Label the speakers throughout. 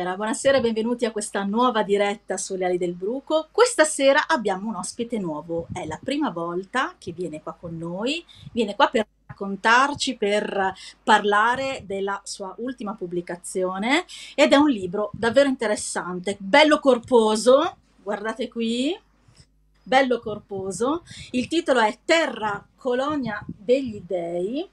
Speaker 1: Buonasera, buonasera e benvenuti a questa nuova diretta sulle ali del bruco. Questa sera abbiamo un ospite nuovo, è la prima volta che viene qua con noi, viene qua per raccontarci, per parlare della sua ultima pubblicazione ed è un libro davvero interessante, bello corposo, guardate qui, bello corposo. Il titolo è Terra, colonia degli dei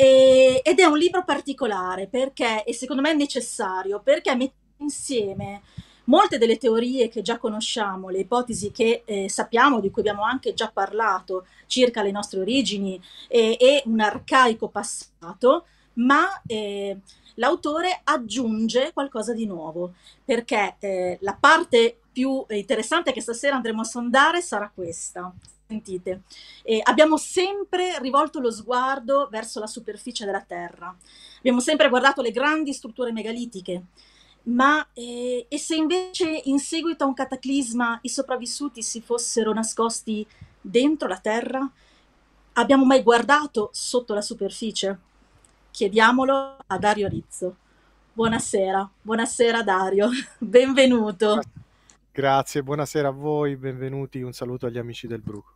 Speaker 1: ed è un libro particolare perché, e secondo me è necessario, perché mette insieme molte delle teorie che già conosciamo, le ipotesi che eh, sappiamo, di cui abbiamo anche già parlato, circa le nostre origini e, eh, e un arcaico passato, ma eh, l'autore aggiunge qualcosa di nuovo, perché eh, la parte più interessante che stasera andremo a sondare sarà questa. Sentite, eh, abbiamo sempre rivolto lo sguardo verso la superficie della Terra, abbiamo sempre guardato le grandi strutture megalitiche, ma eh, e se invece in seguito a un cataclisma i sopravvissuti si fossero nascosti dentro la Terra? Abbiamo mai guardato sotto la superficie? Chiediamolo a Dario Rizzo. Buonasera, buonasera Dario, benvenuto.
Speaker 2: Grazie, buonasera a voi, benvenuti, un saluto agli amici del Bruco.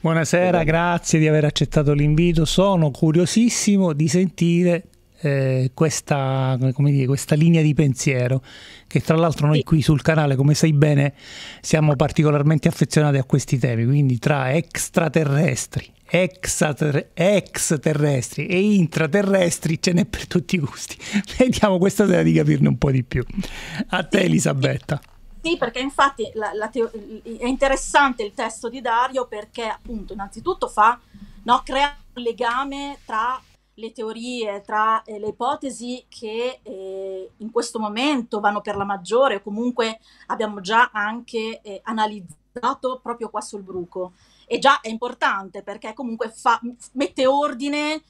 Speaker 3: Buonasera, grazie di aver accettato l'invito. Sono curiosissimo di sentire eh, questa, dire, questa, linea di pensiero, che tra l'altro noi qui sul canale, come sai bene, siamo particolarmente affezionati a questi temi, quindi tra extraterrestri, ex terrestri e intraterrestri ce n'è per tutti i gusti. Vediamo questa sera di capirne un po' di più. A te Elisabetta.
Speaker 1: Sì, perché infatti la, la teo- è interessante il testo di Dario perché appunto innanzitutto fa, no, crea un legame tra le teorie, tra eh, le ipotesi che eh, in questo momento vanno per la maggiore, o comunque abbiamo già anche eh, analizzato proprio qua sul bruco. E già è importante perché comunque fa, mette ordine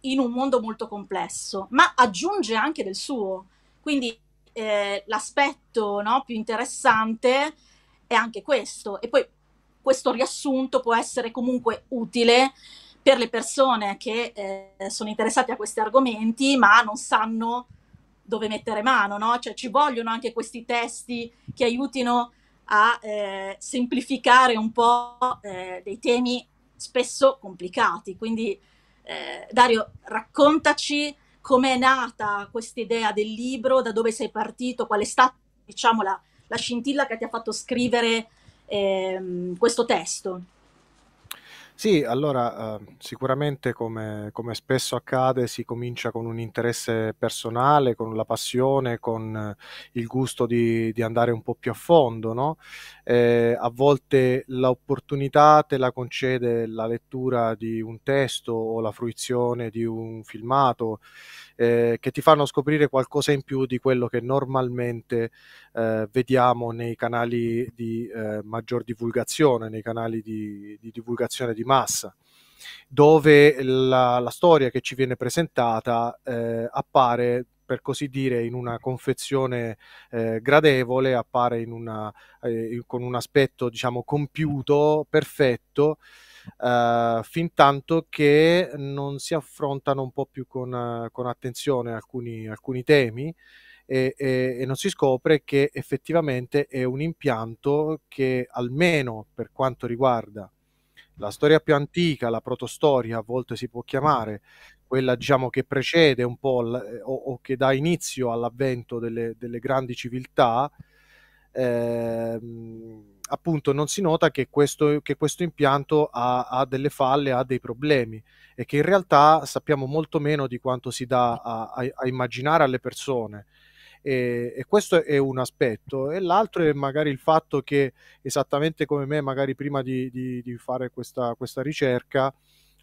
Speaker 1: in un mondo molto complesso, ma aggiunge anche del suo. Quindi eh, l'aspetto no, più interessante è anche questo. E poi questo riassunto può essere comunque utile per le persone che eh, sono interessate a questi argomenti ma non sanno dove mettere mano, no? Cioè ci vogliono anche questi testi che aiutino a eh, semplificare un po' eh, dei temi spesso complicati. Quindi eh, Dario, raccontaci com'è nata questa idea del libro, da dove sei partito, qual è stata diciamo, la, la scintilla che ti ha fatto scrivere ehm, questo testo.
Speaker 2: Sì, allora eh, sicuramente come, come, spesso accade si comincia con un interesse personale, con la passione, con il gusto di, di, andare un po' più a fondo, no? eh, a volte l'opportunità te la concede la lettura di un testo o la fruizione di un filmato eh, che ti fanno scoprire qualcosa in più di quello che normalmente eh, vediamo nei canali di eh, maggior divulgazione, nei canali di, di divulgazione di massa dove la, la, storia che ci viene presentata eh, appare per così dire in una confezione eh, gradevole, appare una, eh, con un aspetto diciamo compiuto, perfetto, eh, fin tanto che non si affrontano un po' più con, con attenzione alcuni, alcuni temi. E, e, e, non si scopre che effettivamente è un impianto che almeno per quanto riguarda la storia più antica, la protostoria a volte si può chiamare, quella diciamo, che precede un po' l- eh, o-, o, che dà inizio all'avvento delle, delle grandi civiltà, eh, appunto non si nota che questo, che questo impianto ha, ha, delle falle, ha dei problemi e che in realtà sappiamo molto meno di quanto si dà a, a, a immaginare alle persone. E, e, questo è un aspetto e l'altro è magari il fatto che esattamente come me magari prima di, di, di fare questa, questa ricerca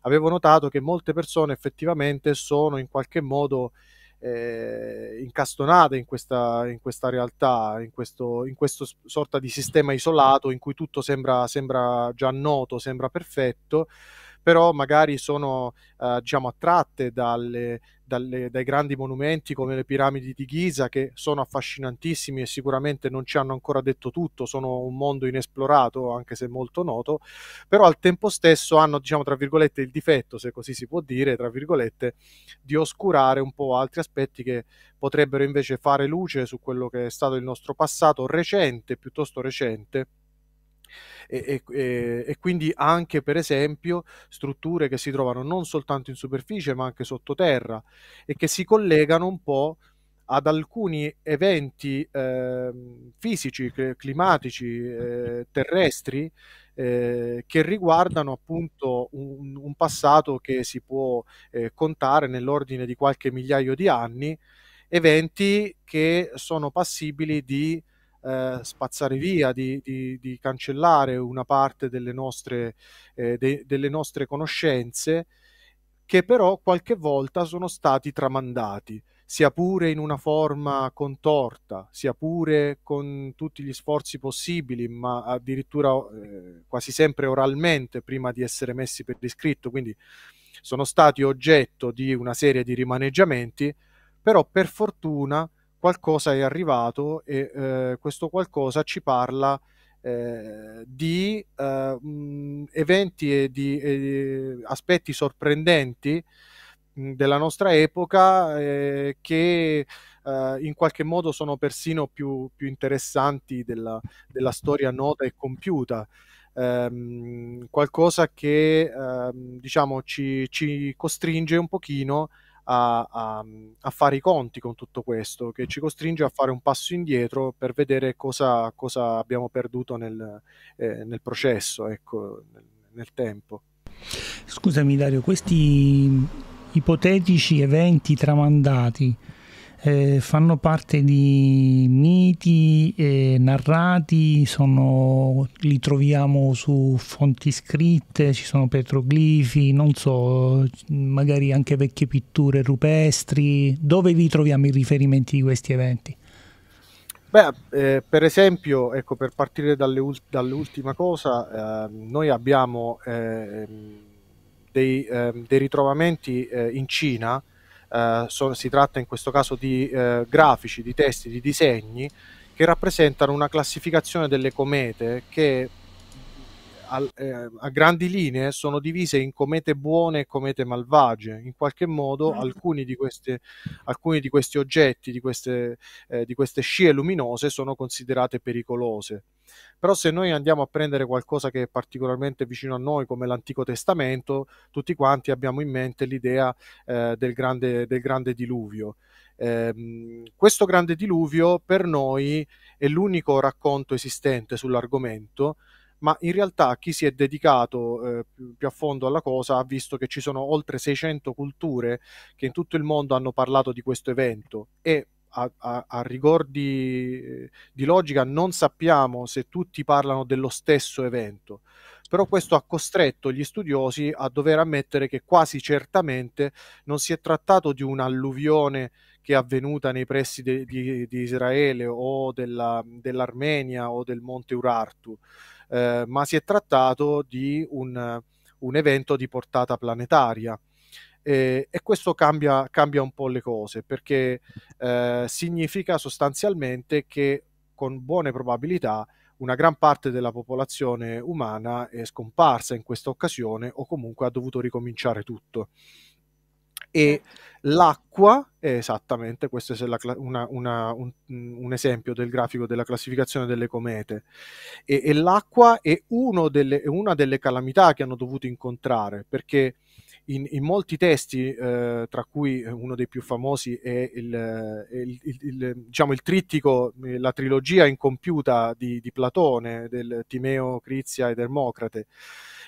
Speaker 2: avevo notato che molte persone effettivamente sono in qualche modo eh, incastonate in questa, in questa, realtà, in questo, in questo sorta di sistema isolato in cui tutto sembra, sembra già noto, sembra perfetto però magari sono eh, diciamo, attratte dalle, dalle, dai grandi monumenti come le piramidi di Giza che sono affascinantissimi e sicuramente non ci hanno ancora detto tutto, sono un mondo inesplorato anche se molto noto, però al tempo stesso hanno diciamo tra virgolette il difetto, se così si può dire, tra virgolette, di oscurare un po' altri aspetti che potrebbero invece fare luce su quello che è stato il nostro passato recente, piuttosto recente e, e, e, quindi anche per esempio strutture che si trovano non soltanto in superficie ma anche sottoterra e che si collegano un po' ad alcuni eventi eh, fisici, climatici, eh, terrestri eh, che riguardano appunto un, un, passato che si può eh, contare nell'ordine di qualche migliaio di anni, eventi che sono passibili di eh, spazzare via, di, di, di, cancellare una parte delle nostre, eh, de, delle nostre conoscenze che però qualche volta sono stati tramandati, sia pure in una forma contorta, sia pure con tutti gli sforzi possibili, ma addirittura eh, quasi sempre oralmente prima di essere messi per iscritto, quindi sono stati oggetto di una serie di rimaneggiamenti, però per fortuna qualcosa è arrivato e eh, questo qualcosa ci parla eh, di eh, eventi e di, e aspetti sorprendenti della nostra epoca eh, che eh, in qualche modo sono persino più, più interessanti della, della, storia nota e compiuta. Ehm, qualcosa che ehm, diciamo ci, ci costringe un pochino a, a, a, fare i conti con tutto questo, che ci costringe a fare un passo indietro per vedere cosa, cosa abbiamo perduto nel, eh, nel processo, ecco, nel, nel tempo.
Speaker 3: Scusami Dario, questi mm, ipotetici eventi tramandati eh, fanno parte di miti eh, narrati, sono, li troviamo su fonti scritte, ci sono petroglifi, non so, magari anche vecchie pitture rupestri. Dove li troviamo i riferimenti di questi eventi?
Speaker 2: Beh, eh, per esempio, ecco, per partire dalle, dall'ultima cosa, eh, noi abbiamo eh, dei, ehm, dei, ritrovamenti eh, in Cina eh, so, si tratta in questo caso di eh, grafici, di testi, di disegni che rappresentano una classificazione delle comete che a, eh, a grandi linee sono divise in comete buone e comete malvagie. In qualche modo mm. alcuni di, queste, alcuni di questi oggetti, di queste, eh, di queste scie luminose, sono considerate pericolose. Però se noi andiamo a prendere qualcosa che è particolarmente vicino a noi, come l'Antico Testamento, tutti quanti abbiamo in mente l'idea eh, del, grande, del grande diluvio. Eh, questo grande diluvio per noi è l'unico racconto esistente sull'argomento, ma in realtà chi si è dedicato eh, più a fondo alla cosa ha visto che ci sono oltre 600 culture che in tutto il mondo hanno parlato di questo evento e a, a, a rigor di, eh, di, logica non sappiamo se tutti parlano dello stesso evento, però questo ha costretto gli studiosi a dover ammettere che quasi certamente non si è trattato di un'alluvione che è avvenuta nei pressi de, di, di, Israele o della, dell'Armenia o del Monte Urartu, eh, ma si è trattato di un, un evento di portata planetaria e, ehm, e questo cambia, cambia, un po' le cose perché eh, significa sostanzialmente che con buone probabilità una gran parte della popolazione umana è scomparsa in questa occasione o comunque ha dovuto ricominciare tutto. E l'acqua è esattamente, questo è la, una, una, un, un, esempio del grafico della classificazione delle comete, e, e l'acqua è delle, una delle calamità che hanno dovuto incontrare perché in, in molti testi, eh, tra cui uno dei più famosi è il, eh, il, il, il diciamo trittico, eh, la trilogia incompiuta di, di, Platone, del Timeo, Crizia e Democrate,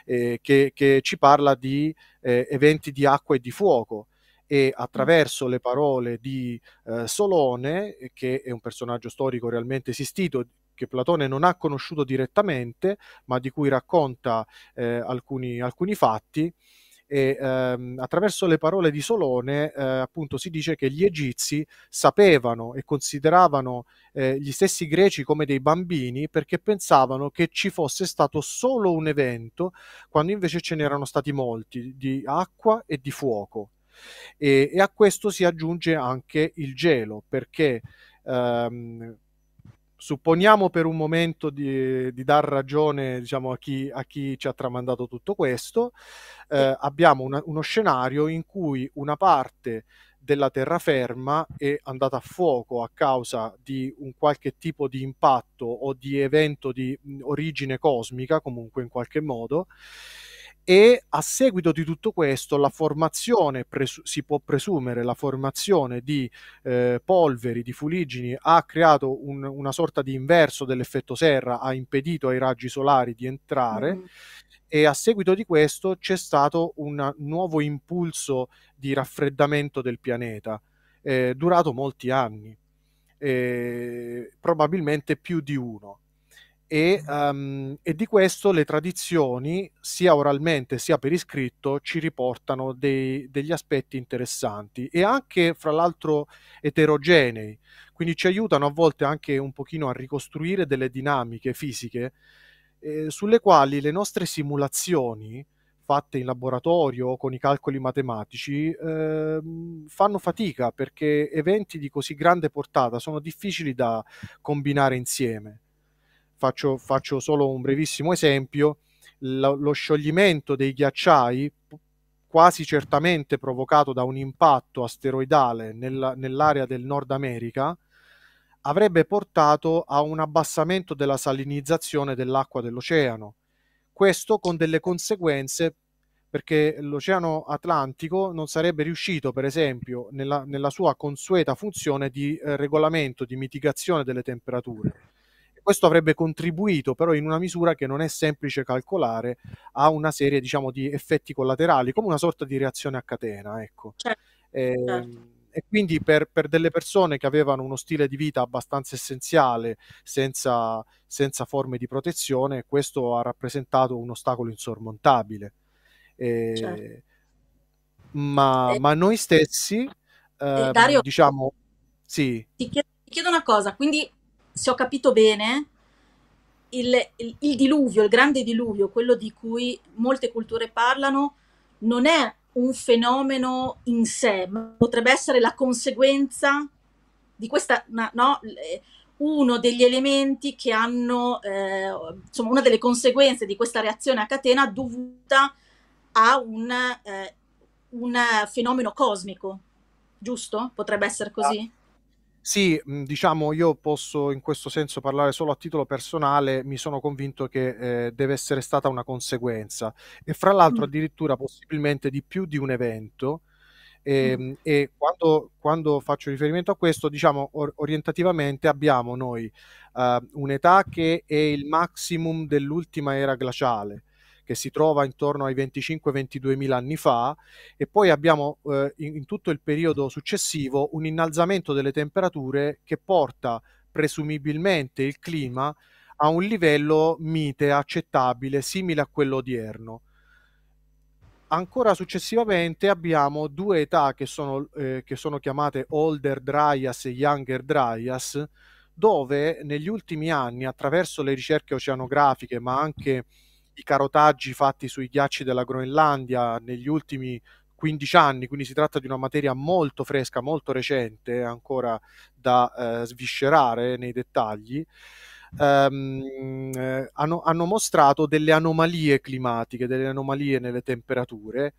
Speaker 2: eh, che, che, ci parla di eh, eventi di acqua e di fuoco e attraverso le parole di eh, Solone, che è un personaggio storico realmente esistito, che Platone non ha conosciuto direttamente, ma di cui racconta eh, alcuni, alcuni, fatti, e ehm, attraverso le parole di Solone eh, appunto si dice che gli egizi sapevano e consideravano eh, gli stessi greci come dei bambini perché pensavano che ci fosse stato solo un evento quando invece ce n'erano stati molti di acqua e di fuoco e, e a questo si aggiunge anche il gelo perché ehm, supponiamo per un momento di, di dar ragione diciamo, a, chi, a, chi, ci ha tramandato tutto questo, eh, abbiamo una, uno scenario in cui una parte della terraferma è andata a fuoco a causa di un qualche tipo di impatto o di evento di origine cosmica, comunque in qualche modo, e a seguito di tutto questo la formazione, presu- si può presumere, la formazione di eh, polveri, di fuligini ha creato un, una sorta di inverso dell'effetto serra, ha impedito ai raggi solari di entrare mm. e a seguito di questo c'è stato un nuovo impulso di raffreddamento del pianeta, eh, durato molti anni, eh, probabilmente più di uno e, um, e, di questo le tradizioni, sia oralmente sia per iscritto, ci riportano dei, degli aspetti interessanti e anche, fra l'altro, eterogenei, quindi ci aiutano a volte anche un pochino a ricostruire delle dinamiche fisiche eh, sulle quali le nostre simulazioni fatte in laboratorio o con i calcoli matematici eh, fanno fatica perché eventi di così grande portata sono difficili da combinare insieme faccio, faccio solo un brevissimo esempio, lo, lo scioglimento dei ghiacciai quasi certamente provocato da un impatto asteroidale nella, nell'area del Nord America, avrebbe portato a un abbassamento della salinizzazione dell'acqua dell'oceano. Questo con delle conseguenze perché l'Oceano Atlantico non sarebbe riuscito, per esempio, nella, nella sua consueta funzione di eh, regolamento, di mitigazione delle temperature. Questo avrebbe contribuito però in una misura che non è semplice calcolare a una serie diciamo, di effetti collaterali, come una sorta di reazione a catena. Ecco. Certo. E, ehm, certo. e, quindi per, per, delle persone che avevano uno stile di vita abbastanza essenziale, senza, senza forme di protezione, questo ha rappresentato un ostacolo insormontabile. E, certo. Ehm, ma, eh, ma, noi stessi, eh, ehm, Dario, diciamo, sì.
Speaker 1: Ti chiedo, ti chiedo una cosa, quindi se ho capito bene, il, il, il, diluvio, il grande diluvio, quello di cui molte culture parlano, non è un fenomeno in sé, ma potrebbe essere la conseguenza di questa, no, eh, uno degli elementi che hanno, eh, insomma, una delle conseguenze di questa reazione a catena dovuta a un, eh, un fenomeno cosmico, giusto? Potrebbe essere così?
Speaker 2: Sì, mhmm, diciamo io posso in questo senso parlare solo a titolo personale, mi sono convinto che eh, deve essere stata una conseguenza e fra l'altro mm. addirittura possibilmente di più di un evento. E, mm. e quando, quando, faccio riferimento a questo, diciamo or- orientativamente abbiamo noi uh, un'età che è il maximum dell'ultima era glaciale, che si trova intorno ai 25-22 mila anni fa e poi abbiamo eh, in, in tutto il periodo successivo un innalzamento delle temperature che porta presumibilmente il clima a un livello mite, accettabile, simile a quello odierno ancora successivamente abbiamo due età che sono, eh, che sono, chiamate Older Dryas e Younger Dryas, dove negli ultimi anni, attraverso le ricerche oceanografiche, ma anche i carotaggi fatti sui ghiacci della Groenlandia negli ultimi 15 anni, quindi si tratta di una materia molto fresca, molto recente, ancora da eh, sviscerare nei dettagli. Ehm, eh, hanno, hanno, mostrato delle anomalie climatiche, delle anomalie nelle temperature,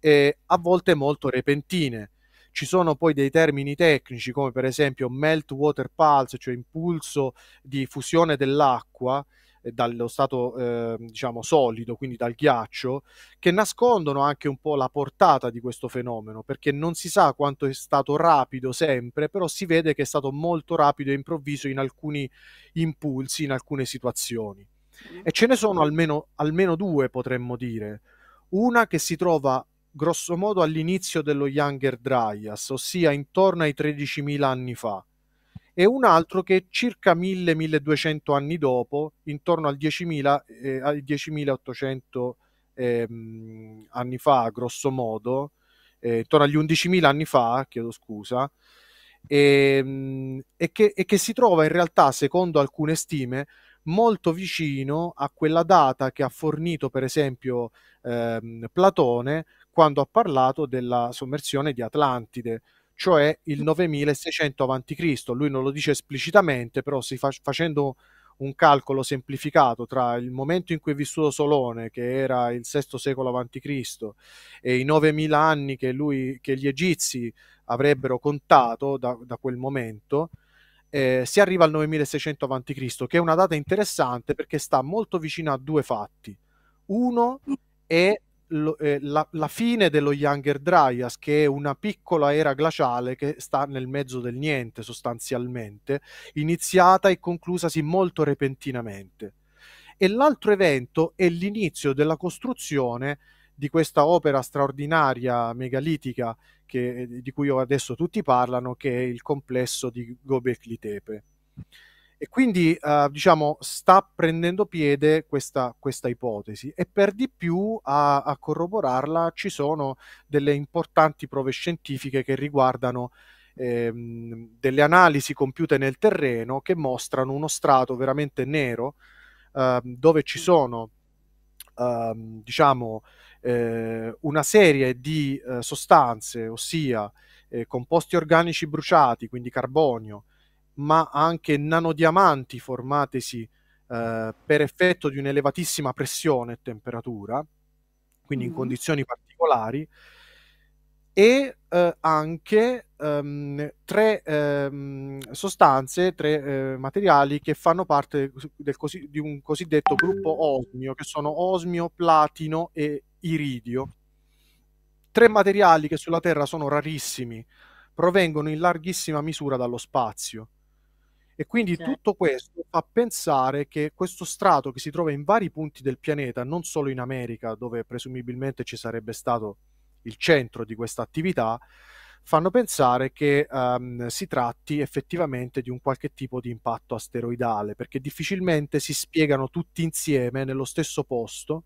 Speaker 2: eh, a volte molto repentine. Ci sono poi dei termini tecnici come per esempio melt water pulse, cioè impulso di fusione dell'acqua, dallo stato eh, diciamo solido, quindi dal ghiaccio, che nascondono anche un po' la portata di questo fenomeno, perché non si sa quanto è stato rapido sempre, però si vede che è stato molto rapido e improvviso in alcuni impulsi, in alcune situazioni. E ce ne sono almeno, almeno due, potremmo dire. Una che si trova grosso modo all'inizio dello Younger Dryas, ossia intorno ai 13.000 anni fa e un altro che circa 1000-1200 anni dopo, intorno al 10.000, eh, ai 10.800 ehm, anni fa, grosso modo, eh, intorno agli 11.000 anni fa, chiedo scusa, e, ehm, e, che, e che si trova in realtà, secondo alcune stime, molto vicino a quella data che ha fornito, per esempio, ehm, Platone quando ha parlato della sommersione di Atlantide, cioè il 9600 a.C. Lui non lo dice esplicitamente, però fa- facendo un calcolo semplificato tra il momento in cui è vissuto Solone, che era il VI secolo a.C., e i 9000 anni che, lui, che gli egizi avrebbero contato da, da quel momento, eh, si arriva al 9600 a.C., che è una data interessante perché sta molto vicina a due fatti. Uno mm. è lo, eh, la, la, fine dello Younger Dryas, che è una piccola era glaciale che sta nel mezzo del niente sostanzialmente, iniziata e conclusasi molto repentinamente. E l'altro evento è l'inizio della costruzione di questa opera straordinaria megalitica che, eh, di cui adesso tutti parlano, che è il complesso di Gobekli Tepe. E quindi eh, diciamo, sta prendendo piede questa, questa, ipotesi e per di più a, a, corroborarla ci sono delle importanti prove scientifiche che riguardano ehm, delle analisi compiute nel terreno che mostrano uno strato veramente nero eh, dove ci sono ehm, diciamo, eh, una serie di eh, sostanze, ossia eh, composti organici bruciati, quindi carbonio, ma anche nanodiamanti formatesi eh, per effetto di un'elevatissima pressione e temperatura, quindi mm. in mm-hmm. condizioni particolari, e eh, anche ehm, tre ehm, sostanze, tre eh, materiali che fanno parte cosi- di un cosiddetto gruppo osmio, che sono osmio, platino e iridio. Tre materiali che sulla Terra sono rarissimi, provengono in larghissima misura dallo spazio e quindi certo. tutto questo fa pensare che questo strato che si trova in vari punti del pianeta, non solo in America, dove presumibilmente ci sarebbe stato il centro di questa attività, fanno pensare che um, si tratti effettivamente di un qualche tipo di impatto asteroidale, perché difficilmente si spiegano tutti insieme nello stesso posto,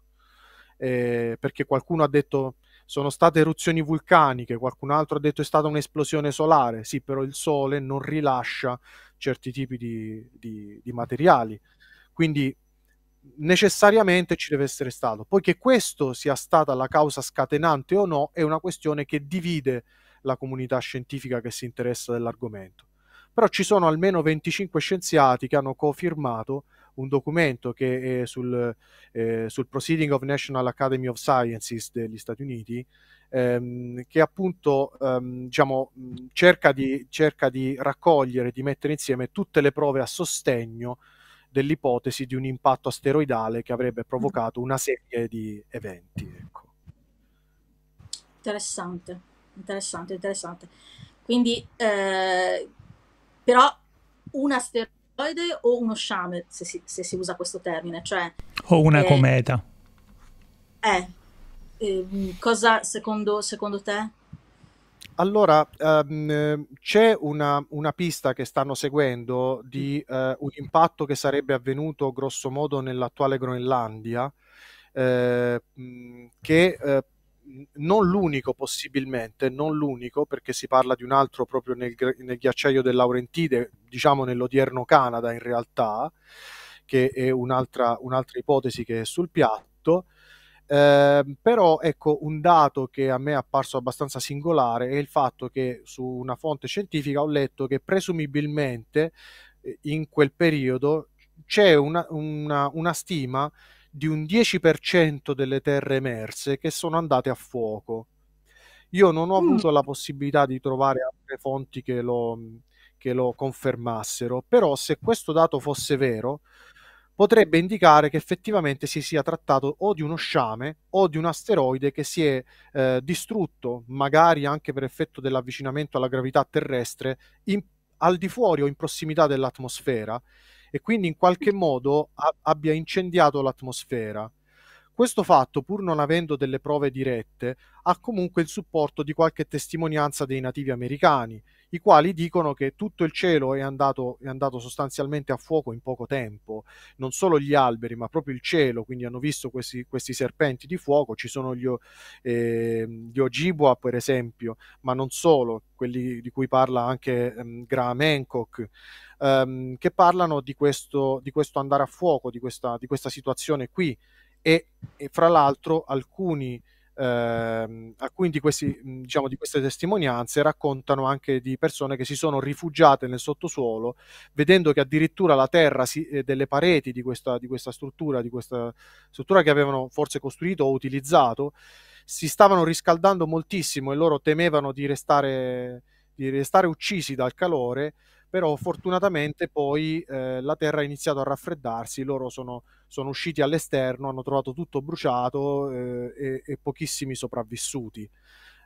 Speaker 2: eh, perché qualcuno ha detto sono state eruzioni vulcaniche, qualcun altro ha detto è stata un'esplosione solare, sì, però il Sole non rilascia certi tipi di, di, di materiali. Quindi necessariamente ci deve essere stato. Poi che questo sia stata la causa scatenante o no è una questione che divide la comunità scientifica che si interessa dell'argomento. Però ci sono almeno 25 scienziati che hanno cofirmato un documento che è sul, eh, sul Proceeding of National Academy of Sciences degli Stati Uniti, ehm, che appunto ehm, diciamo, cerca, di, cerca di raccogliere, di mettere insieme tutte le prove a sostegno dell'ipotesi di un impatto asteroidale che avrebbe mm. provocato una serie di eventi. Ecco.
Speaker 1: Interessante, interessante, interessante. Quindi, eh, però, un asteroide o uno sciame, se si, se si usa questo termine, cioè, o una eh, cometa. Eh, eh, cosa secondo, secondo te?
Speaker 2: Allora, um, c'è una, una, pista che stanno seguendo di uh, un impatto che sarebbe avvenuto grosso modo nell'attuale Groenlandia, eh, che eh, non l'unico possibilmente, non l'unico perché si parla di un altro proprio nel, nel ghiacciaio del Laurentide, diciamo nell'odierno Canada in realtà, che è un'altra, un'altra ipotesi che è sul piatto. Eh, però ecco un dato che a me è apparso abbastanza singolare è il fatto che su una fonte scientifica ho letto che presumibilmente eh, in quel periodo c'è una, una, una stima di un 10% delle terre emerse che sono andate a fuoco. Io non ho avuto mm. la possibilità di trovare altre fonti che lo, che lo confermassero, però se questo dato fosse vero, potrebbe indicare che effettivamente si sia trattato o di uno sciame o di un asteroide che si è eh, distrutto, magari anche per effetto dell'avvicinamento alla gravità terrestre, in, al di fuori o in prossimità dell'atmosfera e quindi in qualche modo a- abbia incendiato l'atmosfera. Questo fatto, pur non avendo delle prove dirette, ha comunque il supporto di qualche testimonianza dei nativi americani, i quali dicono che tutto il cielo è andato, è andato, sostanzialmente a fuoco in poco tempo, non solo gli alberi, ma proprio il cielo, quindi hanno visto questi, questi serpenti di fuoco, ci sono gli, eh, gli Ojibwa per esempio, ma non solo, quelli di cui parla anche ehm, Graham Hancock ehm, che parlano di questo, di questo, andare a fuoco, di questa, di questa situazione qui e, e, fra l'altro alcuni, ehm, alcuni di, questi, mm, diciamo, di queste testimonianze raccontano anche di persone che si sono rifugiate nel sottosuolo vedendo che addirittura la terra si, eh, delle pareti di questa, di questa struttura, di questa struttura che avevano forse costruito o utilizzato, si stavano riscaldando moltissimo e loro temevano di restare, di restare uccisi dal calore però fortunatamente poi eh, la terra ha iniziato a raffreddarsi, loro sono, sono usciti all'esterno, hanno trovato tutto bruciato eh, e, e, pochissimi sopravvissuti.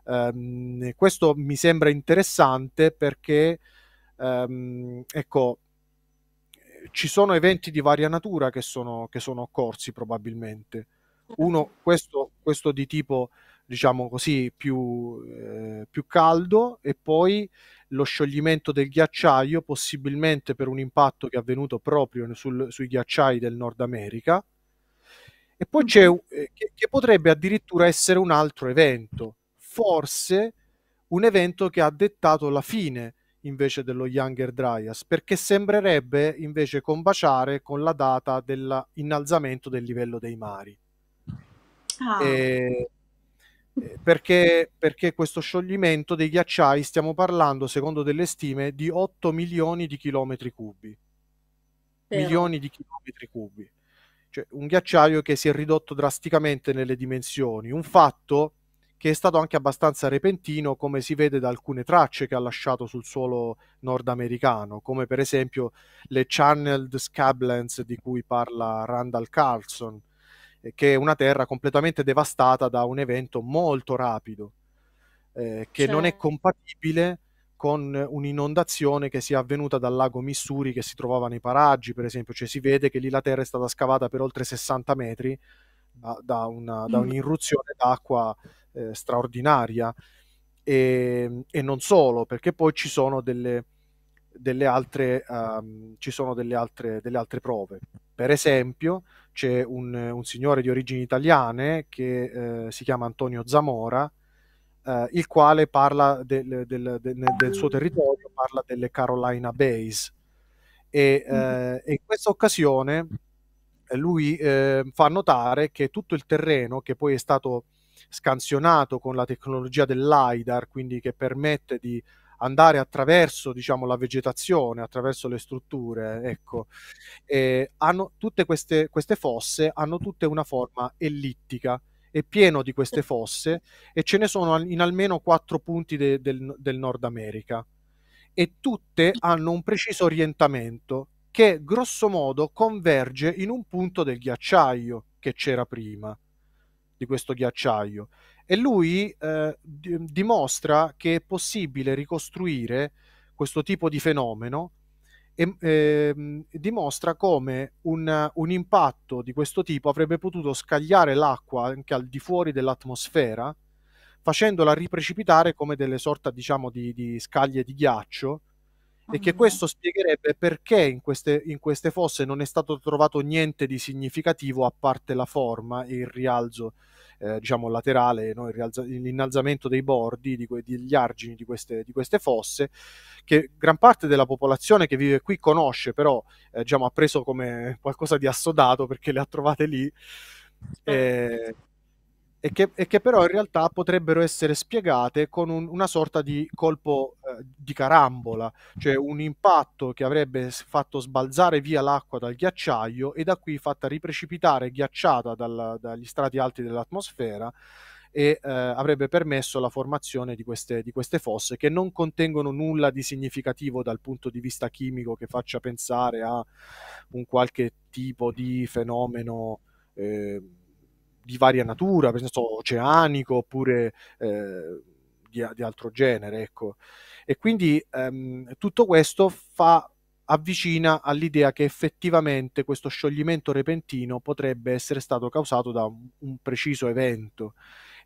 Speaker 2: Um, questo mi sembra interessante perché, um, ecco, ci sono eventi di varia natura che sono, che sono occorsi probabilmente. Certo. Uno, questo, questo di tipo diciamo così, più, eh, più caldo e poi lo scioglimento del ghiacciaio, possibilmente per un impatto che è avvenuto proprio sul, sui ghiacciai del Nord America. E poi c'è mm-hmm. eh, che, che potrebbe addirittura essere un altro evento, forse un evento che ha dettato la fine invece dello Younger Dryas, perché sembrerebbe invece combaciare con la data dell'innalzamento del livello dei mari. Ah. E, eh, eh, perché, perché, questo scioglimento dei ghiacciai stiamo parlando, secondo delle stime, di 8 milioni di chilometri cubi. Però. Milioni di chilometri cubi. Cioè un ghiacciaio che si è ridotto drasticamente nelle dimensioni. Un fatto che è stato anche abbastanza repentino, come si vede da alcune tracce che ha lasciato sul suolo nordamericano, come per esempio le channeled scablands di cui parla Randall Carlson, che è una terra completamente devastata da un evento molto rapido, eh, che cioè... non è compatibile con un'inondazione che sia avvenuta dal lago Missouri che si trovava nei paraggi, per esempio, cioè si vede che lì la terra è stata scavata per oltre 60 metri da, da, una, da mm. un'irruzione d'acqua eh, straordinaria e, e, non solo, perché poi ci sono delle, delle, altre, um, ci sono delle, altre, delle altre prove. Per esempio, c'è un, un, signore di origini italiane che eh, si chiama Antonio Zamora, eh, il quale parla del, del, del, del, suo territorio, parla delle Carolina Bays. E, mm. eh, e in questa occasione eh, lui eh, fa notare che tutto il terreno che poi è stato scansionato con la tecnologia dell'AIDAR, quindi che permette di andare attraverso diciamo, la vegetazione, attraverso le strutture, ecco. E hanno, tutte queste, queste fosse hanno tutte una forma ellittica, è pieno di queste fosse e ce ne sono in almeno quattro punti de, del, del Nord America e tutte hanno un preciso orientamento che grosso modo converge in un punto del ghiacciaio che c'era prima di questo ghiacciaio e lui eh, dimostra che è possibile ricostruire questo tipo di fenomeno e eh, dimostra come un, un, impatto di questo tipo avrebbe potuto scagliare l'acqua anche al di fuori dell'atmosfera facendola riprecipitare come delle sorta diciamo di, di scaglie di ghiaccio e che ah. questo spiegherebbe perché in queste, in queste, fosse non è stato trovato niente di significativo a parte la forma e il rialzo eh, diciamo laterale, no? rialza- l'innalzamento dei bordi, di que- degli argini di queste, di queste, fosse, che gran parte della popolazione che vive qui conosce, però eh, diciamo, ha preso come qualcosa di assodato perché le ha trovate lì. Eh, eh e che, e che, però in realtà potrebbero essere spiegate con un, una sorta di colpo eh, di carambola, cioè un impatto che avrebbe fatto sbalzare via l'acqua dal ghiacciaio e da qui fatta riprecipitare ghiacciata dal, dagli strati alti dell'atmosfera e eh, avrebbe permesso la formazione di queste, di queste, fosse che non contengono nulla di significativo dal punto di vista chimico che faccia pensare a un qualche tipo di fenomeno. Eh, di varia natura, per esempio oceanico oppure eh, di, di, altro genere. Ecco. E quindi ehm, tutto questo fa, avvicina all'idea che effettivamente questo scioglimento repentino potrebbe essere stato causato da un, un preciso evento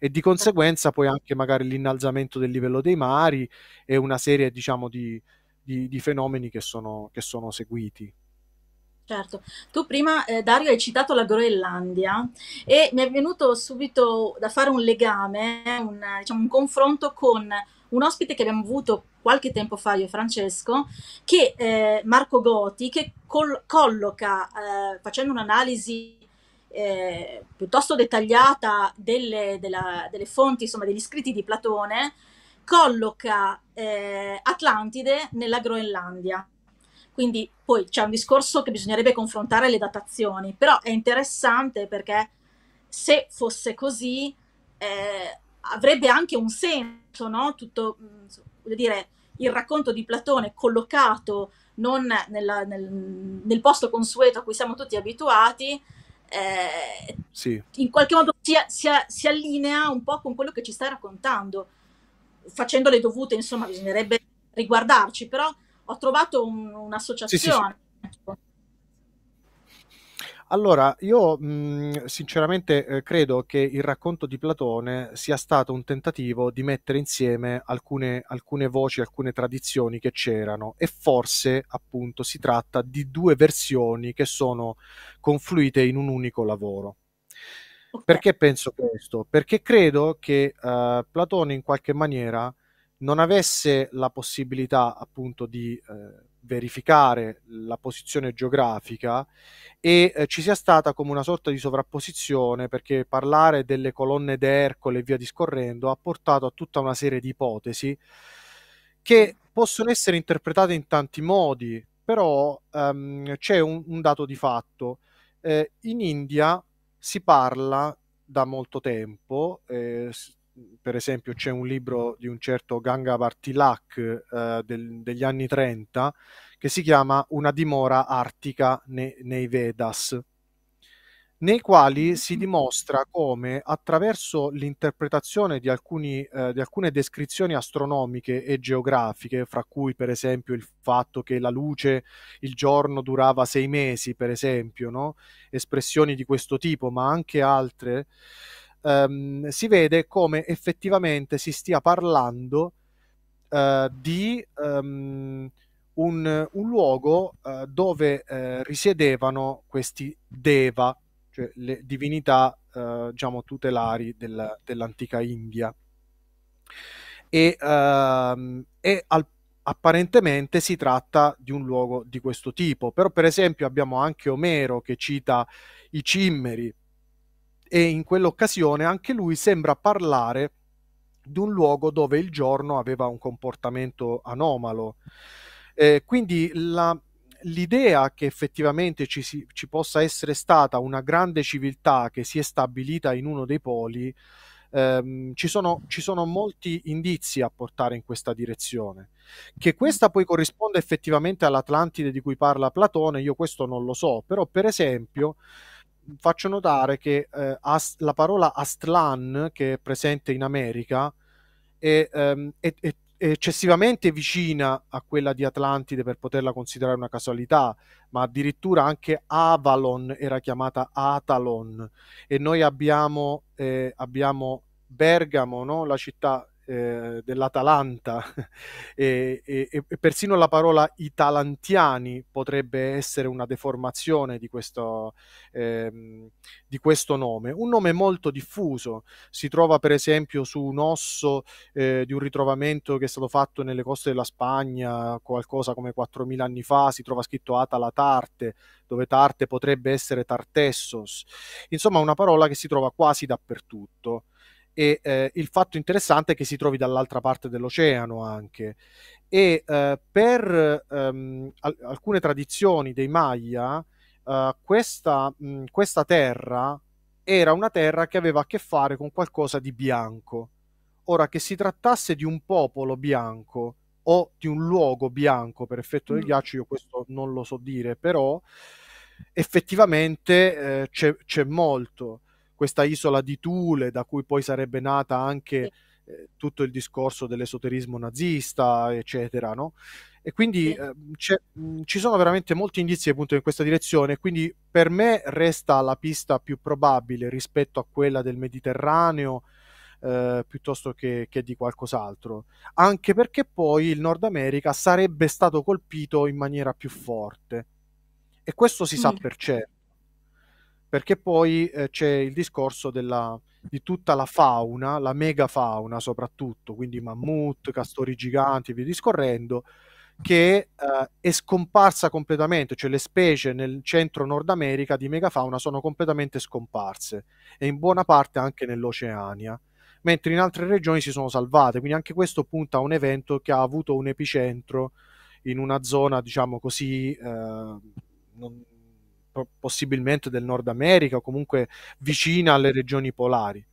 Speaker 2: e di conseguenza poi anche magari l'innalzamento del livello dei mari e una serie diciamo di, di, di fenomeni che sono, che sono seguiti.
Speaker 1: Certo, tu prima eh, Dario hai citato la Groenlandia e mi è venuto subito da fare un legame, un, diciamo, un confronto con un ospite che abbiamo avuto qualche tempo fa io e Francesco, che eh, Marco Goti, che col- colloca, eh, facendo un'analisi eh, piuttosto dettagliata delle, della, delle, fonti, insomma degli scritti di Platone, colloca eh, Atlantide nella Groenlandia. Quindi poi c'è un discorso che bisognerebbe confrontare le datazioni, però è interessante perché se fosse così eh, avrebbe anche un senso, no? Tutto, mm, voglio dire, il racconto di Platone collocato non nella, nel, nel, posto consueto a cui siamo tutti abituati, eh, sì. in qualche modo si, si, si, allinea un po' con quello che ci stai raccontando. Facendo le dovute, insomma, bisognerebbe riguardarci, però ho trovato un, un'associazione. Sì, sì, sì. Ecco.
Speaker 2: Allora, io mh, mm, sinceramente eh, credo che il racconto di Platone sia stato un tentativo di mettere insieme alcune, alcune voci, alcune tradizioni che c'erano e forse appunto si tratta di due versioni che sono confluite in un unico lavoro. Perché penso questo? Perché credo che uh, Platone in qualche maniera non avesse la possibilità appunto di eh, verificare la posizione geografica e eh, ci sia stata come una sorta di sovrapposizione perché parlare delle colonne d'Ercole e via discorrendo ha portato a tutta una serie di ipotesi che possono essere interpretate in tanti modi, però um, c'è un, un, dato di fatto. Eh, in India si parla da molto tempo, eh, per esempio c'è un libro di un certo Ganga Tilak eh, del, degli anni 30 che si chiama Una dimora artica ne, nei Vedas, nei quali mm-hmm. si dimostra come attraverso l'interpretazione di, alcuni, eh, di alcune descrizioni astronomiche e geografiche, fra cui per esempio il fatto che la luce il giorno durava sei mesi, per esempio, no? espressioni di questo tipo, ma anche altre, ehm, si vede come effettivamente si stia parlando eh, di ehm, un, un, luogo eh, dove eh, risiedevano questi deva, cioè le divinità eh, diciamo tutelari del, dell'antica India. E, ehm, e al apparentemente si tratta di un luogo di questo tipo. Però, per esempio, abbiamo anche Omero che cita i cimmeri e in quell'occasione anche lui sembra parlare di un luogo dove il giorno aveva un comportamento anomalo. Eh, quindi la, l'idea che effettivamente ci, si, ci, possa essere stata una grande civiltà che si è stabilita in uno dei poli, ehm, ci, sono, ci, sono, molti indizi a portare in questa direzione. Che questa poi corrisponda effettivamente all'Atlantide di cui parla Platone, io questo non lo so, però per esempio faccio notare che eh, as- la parola Astlan, che è presente in America, è, ehm, è, è, eccessivamente vicina a quella di Atlantide per poterla considerare una casualità, ma addirittura anche Avalon era chiamata Atalon e noi abbiamo, eh, abbiamo Bergamo, no? la città eh, dell'Atalanta e, e, e, persino la parola italantiani potrebbe essere una deformazione di questo, eh, di questo nome. Un nome molto diffuso, si trova per esempio su un osso eh, di un ritrovamento che è stato fatto nelle coste della Spagna, qualcosa come 4.000 anni fa, si trova scritto Atala Tarte, dove Tarte potrebbe essere Tartessos. Insomma, una parola che si trova quasi dappertutto e eh, il fatto interessante è che si trovi dall'altra parte dell'oceano anche e eh, per ehm, al- alcune tradizioni dei Maya eh, questa, mh, questa, terra era una terra che aveva a che fare con qualcosa di bianco ora che si trattasse di un popolo bianco o di un luogo bianco per effetto del mm. ghiaccio io questo non lo so dire però effettivamente eh, c'è, c'è molto questa isola di Thule da cui poi sarebbe nata anche eh, tutto il discorso dell'esoterismo nazista, eccetera, no? E quindi sì. eh, mh, mhmm, ci sono veramente molti indizi appunto in questa direzione, quindi per me resta la pista più probabile rispetto a quella del Mediterraneo, eh, piuttosto che, che, di qualcos'altro. Anche perché poi il Nord America sarebbe stato colpito in maniera più forte. E questo si mm. sa per certo perché poi eh, c'è il discorso della, di tutta la fauna, la megafauna soprattutto, quindi mammut, castori giganti e via discorrendo, che eh, è scomparsa completamente, cioè le specie nel centro Nord America di megafauna sono completamente scomparse e in buona parte anche nell'Oceania, mentre in altre regioni si sono salvate, quindi anche questo punta a un evento che ha avuto un epicentro in una zona, diciamo così, eh, non, possibilmente del Nord America o comunque vicina alle regioni polari.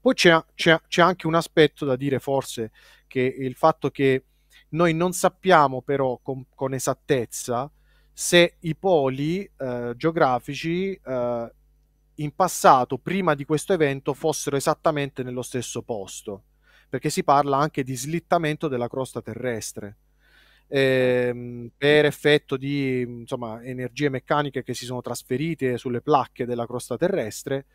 Speaker 2: Poi c'è, c'è, c'è anche un aspetto da dire forse che il fatto che noi non sappiamo però con, con esattezza se i poli eh, geografici eh, in passato, prima di questo evento, fossero esattamente nello stesso posto, perché si parla anche di slittamento della crosta terrestre ehm, per effetto di insomma, energie meccaniche che si sono trasferite sulle placche della crosta terrestre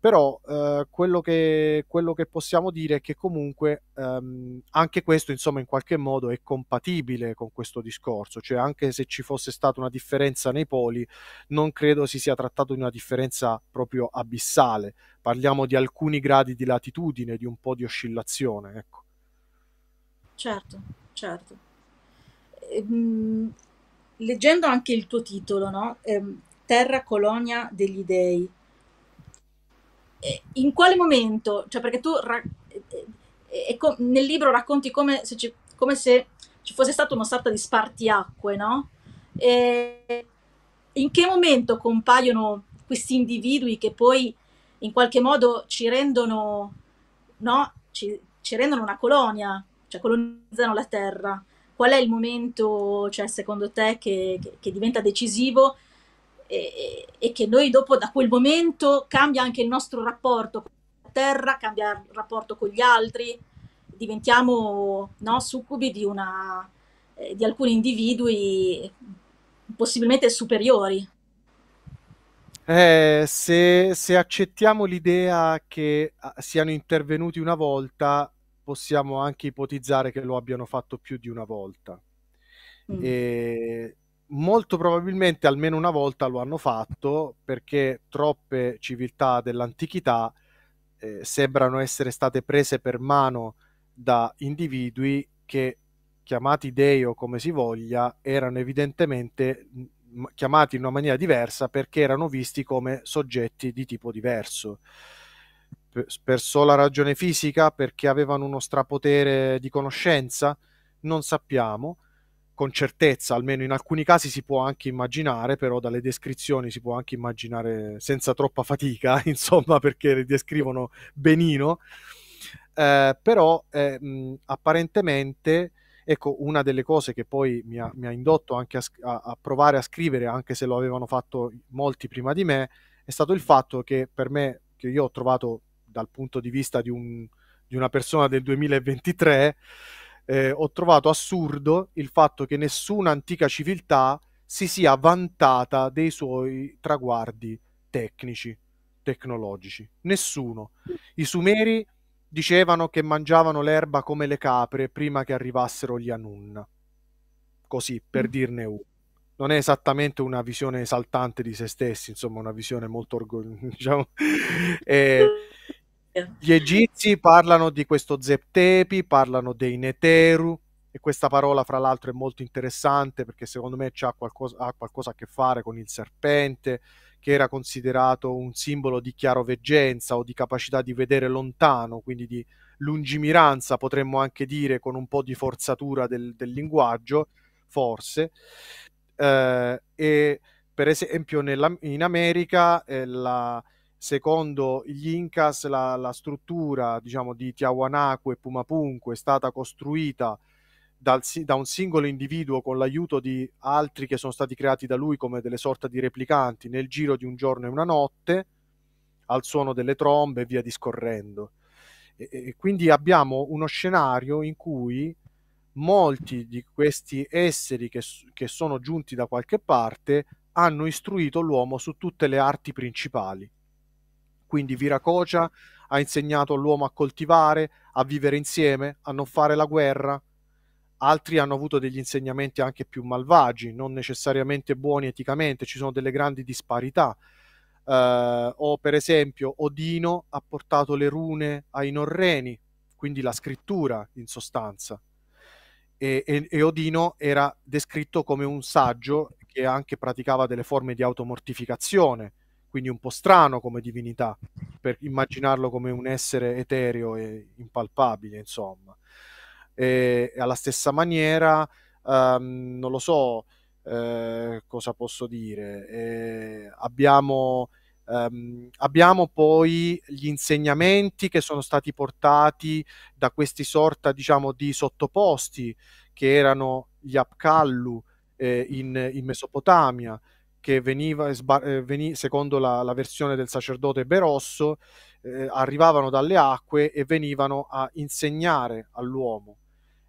Speaker 2: però eh, quello, che, quello, che, possiamo dire è che comunque ehm, anche questo insomma in qualche modo è compatibile con questo discorso cioè anche se ci fosse stata una differenza nei poli non credo si sia trattato di una differenza proprio abissale parliamo di alcuni gradi di latitudine di un po' di oscillazione ecco
Speaker 1: certo certo Ehm, leggendo anche il tuo titolo, no? eh, Terra colonia degli dei, in quale momento, cioè perché tu ra- nel libro racconti come se, ci, come se, ci, fosse stato una sorta di spartiacque, no? E in che momento compaiono questi individui che poi in qualche modo ci rendono, no? ci, ci rendono una colonia, cioè colonizzano la terra? qual è il momento, cioè, secondo te, che, che, che diventa decisivo e, e, che noi dopo da quel momento cambia anche il nostro rapporto con la terra, cambia il rapporto con gli altri, diventiamo no, succubi di, una, eh, di alcuni individui possibilmente superiori.
Speaker 2: Eh, se, se accettiamo l'idea che ah, siano intervenuti una volta, possiamo anche ipotizzare che lo abbiano fatto più di una volta. Mm. E molto probabilmente almeno una volta lo hanno fatto perché troppe civiltà dell'antichità eh, sembrano essere state prese per mano da individui che chiamati dei o come si voglia erano evidentemente mm, chiamati in una maniera diversa perché erano visti come soggetti di tipo diverso per sola ragione fisica, perché avevano uno strapotere di conoscenza, non sappiamo con certezza, almeno in alcuni casi si può anche immaginare, però dalle descrizioni si può anche immaginare senza troppa fatica, insomma, perché le descrivono benino. Eh, però eh, mh, apparentemente, ecco, una delle cose che poi mi ha, mi ha indotto anche a, a provare a scrivere, anche se lo avevano fatto molti prima di me, è stato il fatto che per me, che io ho trovato dal punto di vista di, un, di una persona del 2023, eh, ho trovato assurdo il fatto che nessuna antica civiltà si sia vantata dei suoi traguardi tecnici, tecnologici. Nessuno. I Sumeri dicevano che mangiavano l'erba come le capre prima che arrivassero gli Anun. Così, per mm. dirne uno. Non è esattamente una visione esaltante di se stessi, insomma, una visione molto orgogliosa. Diciamo. e, eh, gli egizi parlano di questo Zeptepi, parlano dei Neteru, e questa parola fra l'altro è molto interessante perché secondo me ha qualcosa, ha qualcosa, a che fare con il serpente che era considerato un simbolo di chiaroveggenza o di capacità di vedere lontano, quindi di lungimiranza potremmo anche dire con un po' di forzatura del, del linguaggio, forse. Eh, e per esempio nella, in America eh, la, secondo gli Incas la, la struttura diciamo, di Tiahuanaco e Pumapunco è stata costruita dal, da un singolo individuo con l'aiuto di altri che sono stati creati da lui come delle sorta di replicanti nel giro di un giorno e una notte al suono delle trombe e via discorrendo. E, e quindi abbiamo uno scenario in cui molti di questi esseri che, che sono giunti da qualche parte hanno istruito l'uomo su tutte le arti principali quindi Viracocia ha insegnato all'uomo a coltivare, a vivere insieme, a non fare la guerra. Altri hanno avuto degli insegnamenti anche più malvagi, non necessariamente buoni eticamente, ci sono delle grandi disparità. Uh, o per esempio Odino ha portato le rune ai norreni, quindi la scrittura in sostanza. E, e, e, Odino era descritto come un saggio che anche praticava delle forme di automortificazione quindi un po' strano come divinità, per immaginarlo come un essere etereo e impalpabile, insomma. E, e alla stessa maniera, um, non lo so eh, cosa posso dire, eh, abbiamo, um, abbiamo, poi gli insegnamenti che sono stati portati da questi sorta, diciamo, di sottoposti che erano gli Apkallu eh, in, in Mesopotamia, che veniva, eh, veni, secondo la, la, versione del sacerdote Berosso, eh, arrivavano dalle acque e venivano a insegnare all'uomo.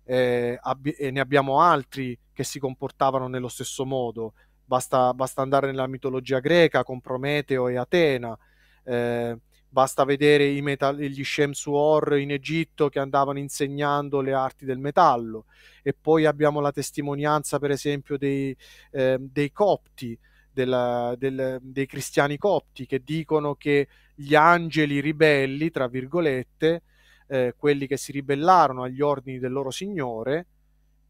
Speaker 2: Eh, abbi- e ne abbiamo altri che si comportavano nello stesso modo. Basta, basta andare nella mitologia greca con Prometeo e Atena. Eh, basta vedere metal- gli Shemsuor in Egitto che andavano insegnando le arti del metallo e poi abbiamo la testimonianza per esempio dei, eh, dei copti della, del, dei cristiani copti che dicono che gli angeli ribelli, tra virgolette, eh, quelli che si ribellarono agli ordini del loro Signore,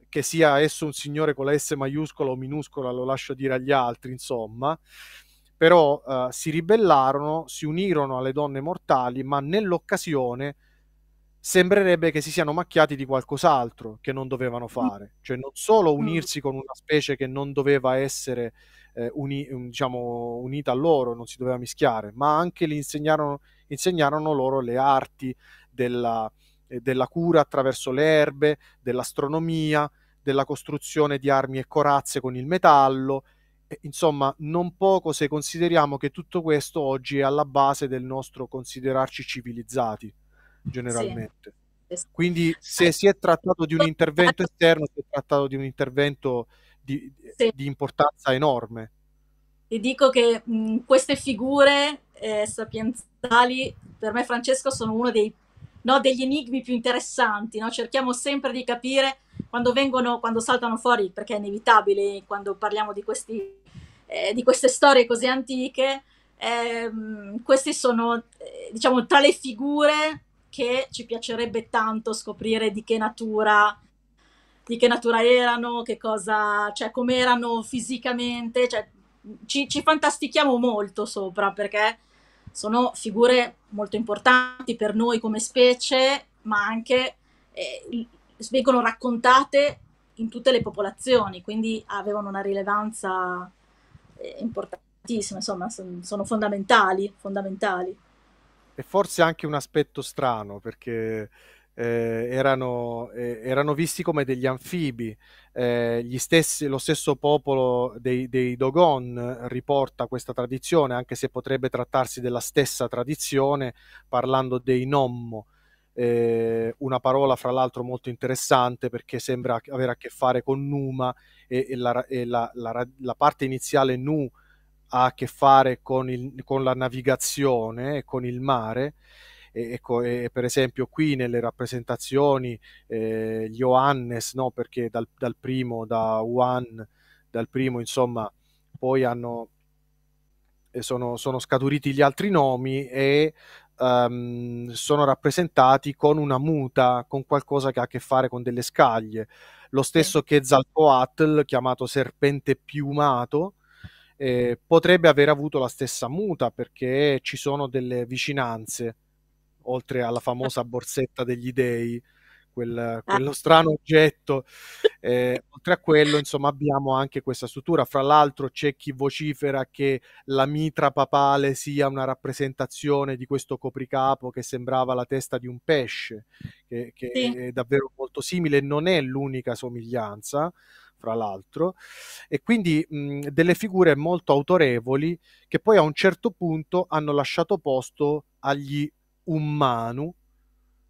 Speaker 2: che sia esso un Signore con la S maiuscola o minuscola, lo lascio dire agli altri, insomma, però eh, si ribellarono, si unirono alle donne mortali, ma nell'occasione sembrerebbe che si siano macchiati di qualcos'altro che non dovevano mm. fare, cioè non solo mm. unirsi con una specie che non doveva essere eh, uni, diciamo, unita a loro, non si doveva mischiare, ma anche gli insegnarono, insegnarono loro le arti della, eh, della cura attraverso le erbe, dell'astronomia, della costruzione di armi e corazze con il metallo. insomma, non poco se consideriamo che tutto questo oggi è alla base del nostro considerarci civilizzati, generalmente. Sì. Quindi eh, se si è trattato di un intervento esterno, si è trattato di un intervento di, sì. di importanza enorme.
Speaker 1: E dico che mh, queste figure eh, sapienziali, per me Francesco, sono uno dei, no, degli enigmi più interessanti. No? Cerchiamo sempre di capire quando vengono, quando saltano fuori, perché è inevitabile quando parliamo di, questi, eh, di queste storie così antiche. Ehm, queste sono, eh, diciamo, tra le figure che ci piacerebbe tanto scoprire di che natura di che natura erano, che cosa, cioè come erano fisicamente, cioè, ci, ci fantastichiamo molto sopra perché sono figure molto importanti per noi come specie, ma anche eh, vengono raccontate in tutte le popolazioni, quindi avevano una rilevanza eh, importantissima, insomma, son, sono fondamentali, fondamentali.
Speaker 2: E forse anche un aspetto strano, perché eh, erano, eh, erano, visti come degli anfibi. Eh, stessi, lo stesso popolo dei, dei, Dogon riporta questa tradizione, anche se potrebbe trattarsi della stessa tradizione, parlando dei Nommo. Eh, una parola fra l'altro molto interessante perché sembra avere a che fare con Numa e, e, la, e la, la, la, parte iniziale Nu ha a che fare con, il, con la navigazione e con il mare ecco, e per esempio qui nelle rappresentazioni eh, Johannes, no? perché dal, dal, primo, da Juan, dal primo insomma, poi hanno, eh, sono, sono scaturiti gli altri nomi e um, sono rappresentati con una muta, con qualcosa che ha a che fare con delle scaglie. Lo stesso che Zalcoatl, chiamato serpente piumato, eh, potrebbe aver avuto la stessa muta perché ci sono delle vicinanze oltre alla famosa borsetta degli dei, quel, ah. quello strano oggetto. Eh, oltre a quello, insomma, abbiamo anche questa struttura. Fra l'altro, c'è chi vocifera che la mitra papale sia una rappresentazione di questo copricapo che sembrava la testa di un pesce, che, che sì. è davvero molto simile, non è l'unica somiglianza fra l'altro, e quindi mh, delle figure molto autorevoli che poi a un certo punto hanno lasciato posto agli Ummanu,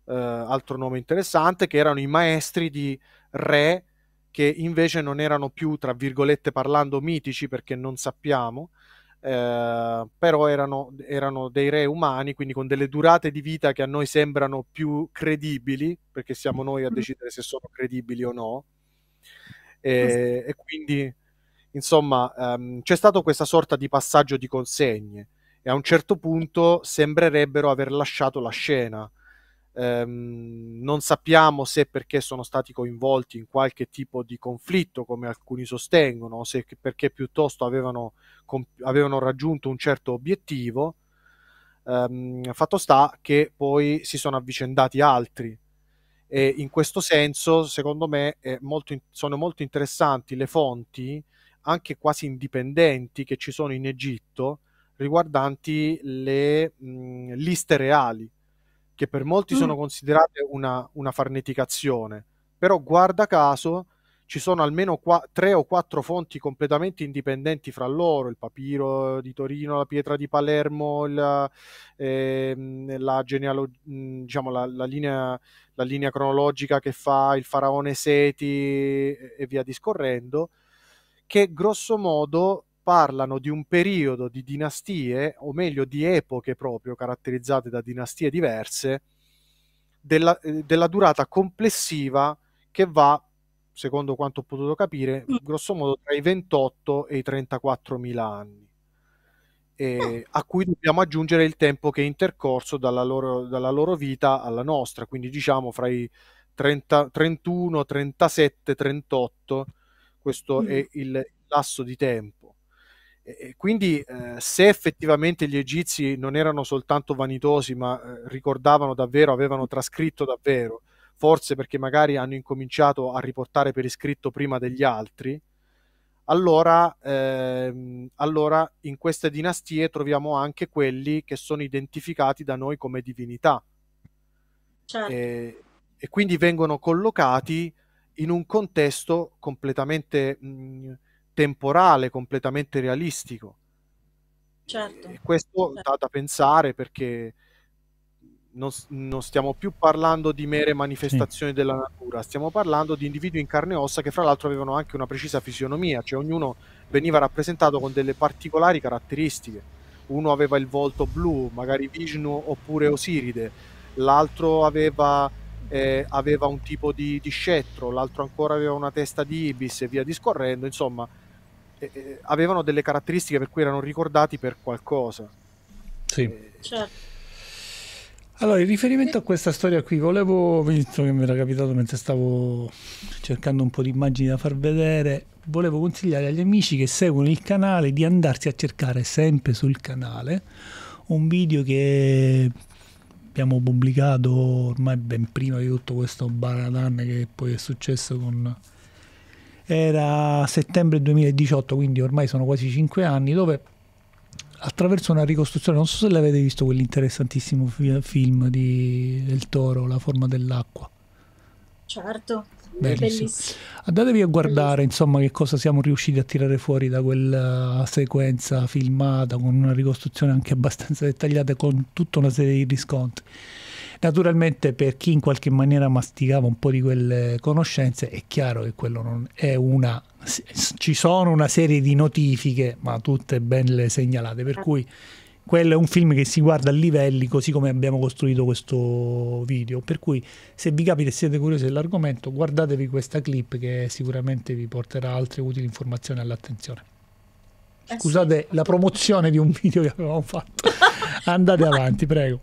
Speaker 2: eh, altro nome interessante, che erano i maestri di re che invece non erano più, tra virgolette parlando, mitici perché non sappiamo, eh, però erano, erano, dei re umani, quindi con delle durate di vita che a noi sembrano più credibili, perché siamo noi a mm. decidere se sono credibili o no. E, e quindi, insomma, ehm, c'è stato questa sorta di passaggio di consegne e a un certo punto sembrerebbero aver lasciato la scena. Um, non sappiamo se perché sono stati coinvolti in qualche tipo di conflitto, come alcuni sostengono, o se perché piuttosto avevano, comp- avevano raggiunto un certo obiettivo. Um, fatto sta che poi si sono avvicendati altri. E in questo senso, secondo me, molto in- sono molto interessanti le fonti, anche quasi indipendenti, che ci sono in Egitto, riguardanti le mh, liste reali, che per molti mm. sono considerate una, una, farneticazione, però guarda caso ci sono almeno qua, tre o quattro fonti completamente indipendenti fra loro, il papiro di Torino, la pietra di Palermo, ehm, la, eh, la, genealog- diciamo, la, la, linea, la linea cronologica che fa il faraone Seti e via discorrendo, che grosso modo parlano di un periodo di dinastie, o meglio di epoche proprio caratterizzate da dinastie diverse, della, eh, della durata complessiva che va, secondo quanto ho potuto capire, mm. grosso modo tra i 28 e i 34 mila anni. Eh, a cui dobbiamo aggiungere il tempo che è intercorso dalla loro, dalla loro vita alla nostra, quindi diciamo fra i 30, 31, 37, 38, questo mm. è il lasso di tempo. E quindi eh, se effettivamente gli egizi non erano soltanto vanitosi, ma eh, ricordavano davvero, avevano trascritto davvero, forse perché magari hanno incominciato a riportare per iscritto prima degli altri, allora, ehm, allora in queste dinastie troviamo anche quelli che sono identificati da noi come divinità. Certo. E, e, quindi vengono collocati in un contesto completamente... Mh, mm, temporale, completamente realistico. Certo. E questo certo. dà da pensare perché non, non, stiamo più parlando di mere manifestazioni sì. della natura, stiamo parlando di individui in carne e ossa che fra l'altro avevano anche una precisa fisionomia, cioè ognuno veniva rappresentato con delle particolari caratteristiche. Uno aveva il volto blu, magari Vishnu oppure Osiride, l'altro aveva, eh, aveva un tipo di, di scettro, l'altro ancora aveva una testa di ibis e via discorrendo, insomma eh, eh, avevano delle caratteristiche per cui erano ricordati per qualcosa. Sì. Eh, certo.
Speaker 3: Allora, in riferimento a questa storia qui, volevo, visto che mi era capitato mentre stavo cercando un po' di immagini da far vedere, volevo consigliare agli amici che seguono il canale di andarsi a cercare sempre sul canale un video che abbiamo pubblicato ormai ben prima di tutto questo baradan che poi è successo con era settembre 2018, quindi ormai sono quasi 5 anni, dove attraverso una ricostruzione, non so se l'avete visto quell'interessantissimo film di El Toro, La forma dell'acqua.
Speaker 1: Certo, bellissimo. bellissimo.
Speaker 3: Andatevi a guardare bellissimo. insomma che cosa siamo riusciti a tirare fuori da quella sequenza filmata con una ricostruzione anche abbastanza dettagliata con tutta una serie di riscontri. Naturalmente per chi in qualche maniera masticava un po' di quelle conoscenze è chiaro che quello non è una... ci sono una serie di notifiche, ma tutte ben segnalate, per cui quello è un film che si guarda a livelli così come abbiamo costruito questo video per cui se vi capite e siete curiosi dell'argomento guardatevi questa clip che sicuramente vi porterà altre utili informazioni all'attenzione eh scusate la promozione di un video che avevamo fatto andate avanti prego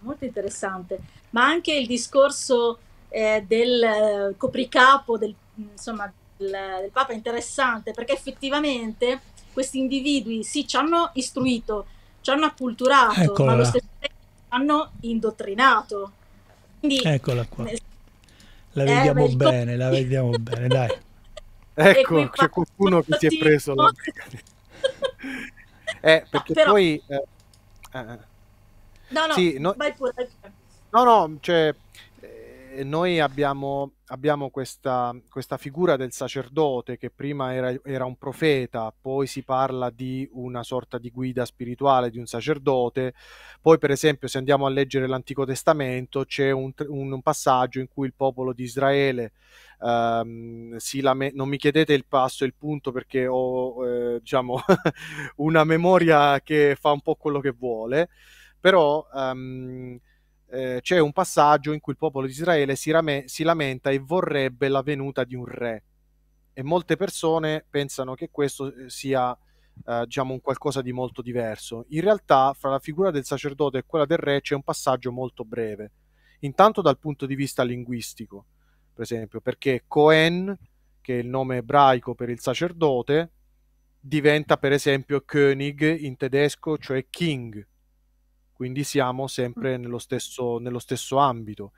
Speaker 1: molto interessante. Ma anche il discorso eh, del eh, copricapo del, insomma, del, del Papa è interessante perché effettivamente questi individui sì ci hanno istruito, ci hanno acculturato, Eccola. ma allo stesso tempo ci hanno indottrinato. Quindi, Eccola
Speaker 3: qua. Eh, la vediamo eh, bene, la vediamo bene, dai. Ecco, ecco, c'è qualcuno che si è preso la...
Speaker 2: eh, perché però... poi... Eh, eh. No, no, sì, no... vai pure. No, no, cioè, eh, noi abbiamo, abbiamo questa, questa, figura del sacerdote che prima era, era, un profeta, poi si parla di una sorta di guida spirituale di un sacerdote, poi per esempio se andiamo a leggere l'Antico Testamento c'è un, un, un passaggio in cui il popolo di Israele ehm, si lame- non mi chiedete il passo e il punto perché ho eh, diciamo una memoria che fa un po' quello che vuole però um, eh, c'è un passaggio in cui il popolo di Israele si, rame- si lamenta e vorrebbe la venuta di un re e molte persone pensano che questo eh, sia eh, diciamo un qualcosa di molto diverso. In realtà, fra la figura del sacerdote e quella del re c'è un passaggio molto breve. Intanto dal punto di vista linguistico, per esempio, perché Cohen, che è il nome ebraico per il sacerdote, diventa per esempio König in tedesco, cioè king, quindi siamo sempre nello stesso, nello stesso ambito.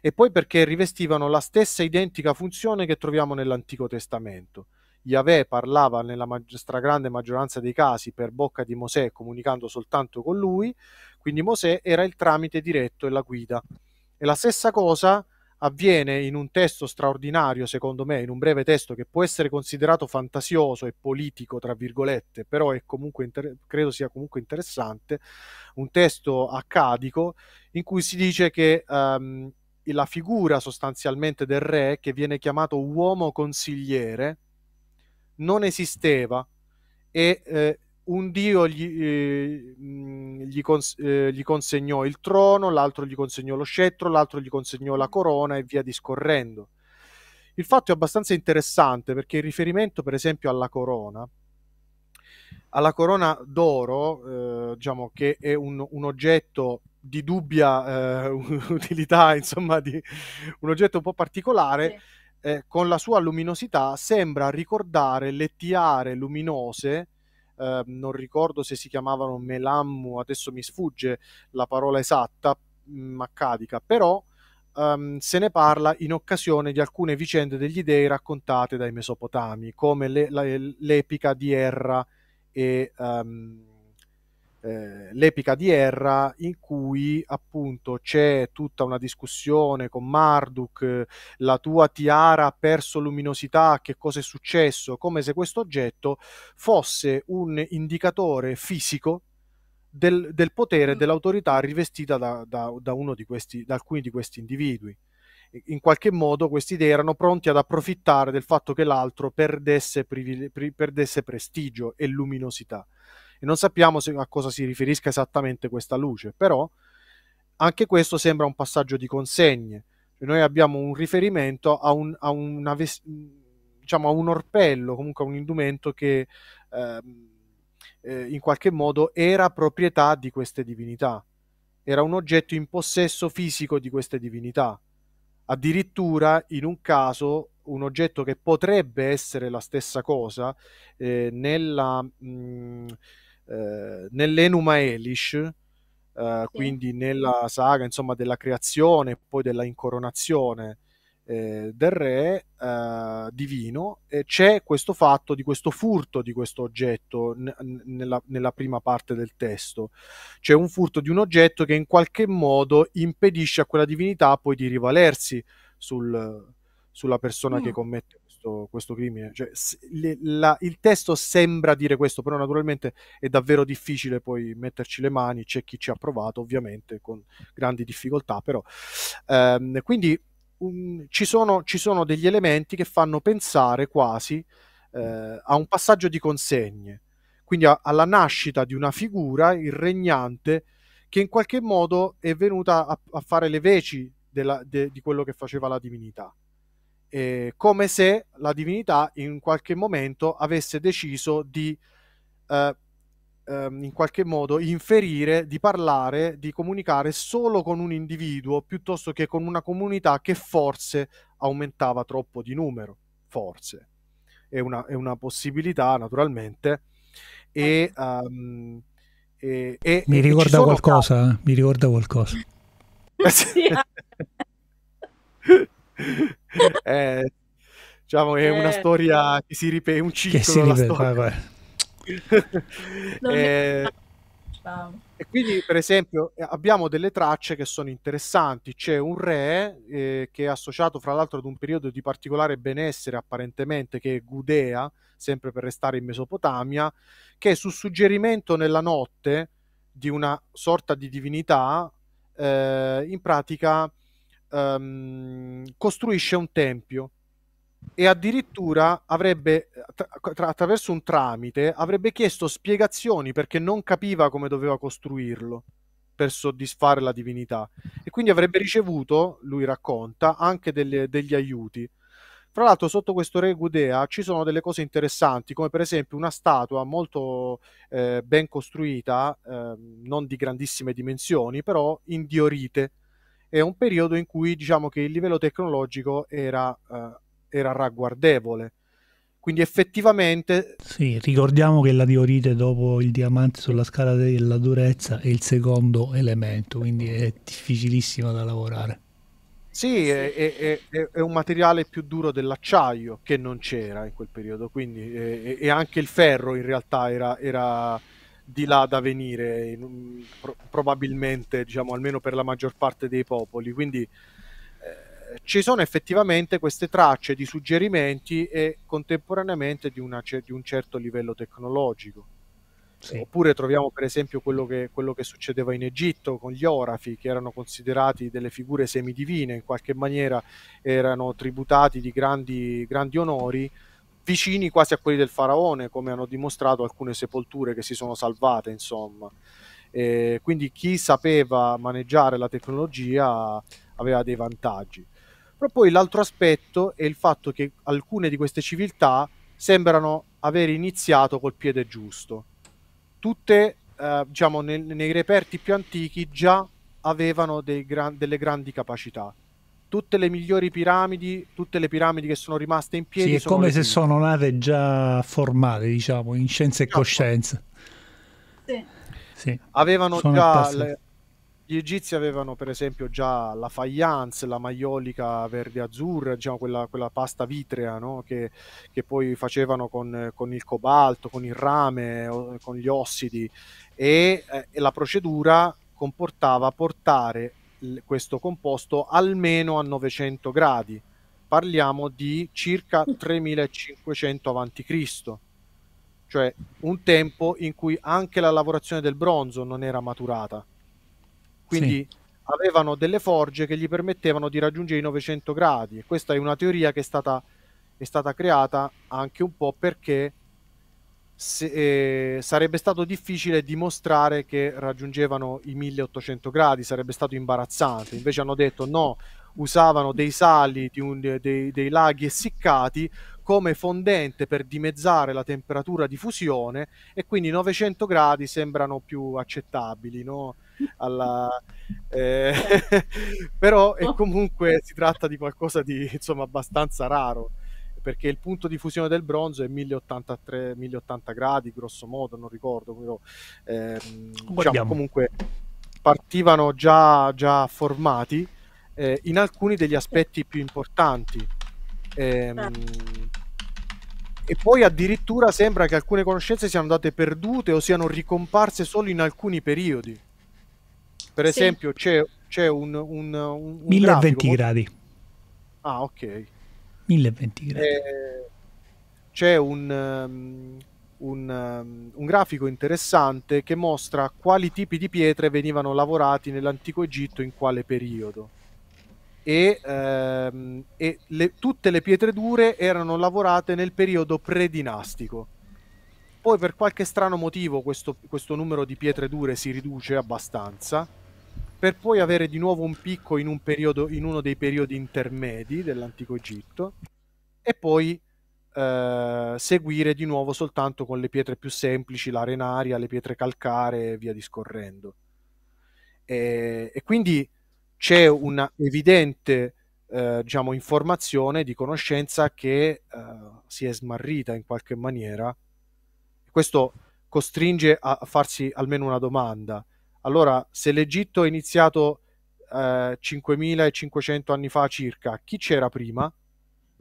Speaker 2: E poi perché rivestivano la stessa identica funzione che troviamo nell'Antico Testamento. Yahweh parlava nella mag- stragrande maggioranza dei casi per bocca di Mosè, comunicando soltanto con lui, quindi Mosè era il tramite diretto e la guida. E la stessa cosa avviene in un testo straordinario, secondo me, in un breve testo che può essere considerato fantasioso e politico, tra virgolette, però inter- credo sia comunque interessante, un testo accadico in cui si dice che um, la figura sostanzialmente del re, che viene chiamato uomo consigliere, non esisteva e eh, un dio gli, eh, gli, cons- eh, gli, consegnò il trono, l'altro gli consegnò lo scettro, l'altro gli consegnò la corona e via discorrendo. Il fatto è abbastanza interessante perché il riferimento, per esempio, alla corona, alla corona d'oro, eh, diciamo che è un, un oggetto di dubbia eh, utilità, insomma, di, un oggetto un po' particolare, sì. Eh, con la sua luminosità sembra ricordare le tiare luminose eh, non ricordo se si chiamavano Melammu, adesso mi sfugge la parola esatta, mm, accadica, però um, se ne parla in occasione di alcune vicende degli dei raccontate dai Mesopotami, come le, la, l'epica di Erra e... Um, eh, l'epica di Erra in cui appunto c'è tutta una discussione con Marduk, la tua tiara ha perso luminosità, che cosa è successo, come se questo oggetto fosse un indicatore fisico del, del potere, mm. dell'autorità rivestita da, da, da, di questi, da alcuni di questi individui in qualche modo questi dei erano pronti ad approfittare del fatto che l'altro perdesse, privile- perdesse prestigio e luminosità e non sappiamo se, a cosa si riferisca esattamente questa luce, però anche questo sembra un passaggio di consegne. Cioè noi abbiamo un riferimento a un, a una, diciamo, a un orpello, comunque a un indumento che ehm, eh, in qualche modo era proprietà di queste divinità, era un oggetto in possesso fisico di queste divinità. Addirittura in un caso un oggetto che potrebbe essere la stessa cosa eh, nella... Mh, mm, eh, nell'Enuma Elish, eh, sì. quindi nella saga insomma, della creazione e poi della incoronazione eh, del re eh, divino, c'è questo fatto di questo furto di questo oggetto n- nella, nella prima parte del testo. C'è un furto di un oggetto che in qualche modo impedisce a quella divinità poi di rivalersi sul sulla persona mm. che commette questo, questo crimine. Cioè, le, la, il testo sembra dire questo, però naturalmente è davvero difficile poi metterci le mani, c'è chi ci ha provato ovviamente con grandi difficoltà, però ehm, quindi um, ci, sono, ci, sono, degli elementi che fanno pensare quasi eh, a un passaggio di consegne, quindi a, alla nascita di una figura, il regnante, che in qualche modo è venuta a, a fare le veci della, de, di quello che faceva la divinità eh, come se la divinità in qualche momento avesse deciso di eh, ehm, in qualche modo inferire, di parlare, di comunicare solo con un individuo piuttosto che con una comunità che forse aumentava troppo di numero, forse. È una, è una possibilità naturalmente. E, um, e, e, mi, ricorda
Speaker 3: qualcosa, eh? mi ricorda qualcosa, mi
Speaker 2: ricorda qualcosa è, eh, diciamo, è una eh. storia che si ripete, un ciclo. Che si ripete, vai, vai. e, e quindi, per esempio, eh, abbiamo delle tracce che sono interessanti. C'è un re eh, che è associato, fra l'altro, ad un periodo di particolare benessere, apparentemente, che è Gudea, sempre per restare in Mesopotamia, che su suggerimento nella notte di una sorta di divinità, eh, in pratica um, costruisce un tempio e addirittura avrebbe tra, attraverso un tramite avrebbe chiesto spiegazioni perché non capiva come doveva costruirlo per soddisfare la divinità e quindi avrebbe ricevuto, lui racconta, anche delle, degli aiuti. fra l'altro sotto questo re Gudea ci sono delle cose interessanti, come per esempio una statua molto eh, ben costruita, eh, non di grandissime dimensioni, però in diorite, è un periodo in cui diciamo che il livello tecnologico era, eh, era ragguardevole. Quindi effettivamente...
Speaker 3: Sì, ricordiamo che la diorite dopo il diamante sulla scala della durezza è il secondo elemento, quindi è difficilissima da lavorare.
Speaker 2: Sì, è, è, è, è, un materiale più duro dell'acciaio che non c'era in quel periodo, quindi eh, e anche il ferro in realtà era, era di là da venire, in, pro, probabilmente, diciamo, almeno per la maggior parte dei popoli. Quindi
Speaker 3: eh,
Speaker 2: ci sono effettivamente queste tracce di suggerimenti e contemporaneamente di, una, di un certo livello tecnologico. Sì. Oppure troviamo per esempio quello che, quello che, succedeva in Egitto con gli orafi, che erano considerati delle figure semidivine, in qualche maniera erano tributati di grandi, grandi onori, vicini quasi a quelli del faraone, come hanno dimostrato alcune sepolture che si sono salvate, insomma. E quindi chi sapeva maneggiare la tecnologia aveva dei vantaggi. Però poi l'altro aspetto è il fatto che alcune di queste civiltà sembrano aver iniziato col piede giusto. Tutte, eh, diciamo, nel, nei reperti più antichi già avevano gran, delle grandi capacità tutte le migliori piramidi, tutte le piramidi che sono rimaste in piedi. Sì, è come se prime. sono
Speaker 3: nate già formate, diciamo, in scienza e no. coscienza. Sì. sì.
Speaker 2: Avevano sono già. gli egizi avevano, per esempio, già la faianza, la maiolica verde-azzurra, diciamo quella, quella pasta vitrea no? che, che, poi facevano con, con, il cobalto, con il rame, con gli ossidi. e, eh, e la procedura comportava portare questo composto almeno a 900 gradi. Parliamo di circa 3500 mm. avanti Cristo, cioè un tempo in cui anche la lavorazione del bronzo non era maturata. Quindi sì. avevano delle forge che gli permettevano di raggiungere i 900 gradi. Questa è una teoria che è stata, è stata creata anche un po' perché se, eh, sarebbe stato difficile dimostrare che raggiungevano i 1800 gradi, sarebbe stato imbarazzante. Invece hanno detto no, usavano dei sali, un, dei, dei, laghi essiccati come fondente per dimezzare la temperatura di fusione e quindi 900 gradi sembrano più accettabili, no? Alla, eh, però comunque si tratta di qualcosa di insomma abbastanza raro perché il punto di fusione del bronzo è 1083, 1080 gradi, grosso modo, non ricordo, però ehm, diciamo, comunque partivano già, già formati eh, in alcuni degli aspetti più importanti. Ehm, ah. e poi addirittura sembra che alcune conoscenze siano andate perdute o siano ricomparse solo in alcuni periodi. Per esempio, sì. c'è, c'è, un, un, un, 1020 molto... gradi. Ah, ok. 1020 gradi. E c'è un, um, un, um, un, grafico interessante che mostra quali tipi di pietre venivano lavorati nell'antico Egitto in quale periodo. E, um, e le, tutte le pietre dure erano lavorate nel periodo predinastico. Poi per qualche strano motivo questo, questo numero di pietre dure si riduce abbastanza per poi avere di nuovo un picco in, un periodo, in uno dei periodi intermedi dell'antico Egitto e poi eh, seguire di nuovo soltanto con le pietre più semplici, l'arenaria, le pietre calcaree e via discorrendo. E, e quindi c'è una evidente eh, diciamo, informazione di conoscenza che eh, si è smarrita in qualche maniera. Questo costringe a farsi almeno una domanda allora, se l'Egitto è iniziato eh, 5500 anni fa circa, chi c'era prima?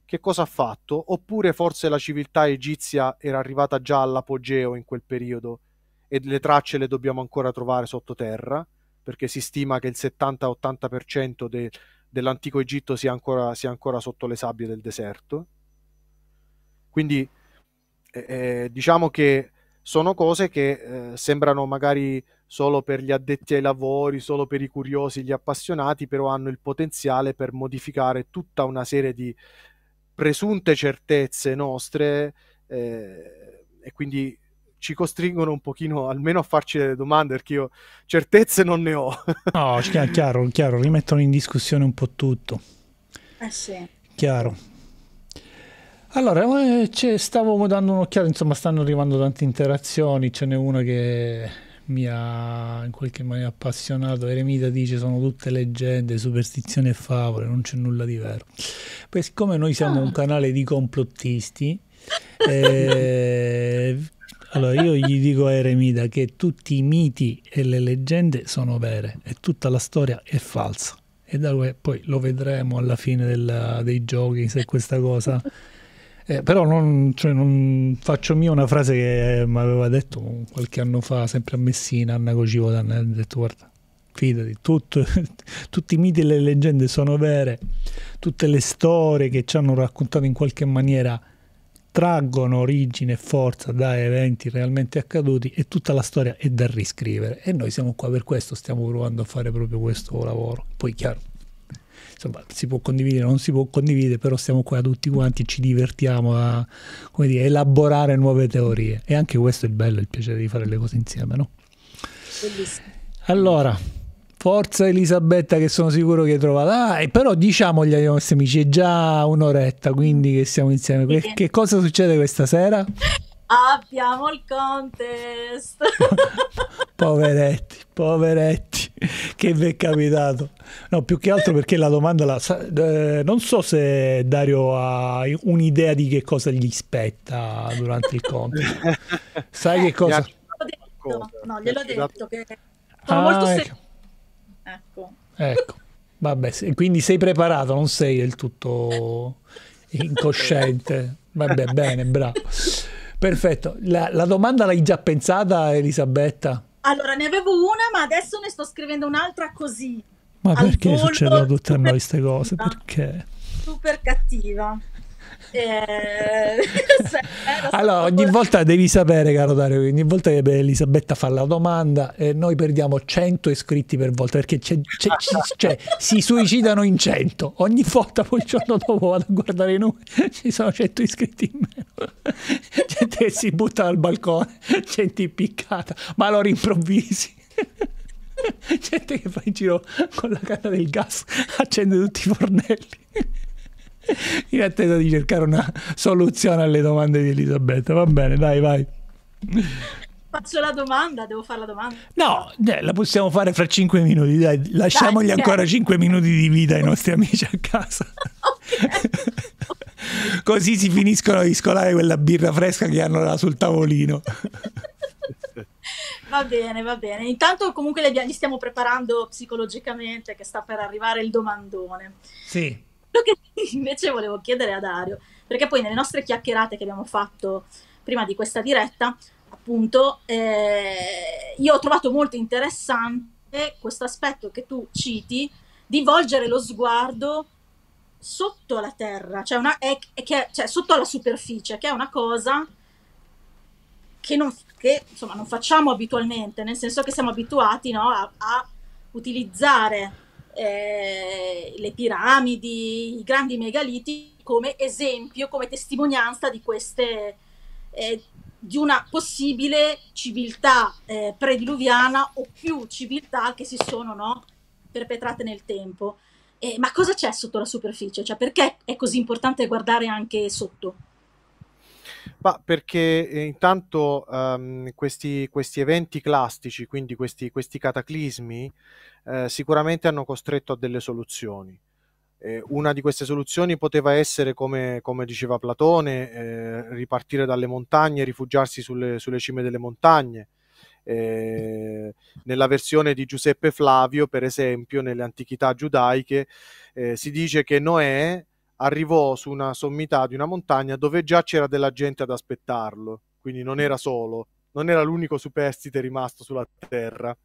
Speaker 2: Che cosa ha fatto? Oppure forse la civiltà egizia era arrivata già all'apogeo in quel periodo e le tracce le dobbiamo ancora trovare sottoterra, perché si stima che il 70-80% de- dell'antico Egitto sia ancora, sia ancora sotto le sabbie del deserto. Quindi eh, eh diciamo che sono cose che eh, sembrano magari solo per gli addetti ai lavori, solo per i curiosi, gli appassionati, però hanno il potenziale per modificare tutta una serie di presunte certezze nostre eh, e quindi ci costringono un pochino almeno a farci delle domande perché io certezze non ne ho. no,
Speaker 3: chiaro, chiaro, rimettono in discussione un po' tutto. Eh sì. Chiaro. Allora, eh, stavo dando un'occhiata, insomma stanno arrivando tante interazioni, ce n'è una che mi ha in qualche maniera appassionato, Eremita dice sono tutte leggende, superstizioni e favole, non c'è nulla di vero. Poi siccome noi siamo ah. un canale di complottisti, eh, allora io gli dico a Eremita che tutti i miti e le leggende sono vere e tutta la storia è falsa. E da poi lo vedremo alla fine della, dei giochi se questa cosa Eh, però non, cioè, non, faccio mia una frase che eh, mi aveva detto qualche anno fa, sempre a Messina, Anna Cocivodan, ha detto guarda, fidati, tutto, tutti i miti e le leggende sono vere, tutte le storie che ci hanno raccontato in qualche maniera traggono origine e forza da eventi realmente accaduti e tutta la storia è da riscrivere e noi siamo qua per questo, stiamo provando a fare proprio questo lavoro. Poi chiaro, insomma, si può condividere, non si può condividere, però stiamo qua tutti quanti, e ci divertiamo a dire, elaborare nuove teorie. E anche questo è il bello, il piacere di fare le cose insieme, no? Bellissimo. Allora, forza Elisabetta che sono sicuro che trova là, ah, e però diciamogli ai nostri amici, è già un'oretta, quindi che siamo insieme. Che, che cosa succede questa sera?
Speaker 1: Abbiamo il contest.
Speaker 3: poveretti, poveretti. che vi è capitato. No, più che altro perché la domanda la, eh, non so se Dario ha un'idea di che cosa gli spetta durante il conto. Sai che cosa? Gliel'ho
Speaker 1: detto, no, gliel'ho detto che sono ah, molto ecco. Ser- ecco.
Speaker 3: Ecco. Vabbè, quindi sei preparato, non sei del tutto incosciente. Vabbè, bene, bravo. Perfetto. La, la domanda l'hai già pensata, Elisabetta?
Speaker 1: Allora, ne avevo una, ma adesso ne sto scrivendo un'altra così.
Speaker 3: Ma perché succedono tutte a noi queste cose? Perché?
Speaker 1: Super cattiva. Eh, eh,
Speaker 3: allora, ogni volta devi sapere, caro Dario, ogni volta che Elisabetta fa la domanda, eh, noi perdiamo 100 iscritti per volta perché c'è, c'è, c'è, cioè, si suicidano in 100. Ogni volta poi il giorno dopo vado a guardare i numeri, ci sono 100 iscritti in meno. Gente che si butta dal balcone, gente impiccata, ma allora improvvisi. Gente che fa in giro con la canna del gas, accende tutti i fornelli. in attesa di cercare una soluzione alle domande di Elisabetta. Va bene, dai, vai.
Speaker 1: Faccio la domanda, devo fare la domanda.
Speaker 3: No, eh, la possiamo fare fra cinque minuti, dai, lasciamogli dai, ancora cinque minuti di vita ai nostri amici a casa. Così si finiscono di scolare quella birra fresca che hanno là sul tavolino.
Speaker 1: Va bene, va bene. Intanto comunque li, stiamo preparando psicologicamente che sta per arrivare il domandone. Sì. Quello che invece volevo chiedere a Dario, perché poi nelle nostre chiacchierate che abbiamo fatto prima di questa diretta, appunto, eh, io ho trovato molto interessante questo aspetto che tu citi di volgere lo sguardo sotto la terra, cioè, una, è, è, cioè sotto la superficie, che è una cosa che, non, che insomma, non facciamo abitualmente, nel senso che siamo abituati no, a, a utilizzare eh, le piramidi, i grandi megaliti come esempio, come testimonianza di queste... Eh, di una possibile civiltà eh, prediluviana o più civiltà che si sono no, perpetrate nel tempo. Eh, ma cosa c'è sotto la superficie? Cioè, perché è così importante guardare anche sotto?
Speaker 2: Ma perché eh, intanto um, questi, questi, eventi classici, quindi questi, questi cataclismi, eh, sicuramente hanno costretto a delle soluzioni. Eh, una di queste soluzioni poteva essere, come, come diceva Platone, eh, ripartire dalle montagne, rifugiarsi sulle, sulle cime delle montagne. Eh, nella versione di Giuseppe Flavio, per esempio, nelle antichità giudaiche, eh, si dice che Noè arrivò su una sommità di una montagna dove già c'era della gente ad aspettarlo, quindi non mm. era solo, non era l'unico superstite rimasto sulla terra.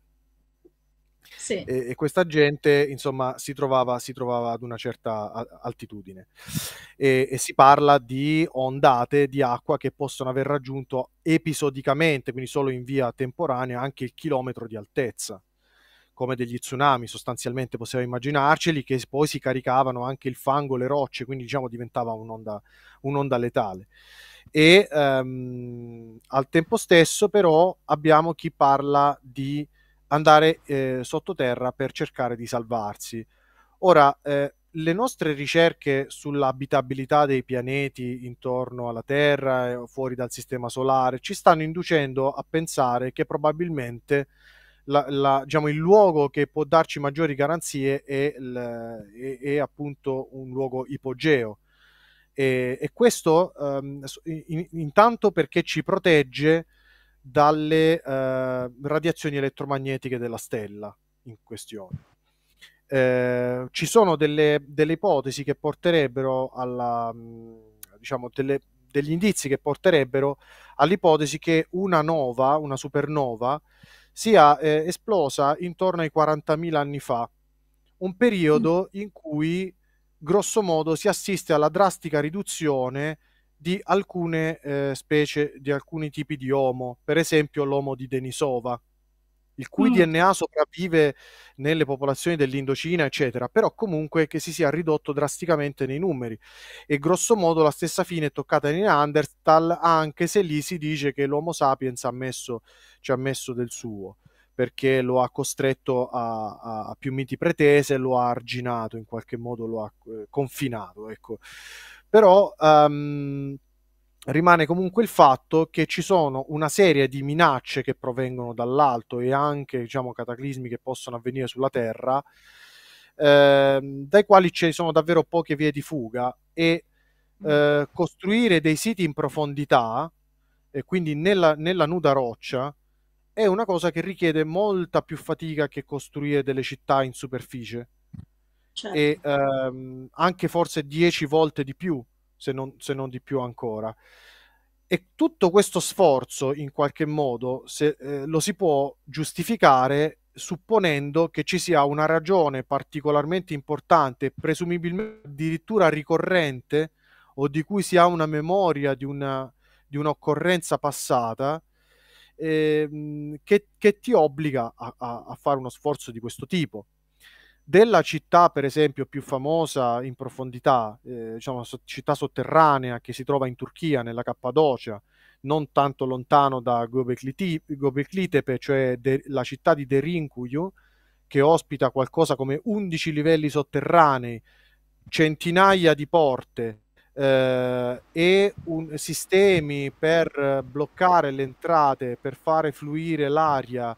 Speaker 2: Sì. E, e, questa gente, insomma, si trovava, si trovava ad una certa altitudine. E, e, si parla di ondate di acqua che possono aver raggiunto episodicamente, quindi solo in via temporanea, anche il chilometro di altezza come degli tsunami sostanzialmente possiamo immaginarceli che poi si caricavano anche il fango, le rocce, quindi diciamo diventava un'onda, un'onda letale. E um, al tempo stesso però abbiamo chi parla di andare eh, sottoterra per cercare di salvarsi. Ora, eh, le nostre ricerche sull'abitabilità dei pianeti intorno alla Terra, fuori dal Sistema Solare, ci stanno inducendo a pensare che probabilmente la, la, diciamo, il luogo che può darci maggiori garanzie è, il, è, è appunto un luogo ipogeo. E, e questo um, ehm, in, intanto perché ci protegge dalle uh, radiazioni elettromagnetiche della stella in questione. Eh, ci sono delle, delle, ipotesi che porterebbero alla, mm, diciamo, delle, degli indizi che porterebbero all'ipotesi che una nova, una supernova, sia eh, esplosa intorno ai 40.000 anni fa, un periodo mm. in cui grosso modo si assiste alla drastica riduzione di alcune eh, specie, di alcuni tipi di Homo, per esempio l'Homo di Denisova, il cui mm. DNA sopravvive nelle popolazioni dell'Indocina, eccetera, però comunque che si sia ridotto drasticamente nei numeri. E grosso modo la stessa fine è toccata in Neanderthal, anche se lì si dice che l'Homo sapiens ha messo, ci ha messo del suo perché lo ha costretto a, a, a più miti pretese, lo ha arginato in qualche modo, lo ha eh, confinato. Ecco. Però um, rimane comunque il fatto che ci sono una serie di minacce che provengono dall'alto e anche diciamo, cataclismi che possono avvenire sulla Terra, ehm, dai quali ci sono davvero poche vie di fuga e mm. eh, costruire dei siti in profondità e quindi nella, nella nuda roccia è una cosa che richiede molta più fatica che costruire delle città in superficie mm. certo. e ehm, anche forse 10 volte di più se non, se non di più ancora. E tutto questo sforzo, in qualche modo, se, eh, lo si può giustificare supponendo che ci sia una ragione particolarmente importante, presumibilmente addirittura ricorrente, o di cui si ha una memoria di, una, di un'occorrenza passata, eh, che, che, ti obbliga a, a, a fare uno sforzo di questo tipo della città, per esempio, più famosa in profondità, eh, diciamo so- città sotterranea che si trova in Turchia, nella Cappadocia, non tanto lontano da Göbekliti- Göbeklitepe, cioè de- la città di Derinkuyu, che ospita qualcosa come 11 livelli sotterranei, centinaia di porte eh, e un- sistemi per bloccare le entrate, per fare fluire l'aria,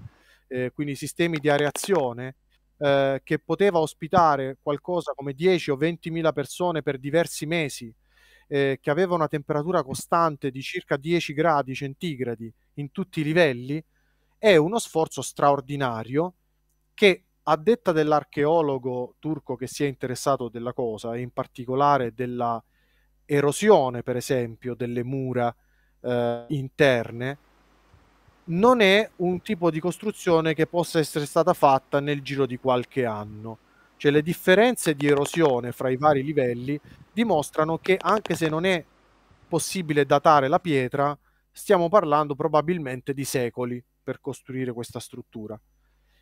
Speaker 2: eh, quindi sistemi di areazione eh, che poteva ospitare qualcosa come 10 o 20 mila persone per diversi mesi, eh, che aveva una temperatura costante di circa 10 gradi centigradi in tutti i livelli, è uno sforzo straordinario che a detta dell'archeologo turco che si è interessato della cosa, e in particolare della erosione, per esempio, delle mura eh, interne, non è un tipo di costruzione che possa essere stata fatta nel giro di qualche anno. Cioè le differenze di erosione fra i vari livelli dimostrano che anche se non è possibile datare la pietra, stiamo parlando probabilmente di secoli per costruire questa struttura.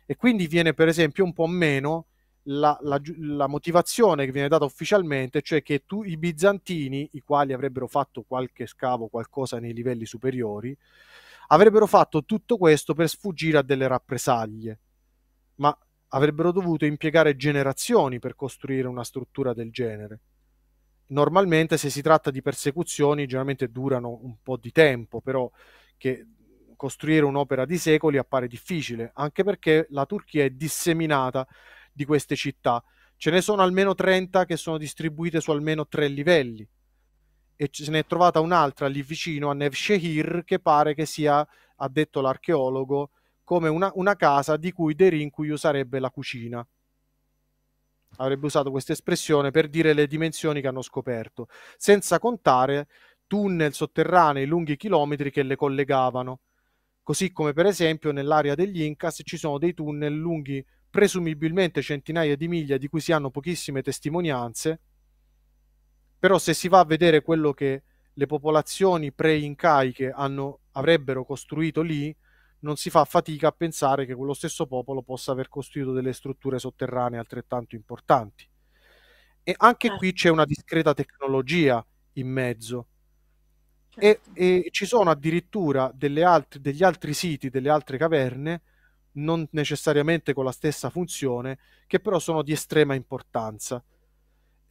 Speaker 2: E quindi viene per esempio un po' meno la, la, la motivazione che viene data ufficialmente, cioè che tu, i bizantini, i quali avrebbero fatto qualche scavo, qualcosa nei livelli superiori, avrebbero fatto tutto questo per sfuggire a delle rappresaglie. Ma avrebbero dovuto impiegare generazioni per costruire una struttura del genere. Normalmente se si tratta di persecuzioni generalmente durano un po' di tempo, però che costruire un'opera di secoli appare difficile, anche perché la Turchia è disseminata di queste città. Ce ne sono almeno 30 che sono distribuite su almeno tre livelli e ce n'è trovata un'altra lì vicino a Nevshehir che pare che sia, ha detto l'archeologo, come una, una casa di cui Derinkuyu userebbe la cucina. Avrebbe usato questa espressione per dire le dimensioni che hanno scoperto, senza contare tunnel sotterranei lunghi chilometri che le collegavano. Così come per esempio nell'area degli Incas ci sono dei tunnel lunghi presumibilmente centinaia di miglia di cui si hanno pochissime testimonianze, però se si va a vedere quello che le popolazioni pre-incaiche hanno, avrebbero costruito lì, non si fa fatica a pensare che quello stesso popolo possa aver costruito delle strutture sotterranee altrettanto importanti. E anche qui certo. c'è una discreta tecnologia in mezzo. E, certo. e, ci sono addirittura alt- degli altri siti, delle altre caverne, non necessariamente con la stessa funzione, che però sono di estrema importanza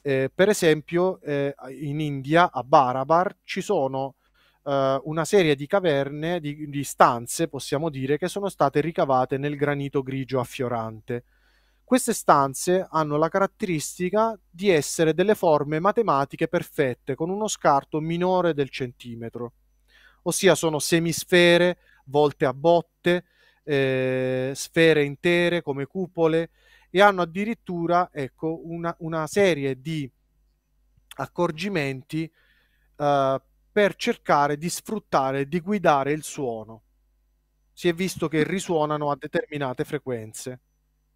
Speaker 2: eh, per esempio, eh, in India, a Barabar, ci sono eh, una serie di caverne, di, di, stanze, possiamo dire, che sono state ricavate nel granito grigio affiorante. Queste stanze hanno la caratteristica di essere delle forme matematiche perfette, con uno scarto minore del centimetro, ossia sono semisfere, volte a botte, eh, sfere intere come cupole, e hanno addirittura ecco, una, una serie di accorgimenti uh, per cercare di sfruttare, di guidare il suono. Si è visto che risuonano a determinate frequenze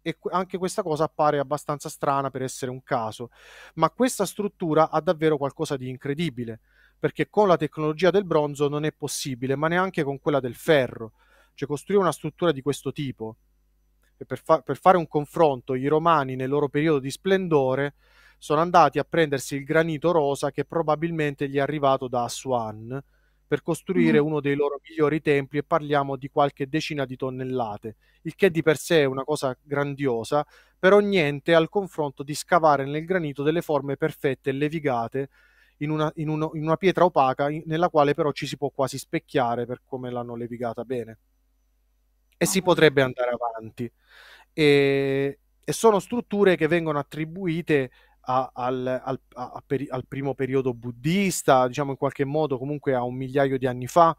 Speaker 2: e anche questa cosa appare abbastanza strana per essere un caso, ma questa struttura ha davvero qualcosa di incredibile, perché con la tecnologia del bronzo non è possibile, ma neanche con quella del ferro, cioè costruire una struttura di questo tipo e per, fa- per fare un confronto i romani nel loro periodo di splendore sono andati a prendersi il granito rosa che probabilmente gli è arrivato da Aswan per costruire mm. uno dei loro migliori templi e parliamo di qualche decina di tonnellate, il che di per sé è una cosa grandiosa, però niente al confronto di scavare nel granito delle forme perfette e levigate in una, in uno, in una pietra opaca in, nella quale però ci si può quasi specchiare per come l'hanno levigata bene e si potrebbe andare avanti. E, e sono strutture che vengono attribuite a, al, al, a, per, al, primo periodo buddista, diciamo in qualche modo comunque a un migliaio di anni fa,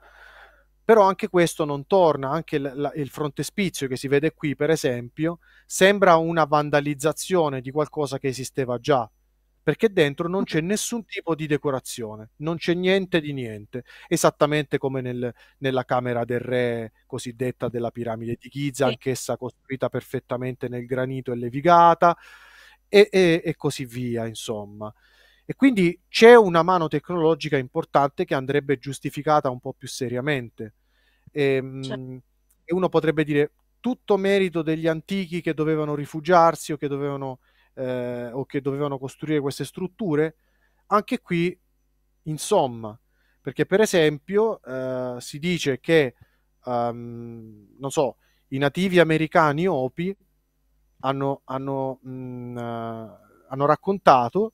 Speaker 2: però anche questo non torna, anche la, la, il frontespizio che si vede qui per esempio sembra una vandalizzazione di qualcosa che esisteva già, perché dentro non c'è nessun tipo di decorazione, non c'è niente di niente, esattamente come nel, nella camera del re cosiddetta della piramide di Giza, sì. anch'essa costruita perfettamente nel granito e levigata e, e, e così via, insomma. E quindi c'è una mano tecnologica importante che andrebbe giustificata un po' più seriamente. E, cioè. Ehm, e uno potrebbe dire tutto merito degli antichi che dovevano rifugiarsi o che dovevano eh, o che dovevano costruire queste strutture, anche qui insomma, perché per esempio eh, si dice che, um, non so, i nativi americani OPI hanno, hanno, mh, mm, eh, hanno raccontato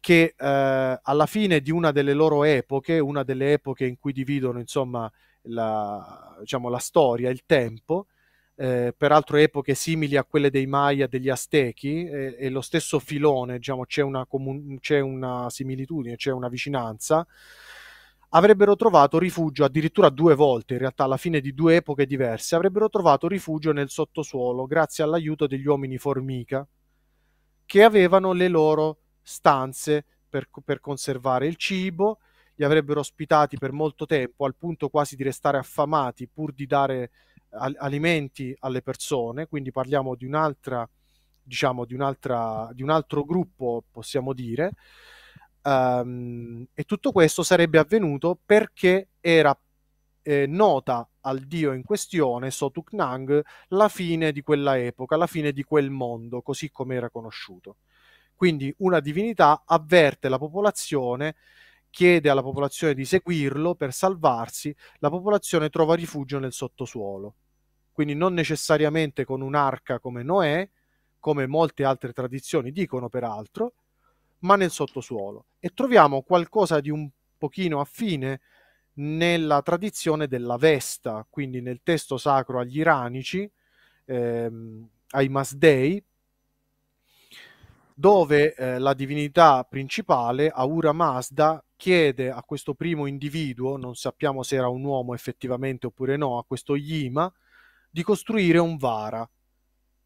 Speaker 2: che eh, alla fine di una delle loro epoche, una delle epoche in cui dividono insomma la, diciamo, la storia, il tempo, eh, peraltro epoche simili a quelle dei Maya, degli Aztechi, e, eh, e lo stesso filone, diciamo, c'è una, comun- c'è una similitudine, c'è una vicinanza, avrebbero trovato rifugio addirittura due volte, in realtà alla fine di due epoche diverse, avrebbero trovato rifugio nel sottosuolo grazie all'aiuto degli uomini formica, che avevano le loro stanze per, per conservare il cibo, li avrebbero ospitati per molto tempo, al punto quasi di restare affamati pur di dare alimenti alle persone, quindi parliamo di un'altra, diciamo, di, un'altra, di un altro gruppo, possiamo dire, um, e tutto questo sarebbe avvenuto perché era eh, nota al dio in questione, Sotuknang, la fine di quella epoca, la fine di quel mondo, così come era conosciuto. Quindi una divinità avverte la popolazione chiede alla popolazione di seguirlo per salvarsi, la popolazione trova rifugio nel sottosuolo. Quindi non necessariamente con un'arca come Noè, come molte altre tradizioni dicono peraltro, ma nel sottosuolo. E troviamo qualcosa di un pochino affine nella tradizione della Vesta, quindi nel testo sacro agli iranici, ehm, ai Masdei, dove eh, la divinità principale, Aura Mazda, chiede a questo primo individuo, non sappiamo se era un uomo effettivamente oppure no, a questo Yima, di costruire un vara.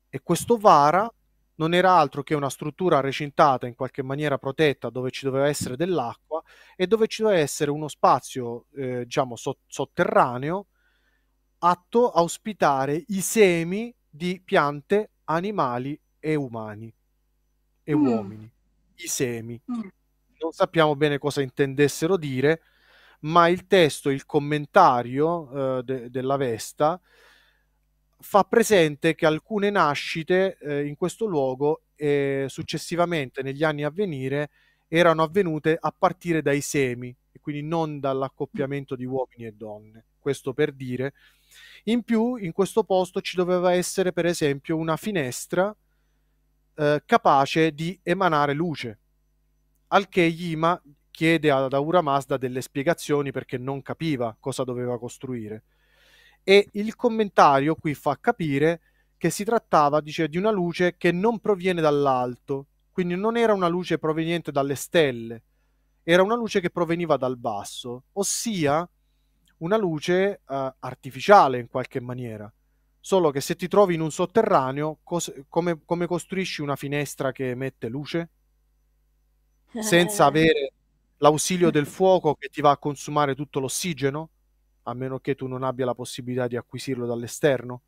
Speaker 2: E questo vara non era altro che una struttura recintata, in qualche maniera protetta, dove ci doveva essere dell'acqua e dove ci doveva essere uno spazio, eh, diciamo, so- sotterraneo atto a ospitare i semi di piante, animali e umani e mm. uomini. I semi. Mm non sappiamo bene cosa intendessero dire, ma il testo, il commentario eh, de- della Vesta fa presente che alcune nascite eh, in questo luogo e successivamente negli anni a venire erano avvenute a partire dai semi e quindi non dall'accoppiamento di uomini e donne. Questo per dire. In più, in questo posto ci doveva essere, per esempio, una finestra eh, capace di emanare luce al che Yima chiede ad Aura Mazda delle spiegazioni perché non capiva cosa doveva costruire. E il commentario qui fa capire che si trattava, dice, di una luce che non proviene dall'alto, quindi non era una luce proveniente dalle stelle, era una luce che proveniva dal basso, ossia una luce eh, artificiale in qualche maniera. Solo che se ti trovi in un sotterraneo, cos- come, come costruisci una finestra che emette luce? senza eh. avere l'ausilio del fuoco che ti va a consumare tutto l'ossigeno, a meno che tu non abbia la possibilità di acquisirlo dall'esterno.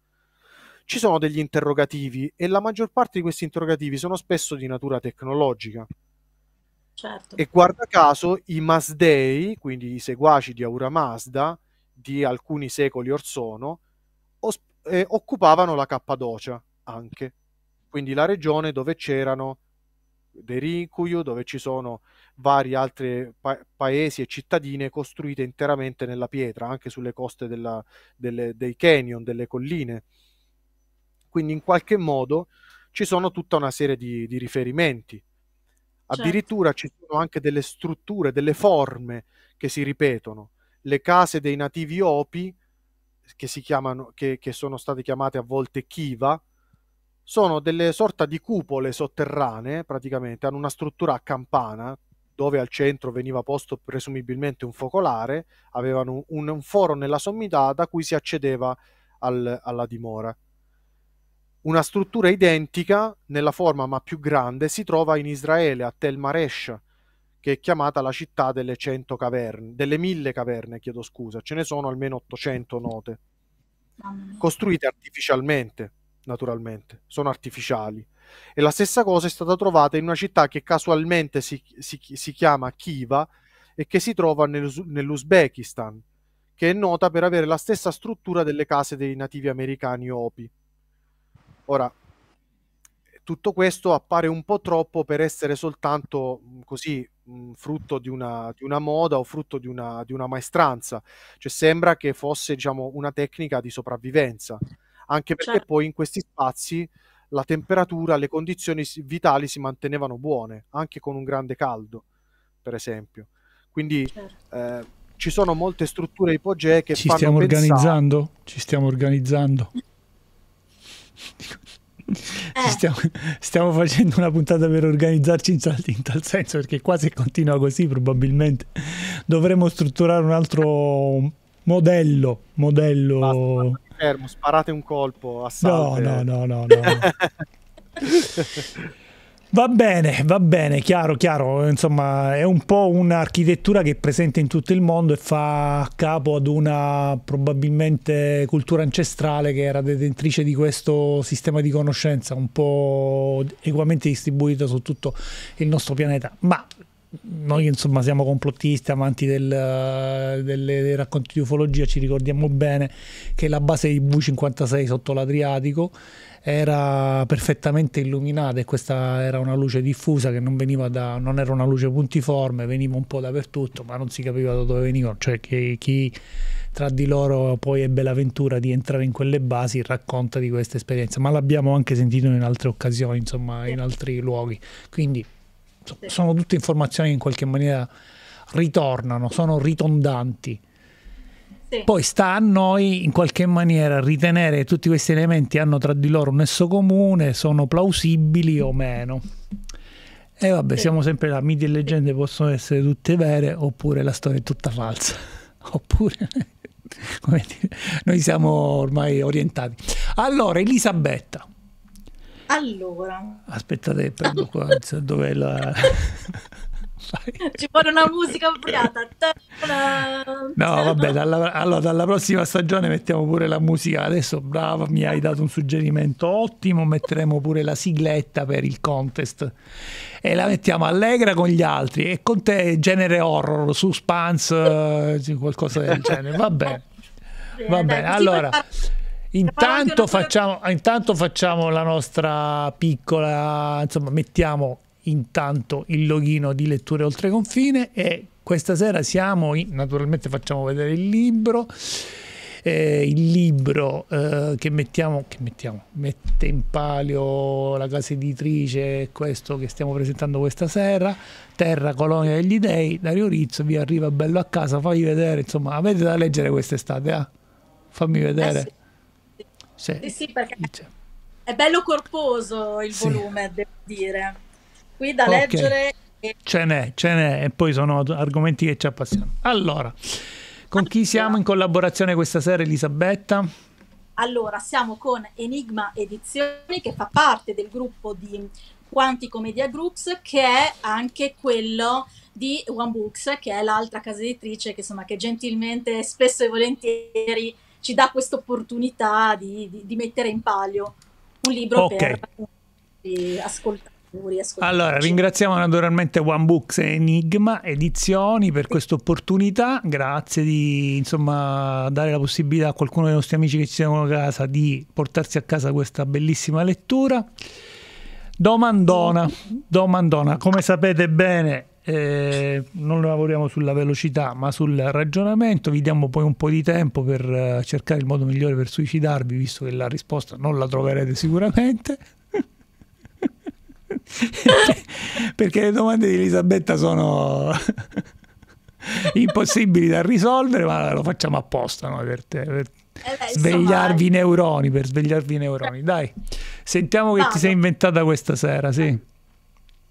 Speaker 2: Ci sono degli interrogativi e la maggior parte di questi interrogativi sono spesso di natura tecnologica. Certo. E guarda caso i Masdei, quindi i seguaci di Aura Mazda di alcuni secoli or sono, os- eh, occupavano la Cappadocia anche, quindi la regione dove c'erano Derinkuyu, dove ci sono vari altri pa- paesi e cittadine costruite interamente nella pietra, anche sulle coste della, delle, dei canyon, delle colline. Quindi in qualche modo ci sono tutta una serie di, di riferimenti. Addirittura certo. ci sono anche delle strutture, delle forme che si ripetono. Le case dei nativi Opi, che, chiamano, che, che sono state chiamate a volte Kiva, sono delle sorta di cupole sotterranee, praticamente, hanno una struttura a campana dove al centro veniva posto presumibilmente un focolare, avevano un, un foro nella sommità da cui si accedeva al, alla dimora. Una struttura identica, nella forma ma più grande, si trova in Israele, a Tel Maresh, che è chiamata la città delle 100 caverne, delle 1000 caverne, chiedo scusa, ce ne sono almeno 800 note, costruite artificialmente naturalmente, sono artificiali. E la stessa cosa è stata trovata in una città che casualmente si, si, si chiama Kiva e che si trova nell'Uz- nell'Uzbekistan, che è nota per avere la stessa struttura delle case dei nativi americani Opi. Ora, tutto questo appare un po' troppo per essere soltanto mm, così mm, frutto di una, di una moda o frutto di una, di una, maestranza, cioè sembra che fosse diciamo, una tecnica di sopravvivenza anche perché certo. poi in questi spazi la temperatura, le condizioni vitali si mantenevano buone, anche con un grande caldo, per esempio. Quindi certo. eh, ci sono molte strutture ipogee che ci stiamo pensare...
Speaker 3: organizzando, ci stiamo organizzando. Eh. Stiamo, stiamo, facendo una puntata per organizzarci in, in, tal senso perché qua se continua così probabilmente dovremo strutturare un altro modello, modello
Speaker 2: fermo, sparate un colpo a No, no, no, no, no.
Speaker 3: Va bene, va bene, chiaro, chiaro, insomma è un po' un'architettura che è presente in tutto il mondo e fa capo ad una probabilmente cultura ancestrale che era detentrice di questo sistema di conoscenza un po' equamente distribuito su tutto il nostro pianeta, ma noi insomma siamo complottisti, amanti del, eh, delle, dei racconti di ufologia, ci ricordiamo bene che la base di V56 sotto l'Adriatico era perfettamente illuminata e questa era una luce diffusa che non veniva da, non era una luce puntiforme, veniva un po' dappertutto, ma non si capiva da dove venivano, cioè chi, chi tra di loro poi ebbe l'avventura di entrare in quelle basi racconta di questa esperienza, ma l'abbiamo anche sentito in altre occasioni, insomma, in altri luoghi. Quindi sono tutte informazioni che in qualche maniera ritornano, sono ritondanti. Sì. Poi sta a noi in qualche maniera ritenere che tutti questi elementi hanno tra di loro un nesso comune, sono plausibili o meno. E vabbè, sì. siamo sempre là, miti e leggende possono essere tutte vere oppure la storia è tutta falsa. oppure, come dire, noi siamo ormai orientati. Allora, Elisabetta.
Speaker 1: Allora.
Speaker 3: Aspettate, prendo qua, dov'è la...
Speaker 1: Ci vuole una musica appropriata. No,
Speaker 3: vabbè, dalla, allora, dalla prossima stagione mettiamo pure la musica. Adesso, brava, mi hai dato un suggerimento ottimo. Metteremo pure la sigletta per il contest e la mettiamo allegra con gli altri. E con te, genere horror, suspense, eh, qualcosa del genere. Va bene. va bene. Allora. Intanto facciamo, intanto facciamo la nostra piccola, insomma mettiamo intanto il loghino di letture oltre confine e questa sera siamo, in, naturalmente facciamo vedere il libro, eh, il libro eh, che, mettiamo, che mettiamo, mette in palio la casa editrice, questo che stiamo presentando questa sera, Terra, Colonia degli Dei, Dario Rizzo, vi arriva bello a casa, fagli vedere, insomma avete da leggere quest'estate, eh? fammi vedere. Eh sì. Sì, sì,
Speaker 1: sì perché dice. è bello corposo il sì. volume, devo dire. Qui da okay. leggere...
Speaker 3: Ce n'è, ce n'è, e poi sono argomenti che ci appassionano. Allora, con allora. chi siamo in collaborazione questa sera, Elisabetta?
Speaker 1: Allora, siamo con Enigma Edizioni, che fa parte del gruppo di Quantico Media Groups, che è anche quello di One Books, che è l'altra casa editrice che, insomma, che gentilmente, spesso e volentieri ci dà questa opportunità di, di, di, mettere in palio un libro okay. per ascoltare. Allora,
Speaker 3: ringraziamo naturalmente One Books e Enigma Edizioni per questa opportunità. Grazie di insomma, dare la possibilità a qualcuno dei nostri amici che ci siamo a casa di portarsi a casa questa bellissima lettura. Domandona, mm-hmm. domandona, come sapete bene, eh, non lavoriamo sulla velocità ma sul ragionamento, vi diamo poi un po' di tempo per eh, cercare il modo migliore per suicidarvi, visto che la risposta non la troverete sicuramente. Perché le domande di Elisabetta sono impossibili da risolvere, ma lo facciamo apposta no? per, te, per eh, svegliarvi i neuroni, per svegliarvi i neuroni. Dai, sentiamo che no, ti sei inventata questa sera, sì.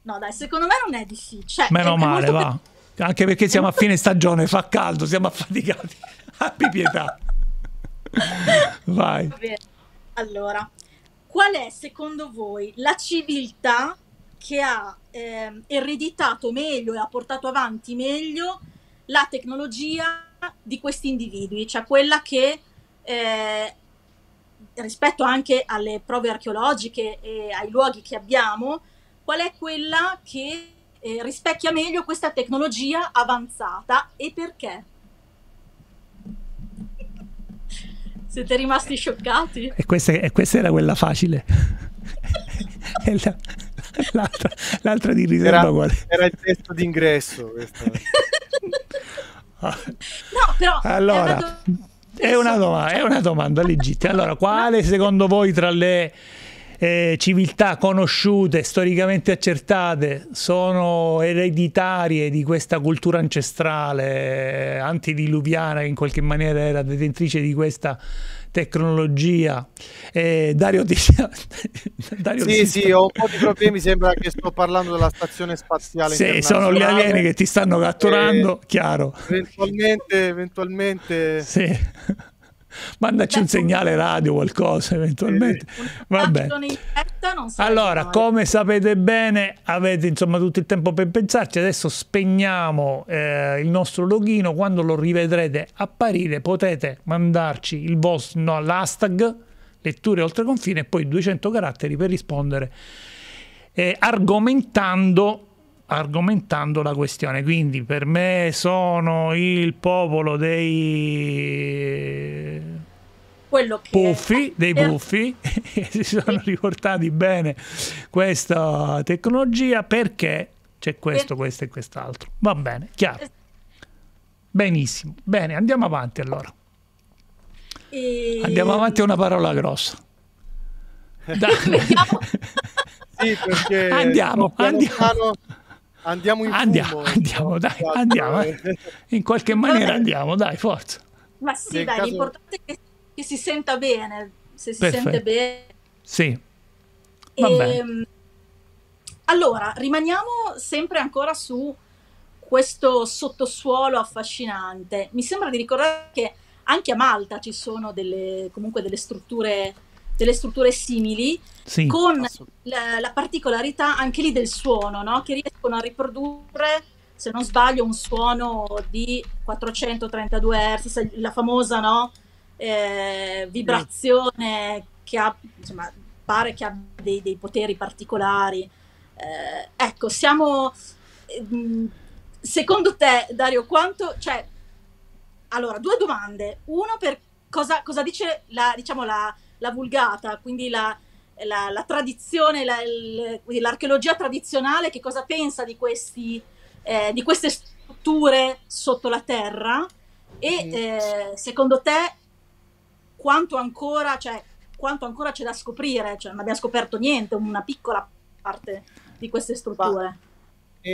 Speaker 1: No, dai, secondo me non è difficile. Cioè, Meno male, va.
Speaker 3: Per... Anche perché siamo a fine stagione, fa caldo, siamo affaticati. Abbi pietà. Vai.
Speaker 1: Allora, qual è secondo voi la civiltà che ha eh, ereditato meglio e ha portato avanti meglio la tecnologia di questi individui, cioè quella che eh, rispetto anche alle prove archeologiche e ai luoghi che abbiamo, qual è quella che eh, rispecchia meglio questa tecnologia avanzata e perché? Siete rimasti
Speaker 2: scioccati?
Speaker 3: E questa, e questa era quella facile. la, l'altra, l'altra, di riserva
Speaker 2: era, era il testo d'ingresso. Ah. no,
Speaker 1: però...
Speaker 3: Allora, è una, do- è una domanda legittima. Allora, quale secondo voi tra le eh, civiltà conosciute, storicamente accertate, sono ereditarie di questa cultura ancestrale eh, antidiluviana che in qualche maniera era detentrice di questa tecnologia. Eh, Dario ti... Dario sì, sì, ho un
Speaker 2: po' di problemi, sembra che sto parlando della stazione spaziale. Sì, sono gli alieni che ti
Speaker 3: stanno catturando, eh, chiaro.
Speaker 2: Eventualmente, eventualmente...
Speaker 3: Sì mandaci un segnale radio, qualcosa eventualmente. Vabbè. Allora, come sapete bene, avete insomma tutto il tempo per pensarci. Adesso spegniamo eh, il nostro loghino. Quando lo rivedrete apparire, potete mandarci il vostro no, l'hashtag letture oltre confine e poi 200 caratteri per rispondere. Eh, argomentando argomentando la questione. Quindi per me sono il popolo dei quello che buffi, dei buffi si sono riportati bene questa tecnologia perché c'è questo, questo e quest'altro. Va bene, chiaro. Benissimo. Bene, andiamo avanti allora.
Speaker 1: E... Andiamo avanti
Speaker 3: a una parola grossa.
Speaker 1: Da... sì, perché
Speaker 3: andiamo, andiamo. Lontano Andiamo in andiamo, fumo, andiamo, dai, esatto. andiamo. Eh. In qualche maniera andiamo, dai, forza.
Speaker 1: Ma sì, Nel dai, caso... l'importante è che, che, si senta bene, se si Perfetto. sente bene.
Speaker 3: Sì. E, ehm,
Speaker 1: allora, rimaniamo sempre ancora su questo sottosuolo affascinante. Mi sembra di ricordare che anche a Malta ci sono delle, comunque delle strutture delle strutture simili, sì. con la, la, particolarità anche lì del suono, no? che riescono a riprodurre, se non sbaglio, un suono di 432 Hz, la famosa no? eh, vibrazione sì. che ha, insomma, pare che abbia dei, dei, poteri particolari. Eh, ecco, siamo... Ehm, secondo te, Dario, quanto... Cioè, allora, due domande. Uno per cosa, cosa dice la, diciamo, la, la vulgata, quindi la, la, la tradizione, la, l'archeologia tradizionale, che cosa pensa di, questi, eh, di queste strutture sotto la terra e mm. eh, secondo te quanto ancora, cioè, quanto ancora c'è da scoprire? Cioè, non abbiamo scoperto niente, una piccola parte di queste strutture.
Speaker 2: E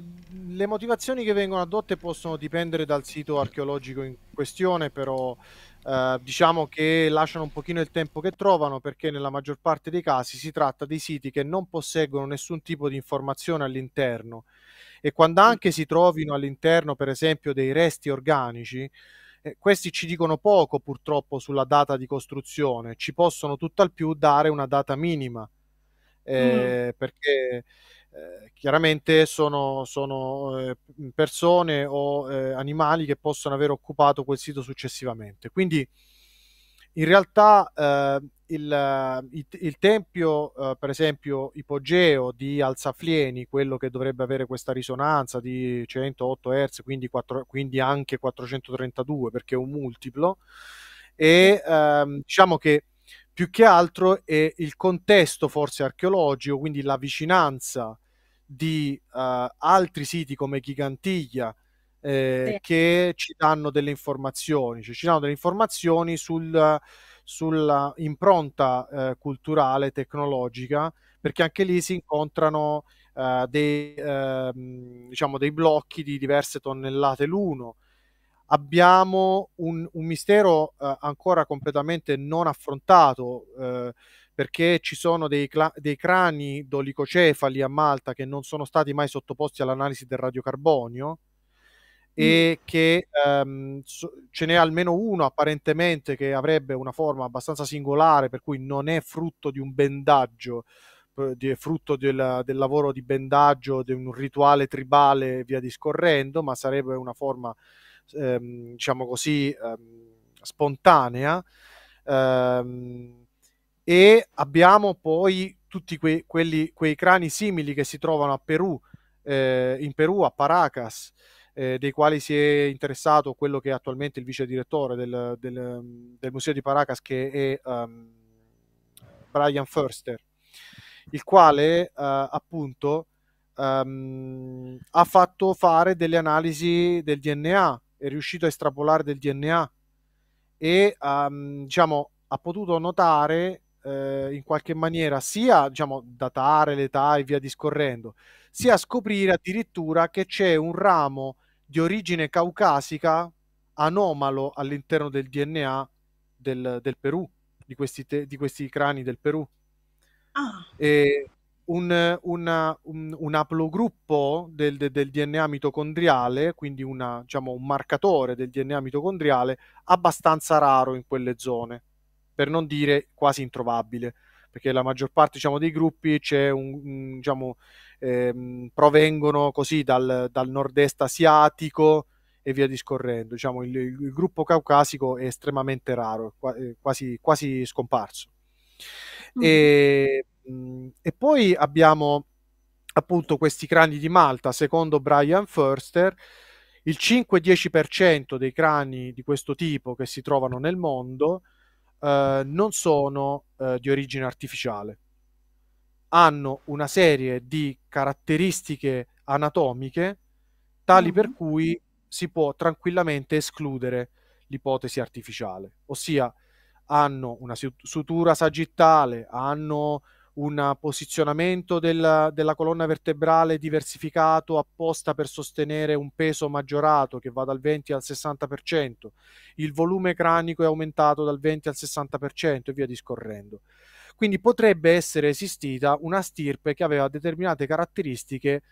Speaker 2: ehm, le motivazioni che vengono adotte possono dipendere dal sito archeologico in questione, però Uh, diciamo che lasciano un pochino il tempo che trovano perché nella maggior parte dei casi si tratta di siti che non posseggono nessun tipo di informazione all'interno e quando anche si trovino all'interno per esempio dei resti organici eh, questi ci dicono poco purtroppo sulla data di costruzione ci possono tutt'al più dare una data minima mm.
Speaker 1: eh,
Speaker 2: mm. perché eh, chiaramente sono, sono eh, persone o eh, animali che possono aver occupato quel sito successivamente. Quindi in realtà eh, il, il, il, tempio, eh, per esempio ipogeo di Alzaflieni, quello che dovrebbe avere questa risonanza di 108 Hz, quindi, quindi anche 432 perché è un multiplo, e ehm, diciamo che più che altro è il contesto forse archeologico, quindi la vicinanza di uh, altri siti come Gigantiglia eh, sì. che ci danno delle informazioni, cioè ci danno delle informazioni sul, sulla impronta eh, culturale, tecnologica, perché anche lì si incontrano eh, dei, ehm, diciamo dei blocchi di diverse tonnellate l'uno. Abbiamo un, un mistero eh, ancora completamente non affrontato eh, perché ci sono dei, cla- dei crani dolicocefali a Malta che non sono stati mai sottoposti all'analisi del radiocarbonio e mm. che um, so- ce n'è almeno uno apparentemente che avrebbe una forma abbastanza singolare per cui non è frutto di un bendaggio di, frutto del, del, lavoro di bendaggio, di un rituale tribale e via discorrendo, ma sarebbe una forma, ehm, diciamo così, ehm, spontanea. Ehm, e abbiamo poi tutti quei, quelli, quei crani simili che si trovano a Perù, eh, in Perù, a Paracas, eh, dei quali si è interessato quello che è attualmente il vice direttore del, del, del museo di Paracas, che è um, Brian Förster, il quale eh, appunto um, ha fatto fare delle analisi del DNA, è riuscito a estrapolare del DNA e um, diciamo, ha potuto notare eh, in qualche maniera sia diciamo, datare l'età e via discorrendo, sia scoprire addirittura che c'è un ramo di origine caucasica anomalo all'interno del DNA del, del Perù, di questi, te, di questi, crani del Perù. Ah. E un, una, un, un haplogruppo del, del, DNA mitocondriale, quindi una, diciamo, un marcatore del DNA mitocondriale abbastanza raro in quelle zone per non dire quasi introvabile perché la maggior parte diciamo, dei gruppi un, diciamo, ehm, provengono così dal, dal, nord-est asiatico e via discorrendo. Diciamo, il, il, gruppo caucasico è estremamente raro, eh, quasi, quasi scomparso. Mm-hmm. Mm. E, e, poi abbiamo appunto questi crani di Malta, secondo Brian Förster. Il 5-10% dei crani di questo tipo che si trovano nel mondo eh, non sono eh, di origine artificiale. Hanno una serie di caratteristiche anatomiche tali mm-hmm. per cui si può tranquillamente escludere l'ipotesi artificiale, ossia hanno una sutura sagittale, hanno un posizionamento della, della, colonna vertebrale diversificato apposta per sostenere un peso maggiorato che va dal 20 al 60%, il volume cranico è aumentato dal 20 al 60% e via discorrendo. Quindi potrebbe essere esistita una stirpe che aveva determinate caratteristiche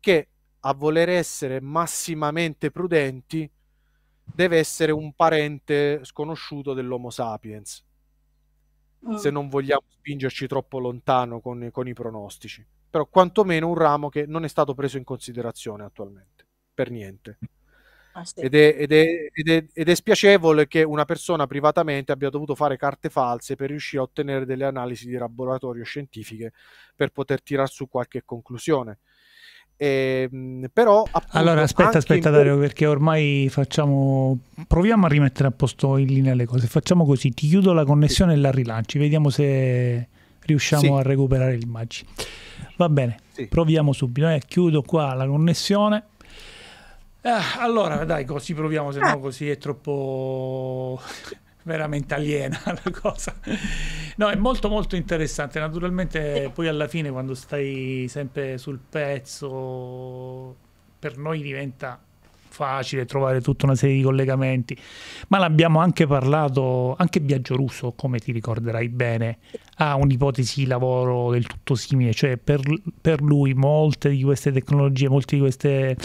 Speaker 2: che a voler essere massimamente prudenti deve essere un parente sconosciuto dell'Homo sapiens Mm. se non vogliamo spingerci troppo lontano con, con i pronostici. Però quantomeno un ramo che non è stato preso in considerazione attualmente, per niente. Ah, sì. ed, è, ed, è, ed, è, ed, è, spiacevole che una persona privatamente abbia dovuto fare carte false per riuscire a ottenere delle analisi di laboratorio scientifiche per poter tirar su qualche conclusione. Ehm, però appunto, allora aspetta aspetta Dario in...
Speaker 3: perché ormai facciamo proviamo a rimettere a posto in linea le cose facciamo così ti chiudo la connessione sì. e la rilanci vediamo se riusciamo sì. a recuperare l'immagine va bene sì. proviamo subito eh. chiudo qua la connessione eh, allora dai così proviamo se ah. no così è troppo veramente aliena la cosa. No, è molto molto interessante. Naturalmente poi alla fine quando stai sempre sul pezzo per noi diventa facile trovare tutta una serie di collegamenti, ma l'abbiamo anche parlato, anche Biagio Russo, come ti ricorderai bene, ha un'ipotesi di lavoro del tutto simile, cioè per, per lui molte di queste tecnologie, molte di queste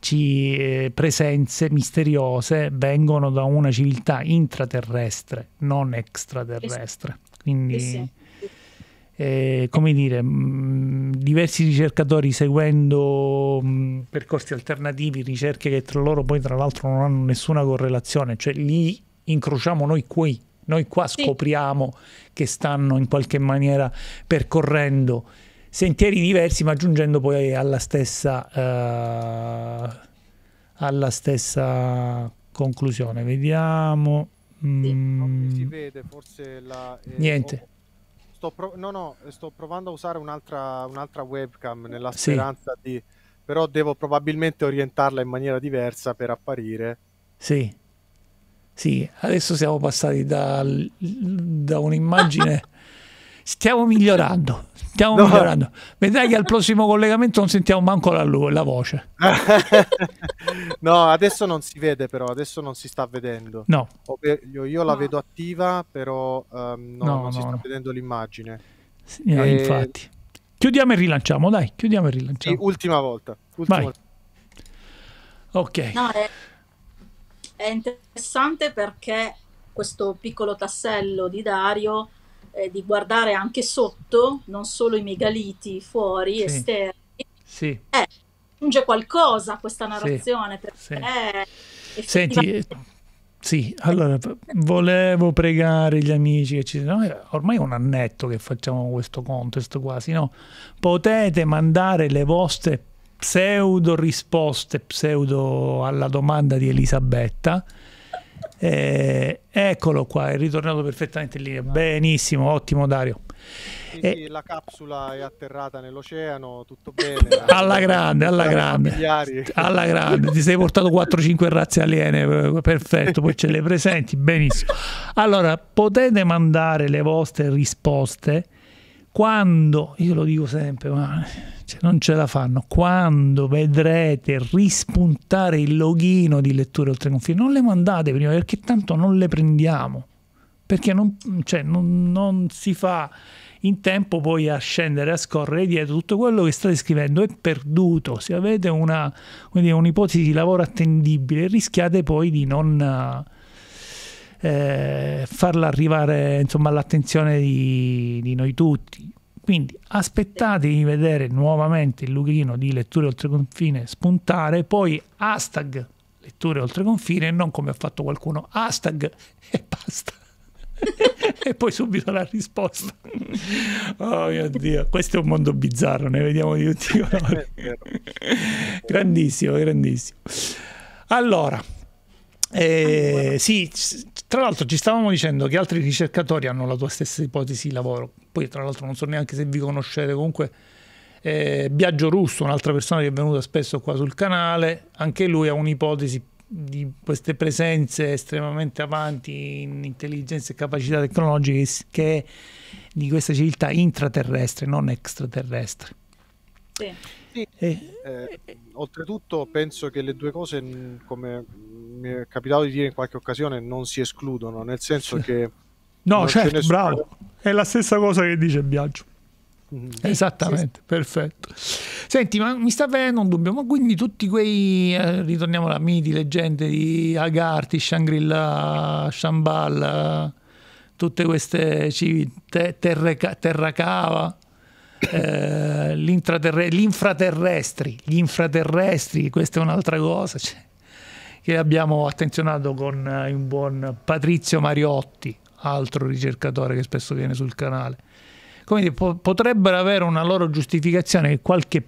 Speaker 3: ci, eh, presenze misteriose vengono da una civiltà intraterrestre, non extraterrestre. Quindi, eh, come dire, mh, mm, diversi ricercatori seguendo mh, mm, percorsi alternativi, ricerche che tra loro poi tra l'altro non hanno nessuna correlazione, cioè li incrociamo noi qui, noi qua sì. scopriamo che stanno in qualche maniera percorrendo sentieri diversi ma giungendo poi alla stessa, uh, alla stessa conclusione. Vediamo. Mm. si
Speaker 2: vede forse la... Eh, Niente. Sto no, no, sto provando a usare un'altra, un'altra webcam nella speranza sì. di... però devo probabilmente orientarla in maniera diversa per apparire.
Speaker 3: Sì. Sì, adesso siamo passati da, da un'immagine... Stiamo migliorando. Stiamo no. migliorando. Vedrai che al prossimo collegamento non sentiamo manco la, la voce.
Speaker 2: no, adesso non si vede però, adesso non si sta vedendo. No. Io, io la vedo attiva, però um, no, no, non no, si sta vedendo l'immagine. Sì, e... Eh, eh, infatti.
Speaker 3: Chiudiamo e rilanciamo, dai, chiudiamo e rilanciamo.
Speaker 2: Sì, ultima volta. Ultima volta. Ok. No, è,
Speaker 1: è interessante perché questo piccolo tassello di Dario eh, di guardare anche sotto, non solo i megaliti fuori, sì. esterni,
Speaker 3: sì. Eh,
Speaker 1: aggiunge qualcosa a questa narrazione. Perché sì. Eh, effettivamente... Senti,
Speaker 3: sì, allora volevo pregare gli amici che ci sono. Eh, ormai è un annetto che facciamo questo contest quasi, no? Potete mandare le vostre pseudo risposte, pseudo alla domanda di Elisabetta eh, eccolo qua, è ritornato perfettamente in linea. Benissimo, ottimo Dario. Sì, eh, sì,
Speaker 2: la capsula è atterrata nell'oceano, tutto bene. Alla grande, alla grande. Alla grande,
Speaker 3: ti sei portato 4-5 razze aliene, eh, perfetto, poi ce le presenti, benissimo. Allora, potete mandare le vostre risposte quando, io lo dico sempre, ma cioè, non ce la fanno. Quando vedrete rispuntare il loghino di letture oltre confine, non le mandate prima perché tanto non le prendiamo. Perché non, cioè, non, non si fa in tempo poi a scendere, a scorrere dietro tutto quello che state scrivendo è perduto. Se avete una, dire, un'ipotesi di lavoro attendibile, rischiate poi di non eh, farla arrivare insomma, all'attenzione di, di noi tutti. Quindi aspettate di vedere nuovamente il lucchino di letture oltreconfine spuntare, poi hashtag letture oltreconfine, non come ha fatto qualcuno, hashtag e basta. e poi subito la risposta. Oh mio Dio, questo è un mondo bizzarro, ne vediamo di tutti i colori. grandissimo, grandissimo. Allora, eh, sì, tra l'altro ci stavamo dicendo che altri ricercatori hanno la tua stessa ipotesi di lavoro, poi tra l'altro non so neanche se vi conoscete comunque. Eh, Biagio Russo, un'altra persona che è venuta spesso qua sul canale, anche lui ha un'ipotesi di queste presenze estremamente avanti in intelligenza e capacità tecnologiche che è di questa civiltà intraterrestre, non extraterrestre.
Speaker 2: Sì. Eh, sì. Eh, eh oltretutto penso che le due cose, mm, come mi è capitato di dire in qualche occasione, non si escludono, nel senso che... no, certo, nessun...
Speaker 3: bravo. È la stessa cosa che dice Biagio. Mm-hmm. Esattamente, sì. perfetto. Senti, ma mi sta venendo un dubbio, ma quindi tutti quei, eh, ritorniamo alla miti, leggende di Agarthi, Shangri-La, Shambhala, tutte queste civ- te- terra cava, eh, gli infraterrestri, gli infraterrestri, questa è un'altra cosa cioè, che abbiamo attenzionato con un eh, buon Patrizio Mariotti, altro ricercatore che spesso viene sul canale. Quindi po potrebbero avere una loro giustificazione che qualche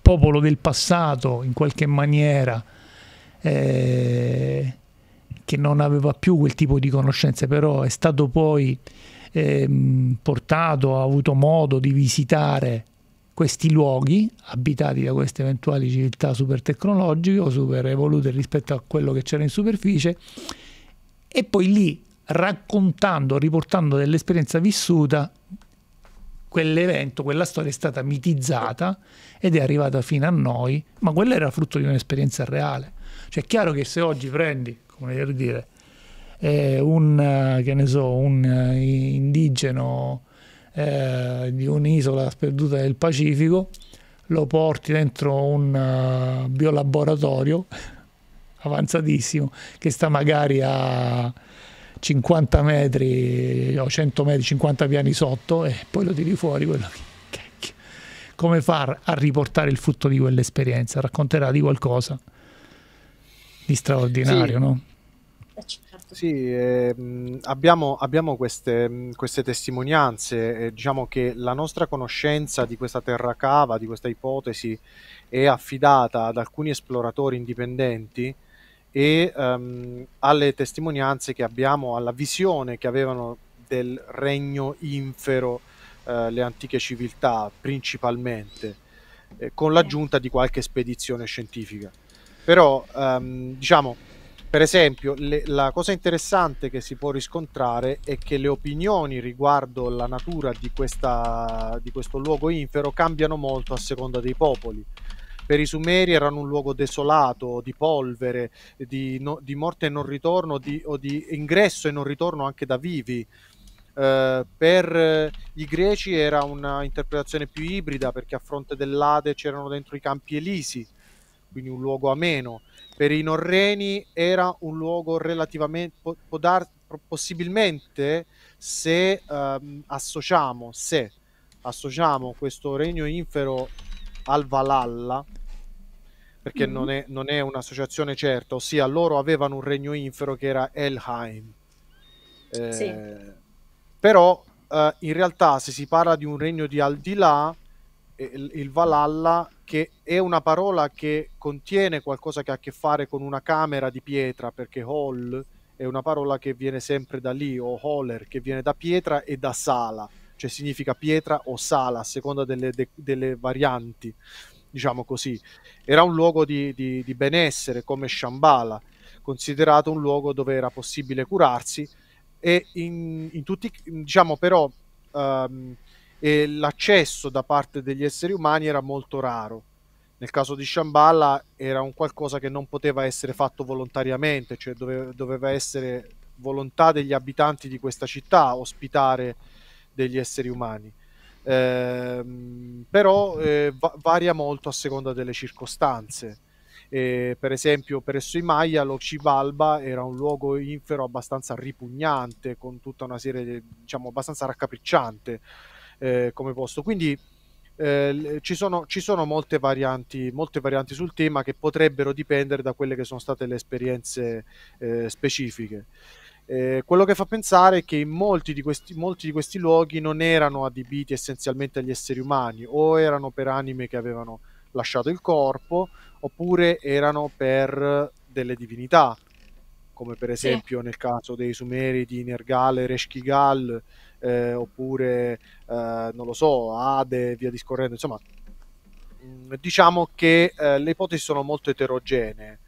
Speaker 3: popolo del passato in qualche maniera eh, che non aveva più quel tipo di conoscenze, però è stato poi ehm, portato, ha avuto modo di visitare questi luoghi abitati da queste eventuali civiltà super tecnologiche o super evolute rispetto a quello che c'era in superficie e poi lì raccontando, riportando dell'esperienza vissuta, quell'evento, quella storia è stata mitizzata ed è arrivata fino a noi, ma quella era frutto di un'esperienza reale. Cioè è chiaro che se oggi prendi, come dire, eh, un, che ne so, un eh, indigeno eh, di un'isola sperduta del Pacifico, lo porti dentro un uh, biolaboratorio avanzatissimo che sta magari a 50 metri o 100 metri, 50 piani sotto e poi lo tiri fuori quello che come far a riportare il frutto di quell'esperienza? Racconterà di qualcosa di straordinario, sì. no?
Speaker 2: Sì, ehm, abbiamo, abbiamo queste, queste testimonianze, eh, diciamo che la nostra conoscenza di questa terra cava, di questa ipotesi, è affidata ad alcuni esploratori indipendenti e ehm, alle testimonianze che abbiamo, alla visione che avevano del regno infero eh, le antiche civiltà principalmente, eh, con l'aggiunta di qualche spedizione scientifica. Però, ehm, diciamo, per esempio, le, la cosa interessante che si può riscontrare è che le opinioni riguardo la natura di, questa, di questo luogo infero cambiano molto a seconda dei popoli. Per i Sumeri erano un luogo desolato, di polvere, di, no, di morte e non ritorno, di, o di ingresso e non ritorno anche da vivi. Uh, per i greci era un'interpretazione più ibrida perché a fronte dell'Ade c'erano dentro i campi elisi quindi un luogo ameno. Per i norreni era un luogo relativamente, po- po dar, possibilmente, se ehm, associamo, se associamo questo regno infero al Valhalla, perché mm non, è, non, è, un'associazione certa, ossia loro avevano un regno infero che era Elheim. Eh, sì. Però eh, in realtà se si parla di un regno di al di là, il, il Valhalla, che è una parola che contiene qualcosa che ha a che fare con una camera di pietra, perché hall è una parola che viene sempre da lì, o holler, che viene da pietra e da sala, cioè significa pietra o sala, a seconda delle, de, delle varianti, diciamo così. Era un luogo di, di, di benessere, come Shambhala, considerato un luogo dove era possibile curarsi, e in, in tutti, diciamo però... Um, e l'accesso da parte degli esseri umani era molto raro. Nel caso di Shambhala era un qualcosa che non poteva essere fatto volontariamente, cioè dove, doveva essere volontà degli abitanti di questa città ospitare degli esseri umani. Eh, però eh, va- varia molto a seconda delle circostanze. Eh, per esempio, presso i Maya, l'Ocibalba era un luogo infero abbastanza ripugnante, con tutta una serie, di, diciamo, abbastanza raccapricciante, eh, come posto. Quindi eh, ci, sono, ci sono molte, varianti, molte varianti sul tema che potrebbero dipendere da quelle che sono state le esperienze eh, specifiche. Eh, quello che fa pensare è che molti di, questi, molti di questi luoghi non erano adibiti essenzialmente agli esseri umani, o erano per anime che avevano lasciato il corpo, oppure erano per delle divinità, come per esempio sì. nel caso dei Sumeri di Nergal e Reshkigal, eh, oppure eh, non lo so, Ade e via discorrendo, insomma mm, diciamo che eh, le ipotesi sono molto eterogenee.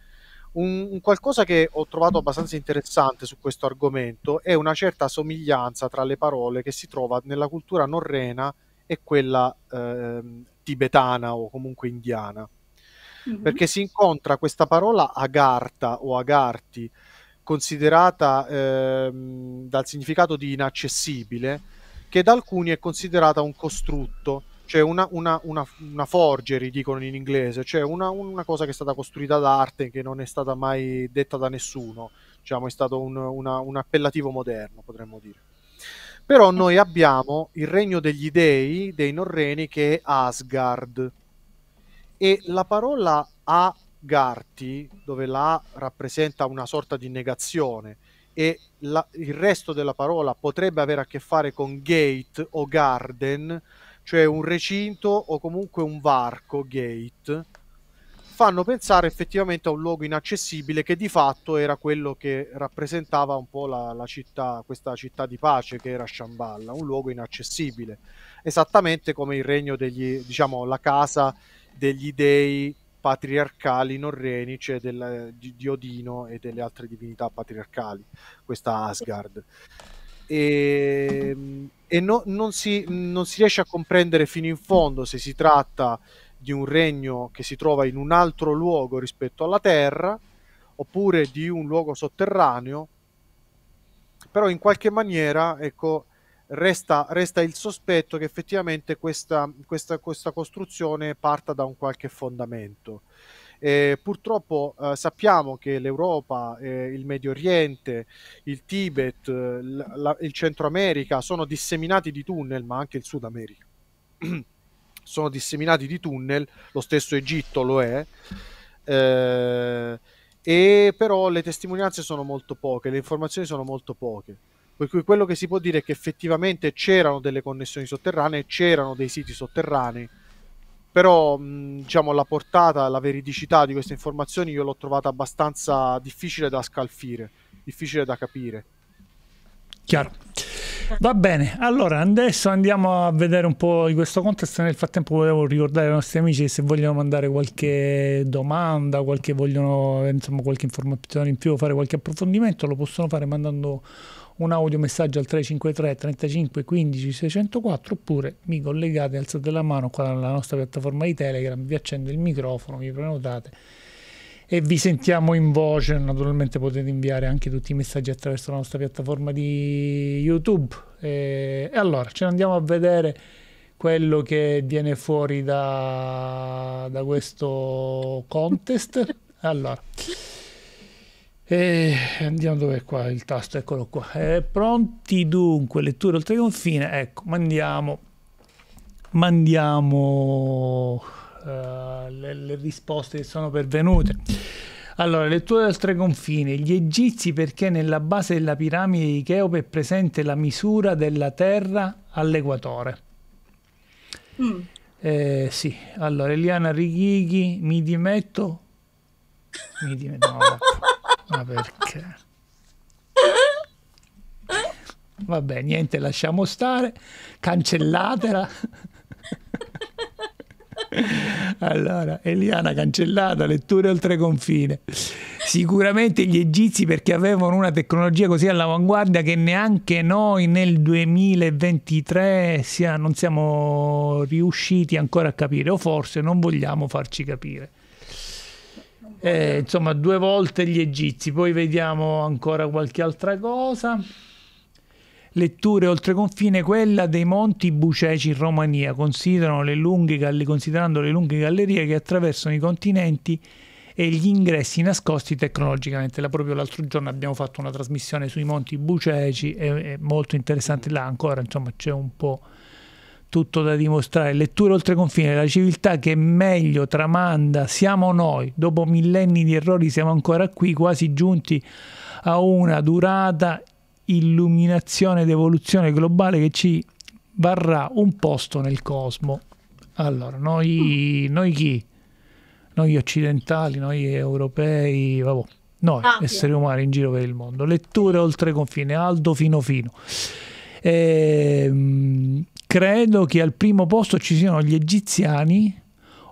Speaker 2: Un, un, qualcosa che ho trovato abbastanza interessante su questo argomento è una certa somiglianza tra le parole che si trova nella cultura norrena e quella ehm, tibetana o comunque indiana. Mm-hmm. Perché si incontra questa parola agarta o agarti, considerata ehm, dal significato di inaccessibile, che da alcuni è considerata un costrutto, cioè una, una, una, una forgery, dicono in inglese, cioè una, una, cosa che è stata costruita d'arte, che non è stata mai detta da nessuno, diciamo, è stato un, un appellativo moderno, potremmo dire. Però noi abbiamo il regno degli dei, dei norreni, che è Asgard. E la parola a Garti, dove la A rappresenta una sorta di negazione e la, il resto della parola potrebbe avere a che fare con gate o garden, cioè un recinto o comunque un varco, gate, fanno pensare effettivamente a un luogo inaccessibile che di fatto era quello che rappresentava un po' la, la città, questa città di pace che era Shamballa, un luogo inaccessibile, esattamente come il regno degli, diciamo, la casa degli dei patriarcali norrenice del, di, di, Odino e delle altre divinità patriarcali, questa Asgard. E, ehm, e no, non, si, non si riesce a comprendere fino in fondo se si tratta di un regno che si trova in un altro luogo rispetto alla Terra oppure di un luogo sotterraneo, però in qualche maniera ecco, Resta, resta, il sospetto che effettivamente questa, questa, questa, costruzione parta da un qualche fondamento. E purtroppo eh, sappiamo che l'Europa, eh, il Medio Oriente, il Tibet, eh, la, la, il Centro America sono disseminati di tunnel, ma anche il Sud America. sono disseminati di tunnel, lo stesso Egitto lo è. Eh, e però le testimonianze sono molto poche, le informazioni sono molto poche per cui quello che si può dire è che effettivamente c'erano delle connessioni sotterranee, c'erano dei siti sotterranei, però mh, diciamo la portata, la veridicità di queste informazioni io l'ho trovata abbastanza difficile da scalfire, difficile da capire.
Speaker 3: Chiaro. Va bene, allora adesso andiamo a vedere un po' di questo contesto. Nel frattempo volevo ricordare ai nostri amici che se vogliono mandare qualche domanda, qualche, vogliono, insomma, qualche informazione in più, fare qualche approfondimento, lo possono fare mandando un audiomessaggio al 353 35 15 604 oppure mi collegate, alzate la mano qua alla nostra piattaforma di Telegram, vi accendo il microfono, vi prenotate e vi sentiamo in voce. Naturalmente potete inviare anche tutti i messaggi attraverso la nostra piattaforma di YouTube. E, e allora ce ne andiamo a vedere quello che viene fuori da, da questo contest. Allora. E andiamo dov'è qua il tasto, eccolo qua. Eh, pronti dunque, letture oltre confine, ecco, mandiamo, mandiamo uh, le, le, risposte che sono pervenute. Allora, lettura oltre confine, gli egizi perché nella base della piramide di Cheope è presente la misura della terra all'equatore. Mm. Eh, sì, allora Eliana Righi, mi dimetto, mi dimetto. No, Ma perché? Vabbè, niente, lasciamo stare, cancellatela. Allora, Eliana cancellata, letture oltre confine. Sicuramente gli egizi perché avevano una tecnologia così all'avanguardia che neanche noi nel 2023 sia, non siamo riusciti ancora a capire o forse non vogliamo farci capire eh, insomma due volte gli egizi, poi vediamo ancora qualche altra cosa. Letture oltre confine, quella dei Monti Buceci in Romania, le lunghe, considerando le lunghe gallerie che attraversano i continenti e gli ingressi nascosti tecnologicamente. La, proprio l'altro giorno abbiamo fatto una trasmissione sui Monti Buceci, è, è molto interessante là ancora, insomma c'è un po' tutto da dimostrare, letture oltre confine, la civiltà che meglio tramanda siamo noi, dopo millenni di errori siamo ancora qui, quasi giunti a una durata illuminazione ed evoluzione globale che ci varrà un posto nel cosmo. Allora, noi, noi chi? Noi occidentali, noi europei, vabbè, noi ah, esseri umani in giro per il mondo. Letture oltre confine, Aldo Fino Fino. Ehm, credo che al primo posto ci siano gli egiziani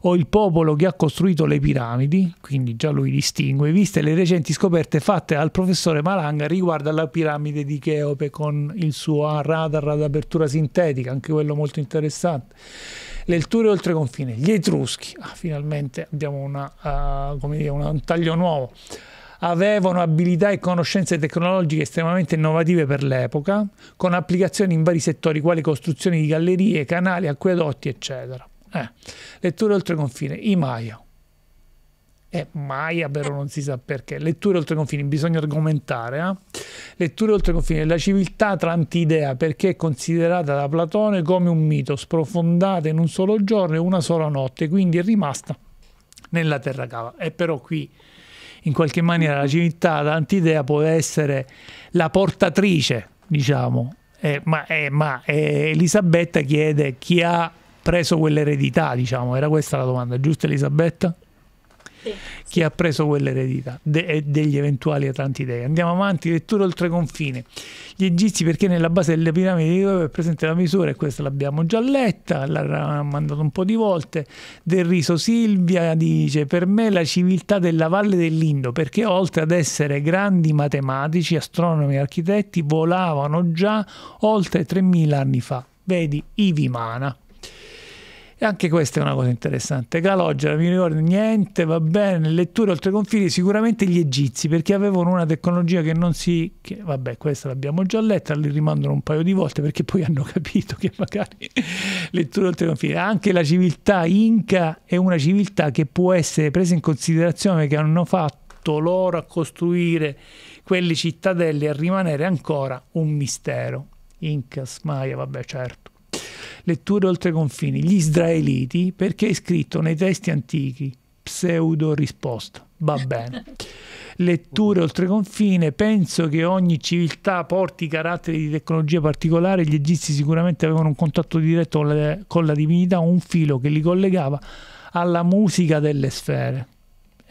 Speaker 3: o il popolo che ha costruito le piramidi, quindi già lui distingue, viste le recenti scoperte fatte dal professore Malanga riguardo alla piramide di Cheope con il suo radar ad apertura sintetica, anche quello molto interessante. Le alture oltre confine, gli Etruschi, ah, finalmente abbiamo una, uh, dire, una, un taglio nuovo avevano abilità e conoscenze tecnologiche estremamente innovative per l'epoca, con applicazioni in vari settori quali costruzioni di gallerie, canali, acquedotti, eccetera. Eh, letture oltre confine, i Maya. Eh, Maya però non si sa perché. Letture oltre confine, bisogna argomentare. Eh? Letture oltre confine, la civiltà trantidea perché è considerata da Platone come un mito, sprofondata in un solo giorno e una sola notte, quindi è rimasta nella terra cava. E però qui in qualche maniera la civiltà d'Antidea può essere la portatrice, diciamo, eh, ma, eh, ma eh, Elisabetta chiede chi ha preso quell'eredità, diciamo, era questa la domanda, giusto Elisabetta? sì, chi sì. ha preso quell'eredità de eh, degli eventuali Atlantidei. Andiamo avanti, lettura oltre confine. Gli egizi perché nella base delle piramidi di Giove è presente la misura, e questa l'abbiamo già letta, l'ha mandato un po' di volte, del riso Silvia dice per me la civiltà della valle dell'Indo perché oltre ad essere grandi matematici, astronomi e architetti volavano già oltre 3.000 anni fa. Vedi, Ivimana. E anche questa è una cosa interessante. Calogera, mi ricordo, niente, va bene, letture oltre confini, sicuramente gli egizi, perché avevano una tecnologia che non si... Che, vabbè, questa l'abbiamo già letta, li rimandano un paio di volte perché poi hanno capito che magari letture oltre confini. Anche la civiltà inca è una civiltà che può essere presa in considerazione che hanno fatto loro a costruire quelle cittadelle a rimanere ancora un mistero. Inca, Smaia, vabbè certo letture oltre confini, gli israeliti, perché è scritto nei testi antichi, pseudo risposta, va bene. letture oltre confine, penso che ogni civiltà porti caratteri di tecnologia particolare, gli egizi sicuramente avevano un contatto diretto con la, con la divinità, un filo che li collegava alla musica delle sfere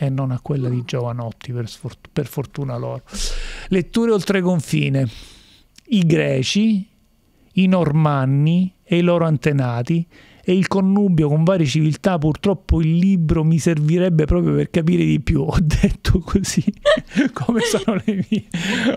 Speaker 3: e non a quella di Giovanotti, per, sfort per fortuna loro. Letture oltre confine. I greci, i normanni e i loro antenati e il connubio con varie civiltà, purtroppo il libro mi servirebbe proprio per capire di più. Ho detto così come sono le mie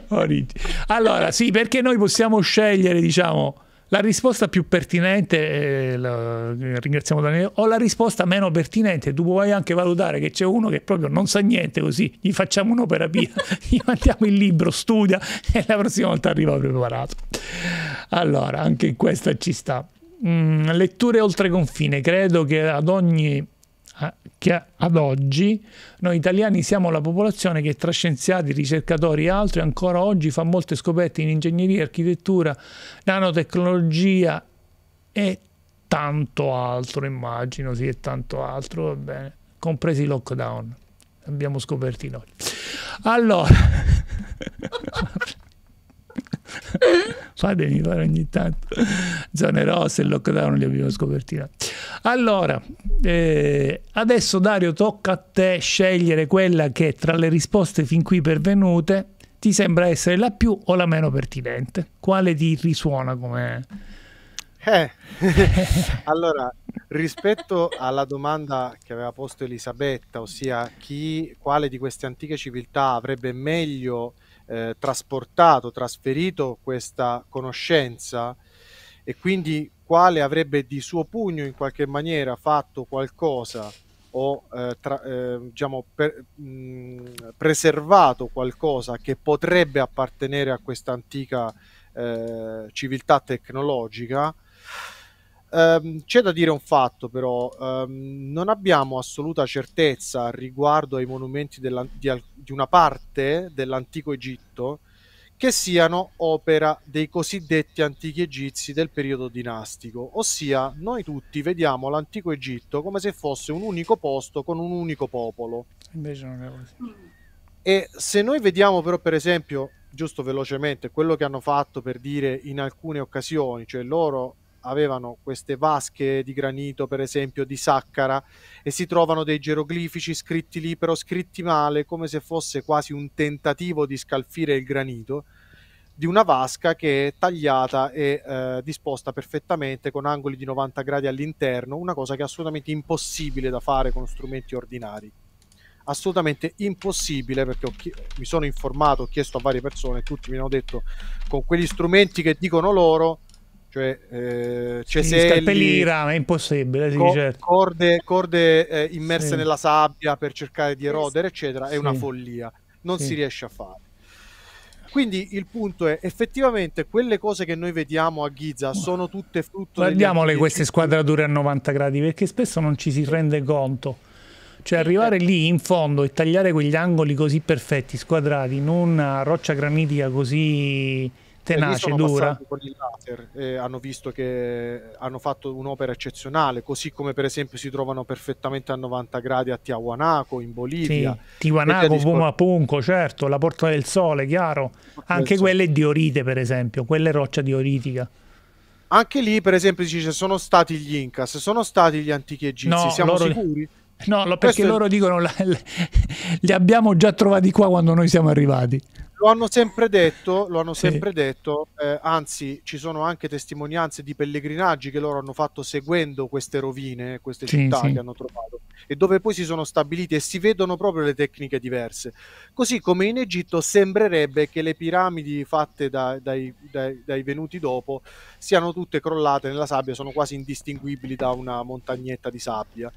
Speaker 3: origini. Allora, sì, perché noi possiamo scegliere, diciamo, la risposta più pertinente, eh, la, eh, ringraziamo Daniele, o la risposta meno pertinente, tu puoi anche valutare che c'è uno che proprio non sa niente così, gli facciamo un'opera via, gli mandiamo il libro, studia e la prossima volta arriva preparato. Allora, anche in questa ci sta. Mm, letture oltre confine, credo che ad ogni che ad oggi noi italiani siamo la popolazione che tra scienziati, ricercatori e altri ancora oggi fa molte scoperte in ingegneria, architettura, nanotecnologia e tanto altro, immagino, sì, e tanto altro, va bene, compresi i lockdown. Abbiamo scoperti noi. Allora... fatemi fare ogni tanto zone rosse, il lockdown li abbiamo scoperti. Allora, eh, adesso Dario tocca a te scegliere quella che tra le risposte fin qui pervenute ti sembra essere la più o la meno pertinente. Quale ti risuona come...
Speaker 2: Eh. allora, rispetto alla domanda che aveva posto Elisabetta, ossia chi, quale di queste antiche civiltà avrebbe meglio eh, trasportato, trasferito questa conoscenza e quindi quale avrebbe di suo pugno in qualche maniera fatto qualcosa o eh, tra, eh, diciamo, per, mh, preservato qualcosa che potrebbe appartenere a questa antica eh, civiltà tecnologica Um, c'è da dire un fatto però, um, non abbiamo assoluta certezza riguardo ai monumenti di, al, di, una parte dell'antico Egitto che siano opera dei cosiddetti antichi egizi del periodo dinastico, ossia noi tutti vediamo l'antico Egitto come se fosse un unico posto con un unico popolo.
Speaker 3: Invece non è così.
Speaker 2: E se noi vediamo però per esempio, giusto velocemente, quello che hanno fatto per dire in alcune occasioni, cioè loro avevano queste vasche di granito, per esempio, di Saccara, e si trovano dei geroglifici scritti lì, però scritti male, come se fosse quasi un tentativo di scalfire il granito di una vasca che è tagliata e eh, disposta perfettamente con angoli di 90 gradi all'interno, una cosa che è assolutamente impossibile da fare con strumenti ordinari. Assolutamente impossibile perché chi- mi sono informato, ho chiesto a varie persone, tutti mi hanno detto con quegli strumenti che dicono loro cioè, eh, Ceselli, scarpelli rame,
Speaker 3: è impossibile. Sì, co- certo.
Speaker 2: Corde, corde eh, immerse sì. nella sabbia per cercare di erodere, eccetera, è una follia. Non si riesce a fare. Quindi il punto è effettivamente quelle cose che noi vediamo a Giza sono tutte frutto Guardiamole queste
Speaker 3: squadrature a 90 gradi perché spesso non ci si rende conto. Cioè arrivare eh. lì in fondo e tagliare quegli angoli così perfetti, squadrati, in una roccia granitica così tenace, e dura.
Speaker 2: Con il laser, eh, hanno visto che hanno fatto un'opera eccezionale, così come per esempio si trovano perfettamente a 90 gradi a Tiahuanaco in Bolivia. Sì, Tiahuanaco,
Speaker 3: Pumapunco, certo, la Porta del Sole, chiaro. Anche quelle Sole. diorite, per esempio, quelle roccia dioritica
Speaker 2: anche lì, per esempio, si dice sono stati gli Incas, sono stati gli antichi egizi, no, siamo loro... sicuri? No, perché Questo loro
Speaker 3: dicono li abbiamo già trovati qua quando noi siamo arrivati.
Speaker 2: Lo hanno sempre detto, lo hanno sempre sì. detto eh, anzi ci sono anche testimonianze di pellegrinaggi che loro hanno fatto seguendo queste rovine, queste sì, città sì. che hanno trovato e dove poi si sono stabiliti e si vedono proprio le tecniche diverse. Così come in Egitto sembrerebbe che le piramidi fatte da, dai, dai, dai venuti dopo siano tutte crollate nella sabbia, sono quasi indistinguibili da una montagnetta di sabbia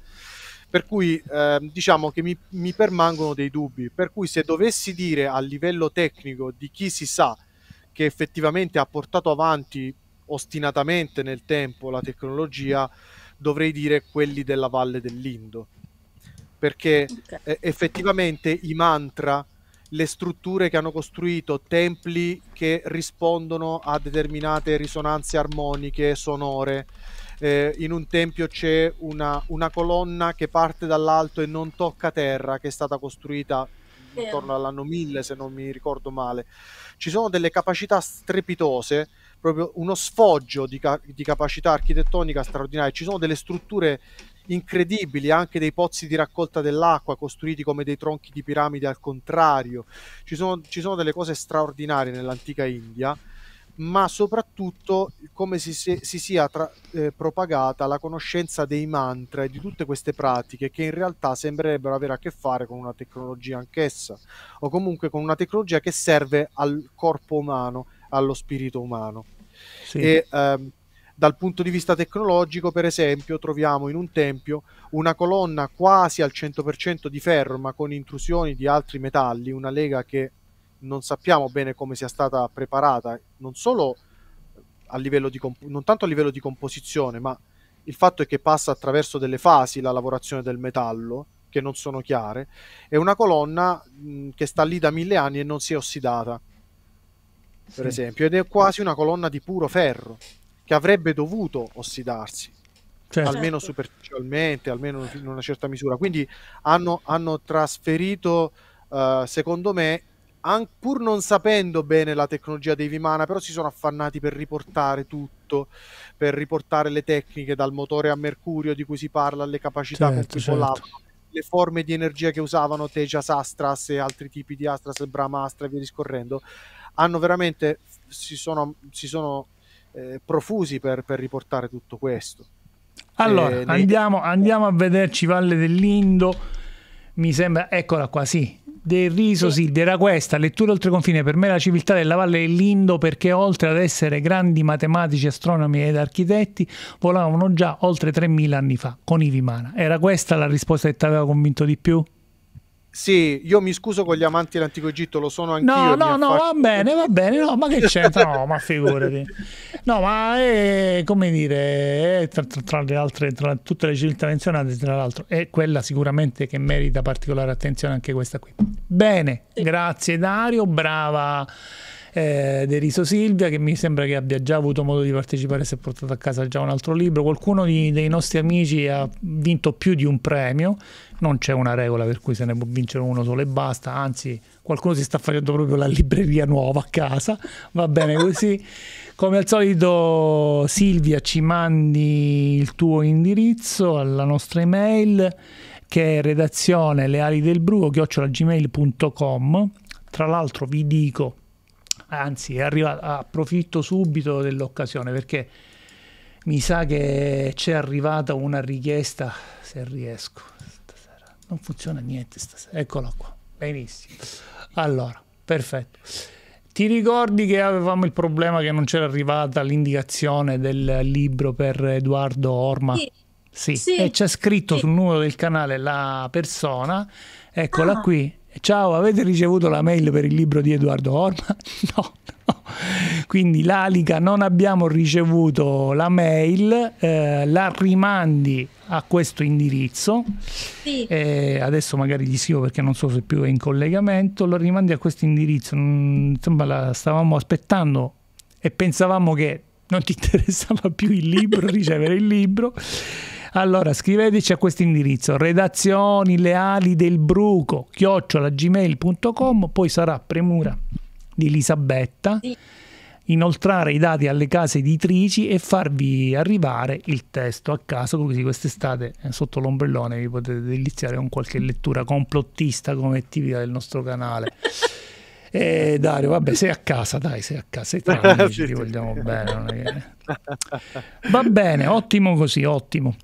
Speaker 2: per cui eh, diciamo che mi, mi, permangono dei dubbi, per cui se dovessi dire a livello tecnico di chi si sa che effettivamente ha portato avanti ostinatamente nel tempo la tecnologia, dovrei dire quelli della Valle dell'Indo, perché okay. eh, effettivamente i mantra, le strutture che hanno costruito, templi che rispondono a determinate risonanze armoniche, sonore, eh, in un tempio c'è una, una, colonna che parte dall'alto e non tocca terra, che è stata costruita intorno all'anno 1000 se non mi ricordo male. Ci sono delle capacità strepitose, proprio uno sfoggio di, ca- di capacità architettonica straordinaria, ci sono delle strutture incredibili, anche dei pozzi di raccolta dell'acqua costruiti come dei tronchi di piramide al contrario. Ci sono, ci sono delle cose straordinarie nell'antica India ma soprattutto come si, se, si sia tra, eh, propagata la conoscenza dei mantra e di tutte queste pratiche che in realtà sembrerebbero avere a che fare con una tecnologia anch'essa, o comunque con una tecnologia che serve al corpo umano, allo spirito umano. Sì. E, ehm, dal punto di vista tecnologico, per esempio, troviamo in un tempio una colonna quasi al 100% di ferro, ma con intrusioni di altri metalli, una lega che non sappiamo bene come sia stata preparata, non solo a livello di comp- non tanto a livello di composizione, ma il fatto è che passa attraverso delle fasi la lavorazione del metallo che non sono chiare, è una colonna mh, che sta lì da mille anni e non si è ossidata, per sì. esempio, ed è quasi una colonna di puro ferro che avrebbe dovuto ossidarsi. Certo. almeno certo. superficialmente, almeno in una certa misura. Quindi hanno, hanno trasferito, uh, secondo me, an- pur non sapendo bene la tecnologia dei Vimana, però si sono affannati per riportare tutto, per riportare le tecniche dal motore a mercurio di cui si parla, alle capacità certo, con cui certo. le forme di energia che usavano Tejas Astras e altri tipi di Astras e Brahmastra e via discorrendo, hanno veramente, si sono, si sono eh, profusi per, per riportare tutto questo. Allora, eh, andiamo,
Speaker 3: nei... andiamo a vederci Valle dell'Indo, mi sembra, eccola qua, sì, del riso, sì. sì, era questa, lettura oltre confine, per me la civiltà della valle è lindo perché oltre ad essere grandi matematici, astronomi ed architetti, volavano già oltre 3.000 anni fa con i Vimana. Era questa la risposta che ti aveva convinto di più?
Speaker 2: Sì, io mi scuso con gli amanti dell'antico Egitto, lo sono anch'io. No, no, no, va
Speaker 3: bene, va bene, no, ma che c'entra? No, ma figurati. No, ma è, eh, come dire, è eh, tra, tra, tra, le altre, tra tutte le civiltà menzionate, tra l'altro, è quella sicuramente che merita particolare attenzione anche questa qui. Bene, grazie Dario, brava eh, Deriso Silvia, che mi sembra che abbia già avuto modo di partecipare, si è portato a casa già un altro libro. Qualcuno di, dei nostri amici ha vinto più di un premio, non c'è una regola per cui se ne può vincere uno solo e basta, anzi qualcuno si sta facendo proprio la libreria nuova a casa, va bene così. Come al solito Silvia ci mandi il tuo indirizzo alla nostra email che è redazione lealidelbruco chiocciolagmail.com tra l'altro vi dico anzi arrivato, approfitto subito dell'occasione perché mi sa che c'è arrivata una richiesta se riesco non funziona niente stasera. Eccolo qua. Benissimo. Allora, perfetto. Ti ricordi che avevamo il problema che non c'era arrivata l'indicazione del libro per Edoardo Orma? Sì. sì. sì. E c'è scritto sì. sul numero del canale la persona. Eccola ah. qui. Ciao, avete ricevuto la mail per il libro di Edoardo Orma? No, no. Quindi l'Alica non abbiamo ricevuto la mail, eh, la rimandi a questo indirizzo. Sì. Eh, adesso magari gli scrivo perché non so se più è in collegamento. Lo rimandi a questo indirizzo. Mm, insomma, la stavamo aspettando e pensavamo che non ti interessava più il libro, ricevere il libro. Allora scriveteci a questo indirizzo redazioni leali del bruco chiocciola gmail.com, poi sarà premura di Elisabetta. Sì inoltrare i dati alle case editrici e farvi arrivare il testo a caso, così quest'estate eh, sotto l'ombrellone vi potete deliziare con qualche lettura complottista come tipica del nostro canale. Eh, Dario, vabbè, sei a casa, dai, sei a casa, sei tra ti vogliamo bene. Che... Va bene, ottimo così, ottimo.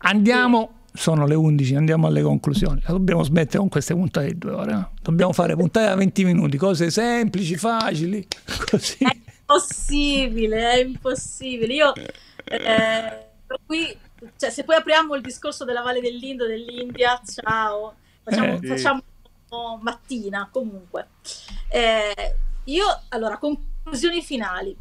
Speaker 3: Andiamo sono le 11, andiamo alle conclusioni. Dobbiamo smettere con queste puntate di due ore. No? Eh. Dobbiamo fare puntate da 20 minuti, cose semplici, facili, così. È
Speaker 1: impossibile, è impossibile. Io eh, qui, cioè, se poi apriamo il discorso della Valle dell'Indo, dell'India, ciao, facciamo, eh, facciamo sì. mattina comunque. Eh, io, allora, conclusioni finali.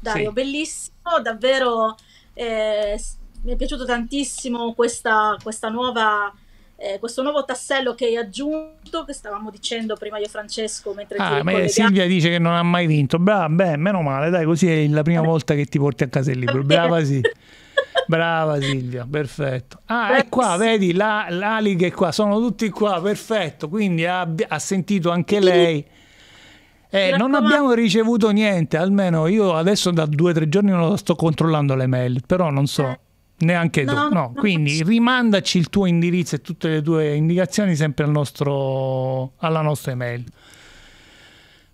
Speaker 1: Dario, sì. bellissimo, davvero... Eh, mi è piaciuto tantissimo questa, questa nuova, eh, questo nuovo tassello che hai aggiunto, che stavamo dicendo prima io Francesco. Mentre ah, ma Silvia
Speaker 3: dice che non ha mai vinto. Brava, beh, meno male, dai, così è la prima volta che ti porti a casa il libro. Brava, sì. Brava Silvia, perfetto. Ah, è qua, vedi, la, l'Alig è qua, sono tutti qua, perfetto. Quindi ha, ha sentito anche lei. Eh, non abbiamo ricevuto niente, almeno io adesso da due o tre giorni non lo sto controllando le mail, però non so. Eh, Neanche no, tu, no. Quindi rimandaci il tuo indirizzo e tutte le tue indicazioni sempre al nostro, alla nostra email.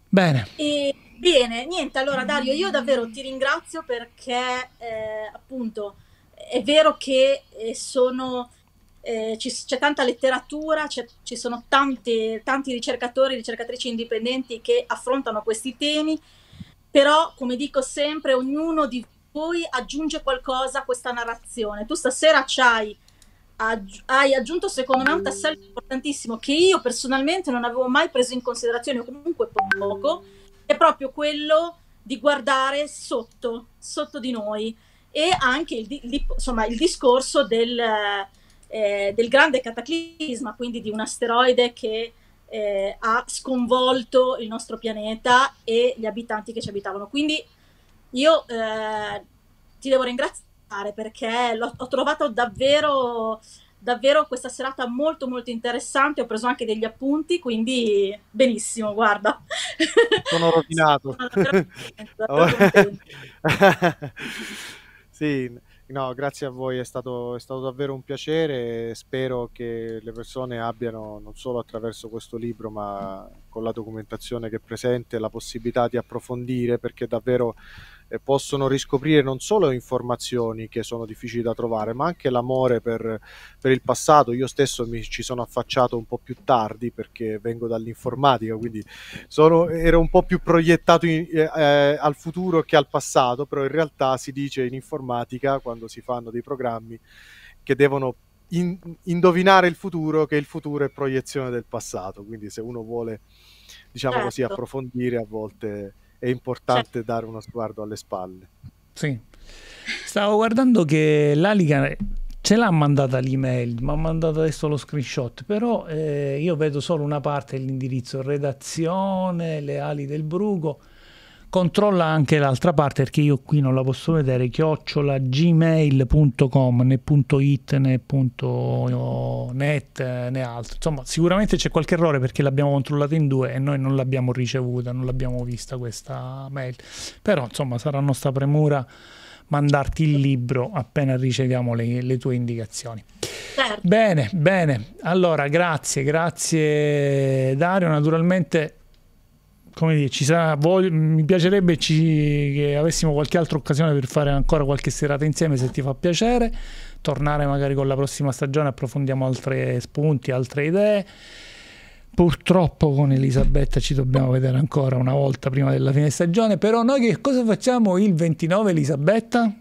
Speaker 1: Bene. E, bene, niente, allora Dario, io davvero ti ringrazio perché eh, appunto è vero che eh, sono... Eh, c'è tanta letteratura, ci sono tanti, tanti ricercatori ricercatrici indipendenti che affrontano questi temi, però come dico sempre, ognuno di poi aggiunge qualcosa a questa narrazione. Tu stasera c'hai aggi- hai aggiunto secondo me un tassello mm. importantissimo che io personalmente non avevo mai preso in considerazione o comunque poco, è proprio quello di guardare sotto, sotto di noi e anche il, di- insomma, il discorso del, eh, del, grande cataclisma, quindi di un asteroide che eh, ha sconvolto il nostro pianeta e gli abitanti che ci abitavano. Quindi io eh, ti devo ringraziare perché l'ho, ho trovato davvero, davvero questa serata molto molto interessante, ho preso anche degli appunti, quindi benissimo, guarda.
Speaker 2: Sono rovinato. Sono sì. No, grazie a voi, è stato, è stato, davvero un piacere. Spero che le persone abbiano, non solo attraverso questo libro, ma con la documentazione che è presente, la possibilità di approfondire perché davvero possono riscoprire non solo informazioni che sono difficili da trovare, ma anche l'amore per, per il passato. Io stesso mi ci sono affacciato un po' più tardi perché vengo dall'informatica, quindi sono, ero un po' più proiettato in, eh, eh al futuro che al passato, però in realtà si dice in informatica, quando si fanno dei programmi, che devono in, indovinare il futuro, che il futuro è proiezione del passato. Quindi se uno vuole diciamo certo. così, approfondire a volte è importante sì. Certo. dare uno sguardo alle spalle.
Speaker 3: Sì. Stavo guardando che l'Aliga ce l'ha mandata l'email, mi ha mandato adesso lo screenshot, però eh, io vedo solo una parte dell'indirizzo, redazione, le ali del Brugo controlla anche l'altra parte perché io qui non la posso vedere, chiocciola gmail.com, né punto .it né punto .net né altro. Insomma, sicuramente c'è qualche errore perché l'abbiamo controllata in due e noi non l'abbiamo ricevuta, non l'abbiamo vista questa mail. Però, insomma, sarà nostra premura mandarti il libro appena riceviamo le, le tue indicazioni. Certo. Bene, bene. Allora, grazie, grazie Dario. Naturalmente come dire, ci sarà, voglio, mi piacerebbe ci, che avessimo qualche altra occasione per fare ancora qualche serata insieme se ti fa piacere, tornare magari con la prossima stagione, approfondiamo altri spunti, altre idee. Purtroppo con Elisabetta ci dobbiamo vedere ancora una volta prima della fine stagione, però noi che cosa facciamo il 29 Elisabetta?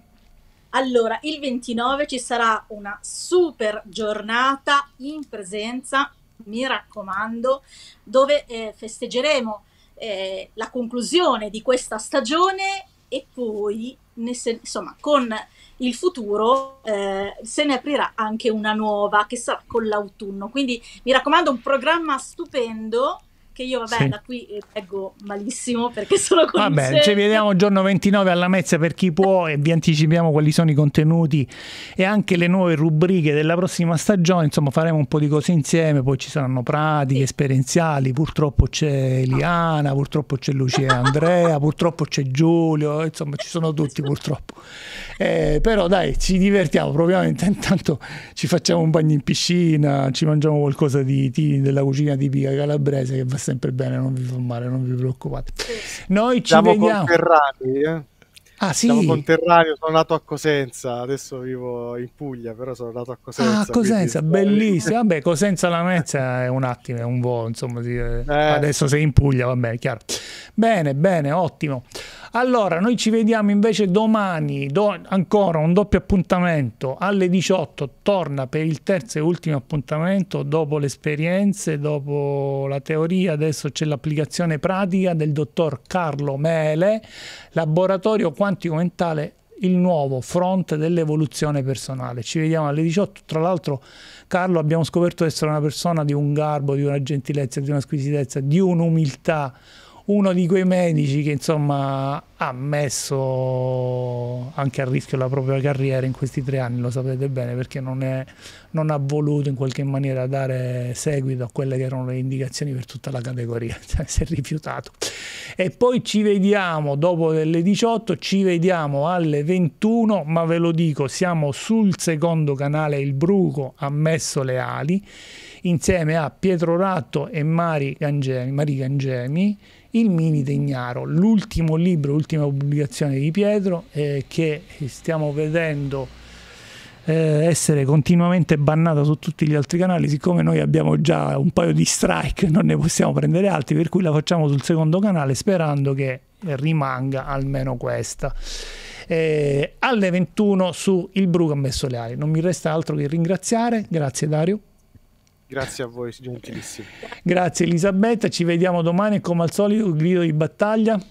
Speaker 1: Allora, il 29 ci sarà una super giornata in presenza, mi raccomando, dove eh, festeggeremo eh, la conclusione di questa stagione e poi se, insomma, con il futuro eh, se ne aprirà anche una nuova che sarà con l'autunno. Quindi mi raccomando un programma stupendo che io vabbè sì. da qui eh, leggo malissimo perché sono con Vabbè, ci vediamo
Speaker 3: giorno 29 alla Mezza per chi può e vi anticipiamo quali sono i contenuti e anche le nuove rubriche della prossima stagione, insomma faremo un po' di cose insieme, poi ci saranno pratiche sì. esperienziali, purtroppo c'è Eliana, purtroppo c'è Lucia e Andrea, purtroppo c'è Giulio, insomma ci sono tutti purtroppo. Eh, però dai, ci divertiamo, proviamo intanto ci facciamo un bagno in piscina, ci mangiamo qualcosa di, di, della cucina tipica calabrese che va sempre bene, non vi fa male, non vi preoccupate.
Speaker 2: Noi ci Siamo vediamo. conterranei, eh? Ah, sì. Siamo conterranei, sono nato a Cosenza, adesso vivo in Puglia, però sono nato a Cosenza. Ah, Cosenza, quindi... bellissimo. Vabbè,
Speaker 3: Cosenza Lamezia è un attimo, è un volo, insomma, sì, eh. eh. adesso sei in Puglia, va bene, chiaro. Bene, bene, ottimo. Allora, noi ci vediamo invece domani, do, ancora un doppio appuntamento alle 18, torna per il terzo e ultimo appuntamento dopo le esperienze, dopo la teoria, adesso c'è l'applicazione pratica del dottor Carlo Mele, laboratorio quantico mentale il nuovo fronte dell'evoluzione personale. Ci vediamo alle 18. Tra l'altro, Carlo abbiamo scoperto essere una persona di un garbo, di una gentilezza, di una squisitezza, di un'umiltà uno di quei medici che insomma ha messo anche a rischio la propria carriera in questi tre anni, lo sapete bene, perché non, è, non ha voluto in qualche maniera dare seguito a quelle che erano le indicazioni per tutta la categoria, cioè, si è rifiutato. E poi ci vediamo dopo delle 18, ci vediamo alle 21, ma ve lo dico, siamo sul secondo canale Il Bruco ha messo le ali, insieme a Pietro Ratto e Mari Gangemi. Mari Gangemi il Mini Ignaro, l'ultimo libro, l'ultima pubblicazione di Pietro eh, che stiamo vedendo eh, essere continuamente bannata su tutti gli altri canali, siccome noi abbiamo già un paio di strike, non ne possiamo prendere altri, per cui la facciamo sul secondo canale sperando che rimanga almeno questa. Eh, alle 21 su Il Bruco ha messo le ali. Non mi resta altro che ringraziare. Grazie Dario.
Speaker 2: Grazie a voi, gentilissimi.
Speaker 3: Grazie Elisabetta, ci vediamo domani come al solito il grido di battaglia.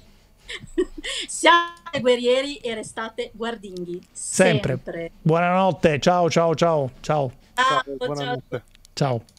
Speaker 1: Siate guerrieri e restate guardinghi.
Speaker 3: Sempre. sempre. Buonanotte, ciao ciao ciao. Ciao.
Speaker 2: ciao, ciao buonanotte. Ciao.
Speaker 3: ciao.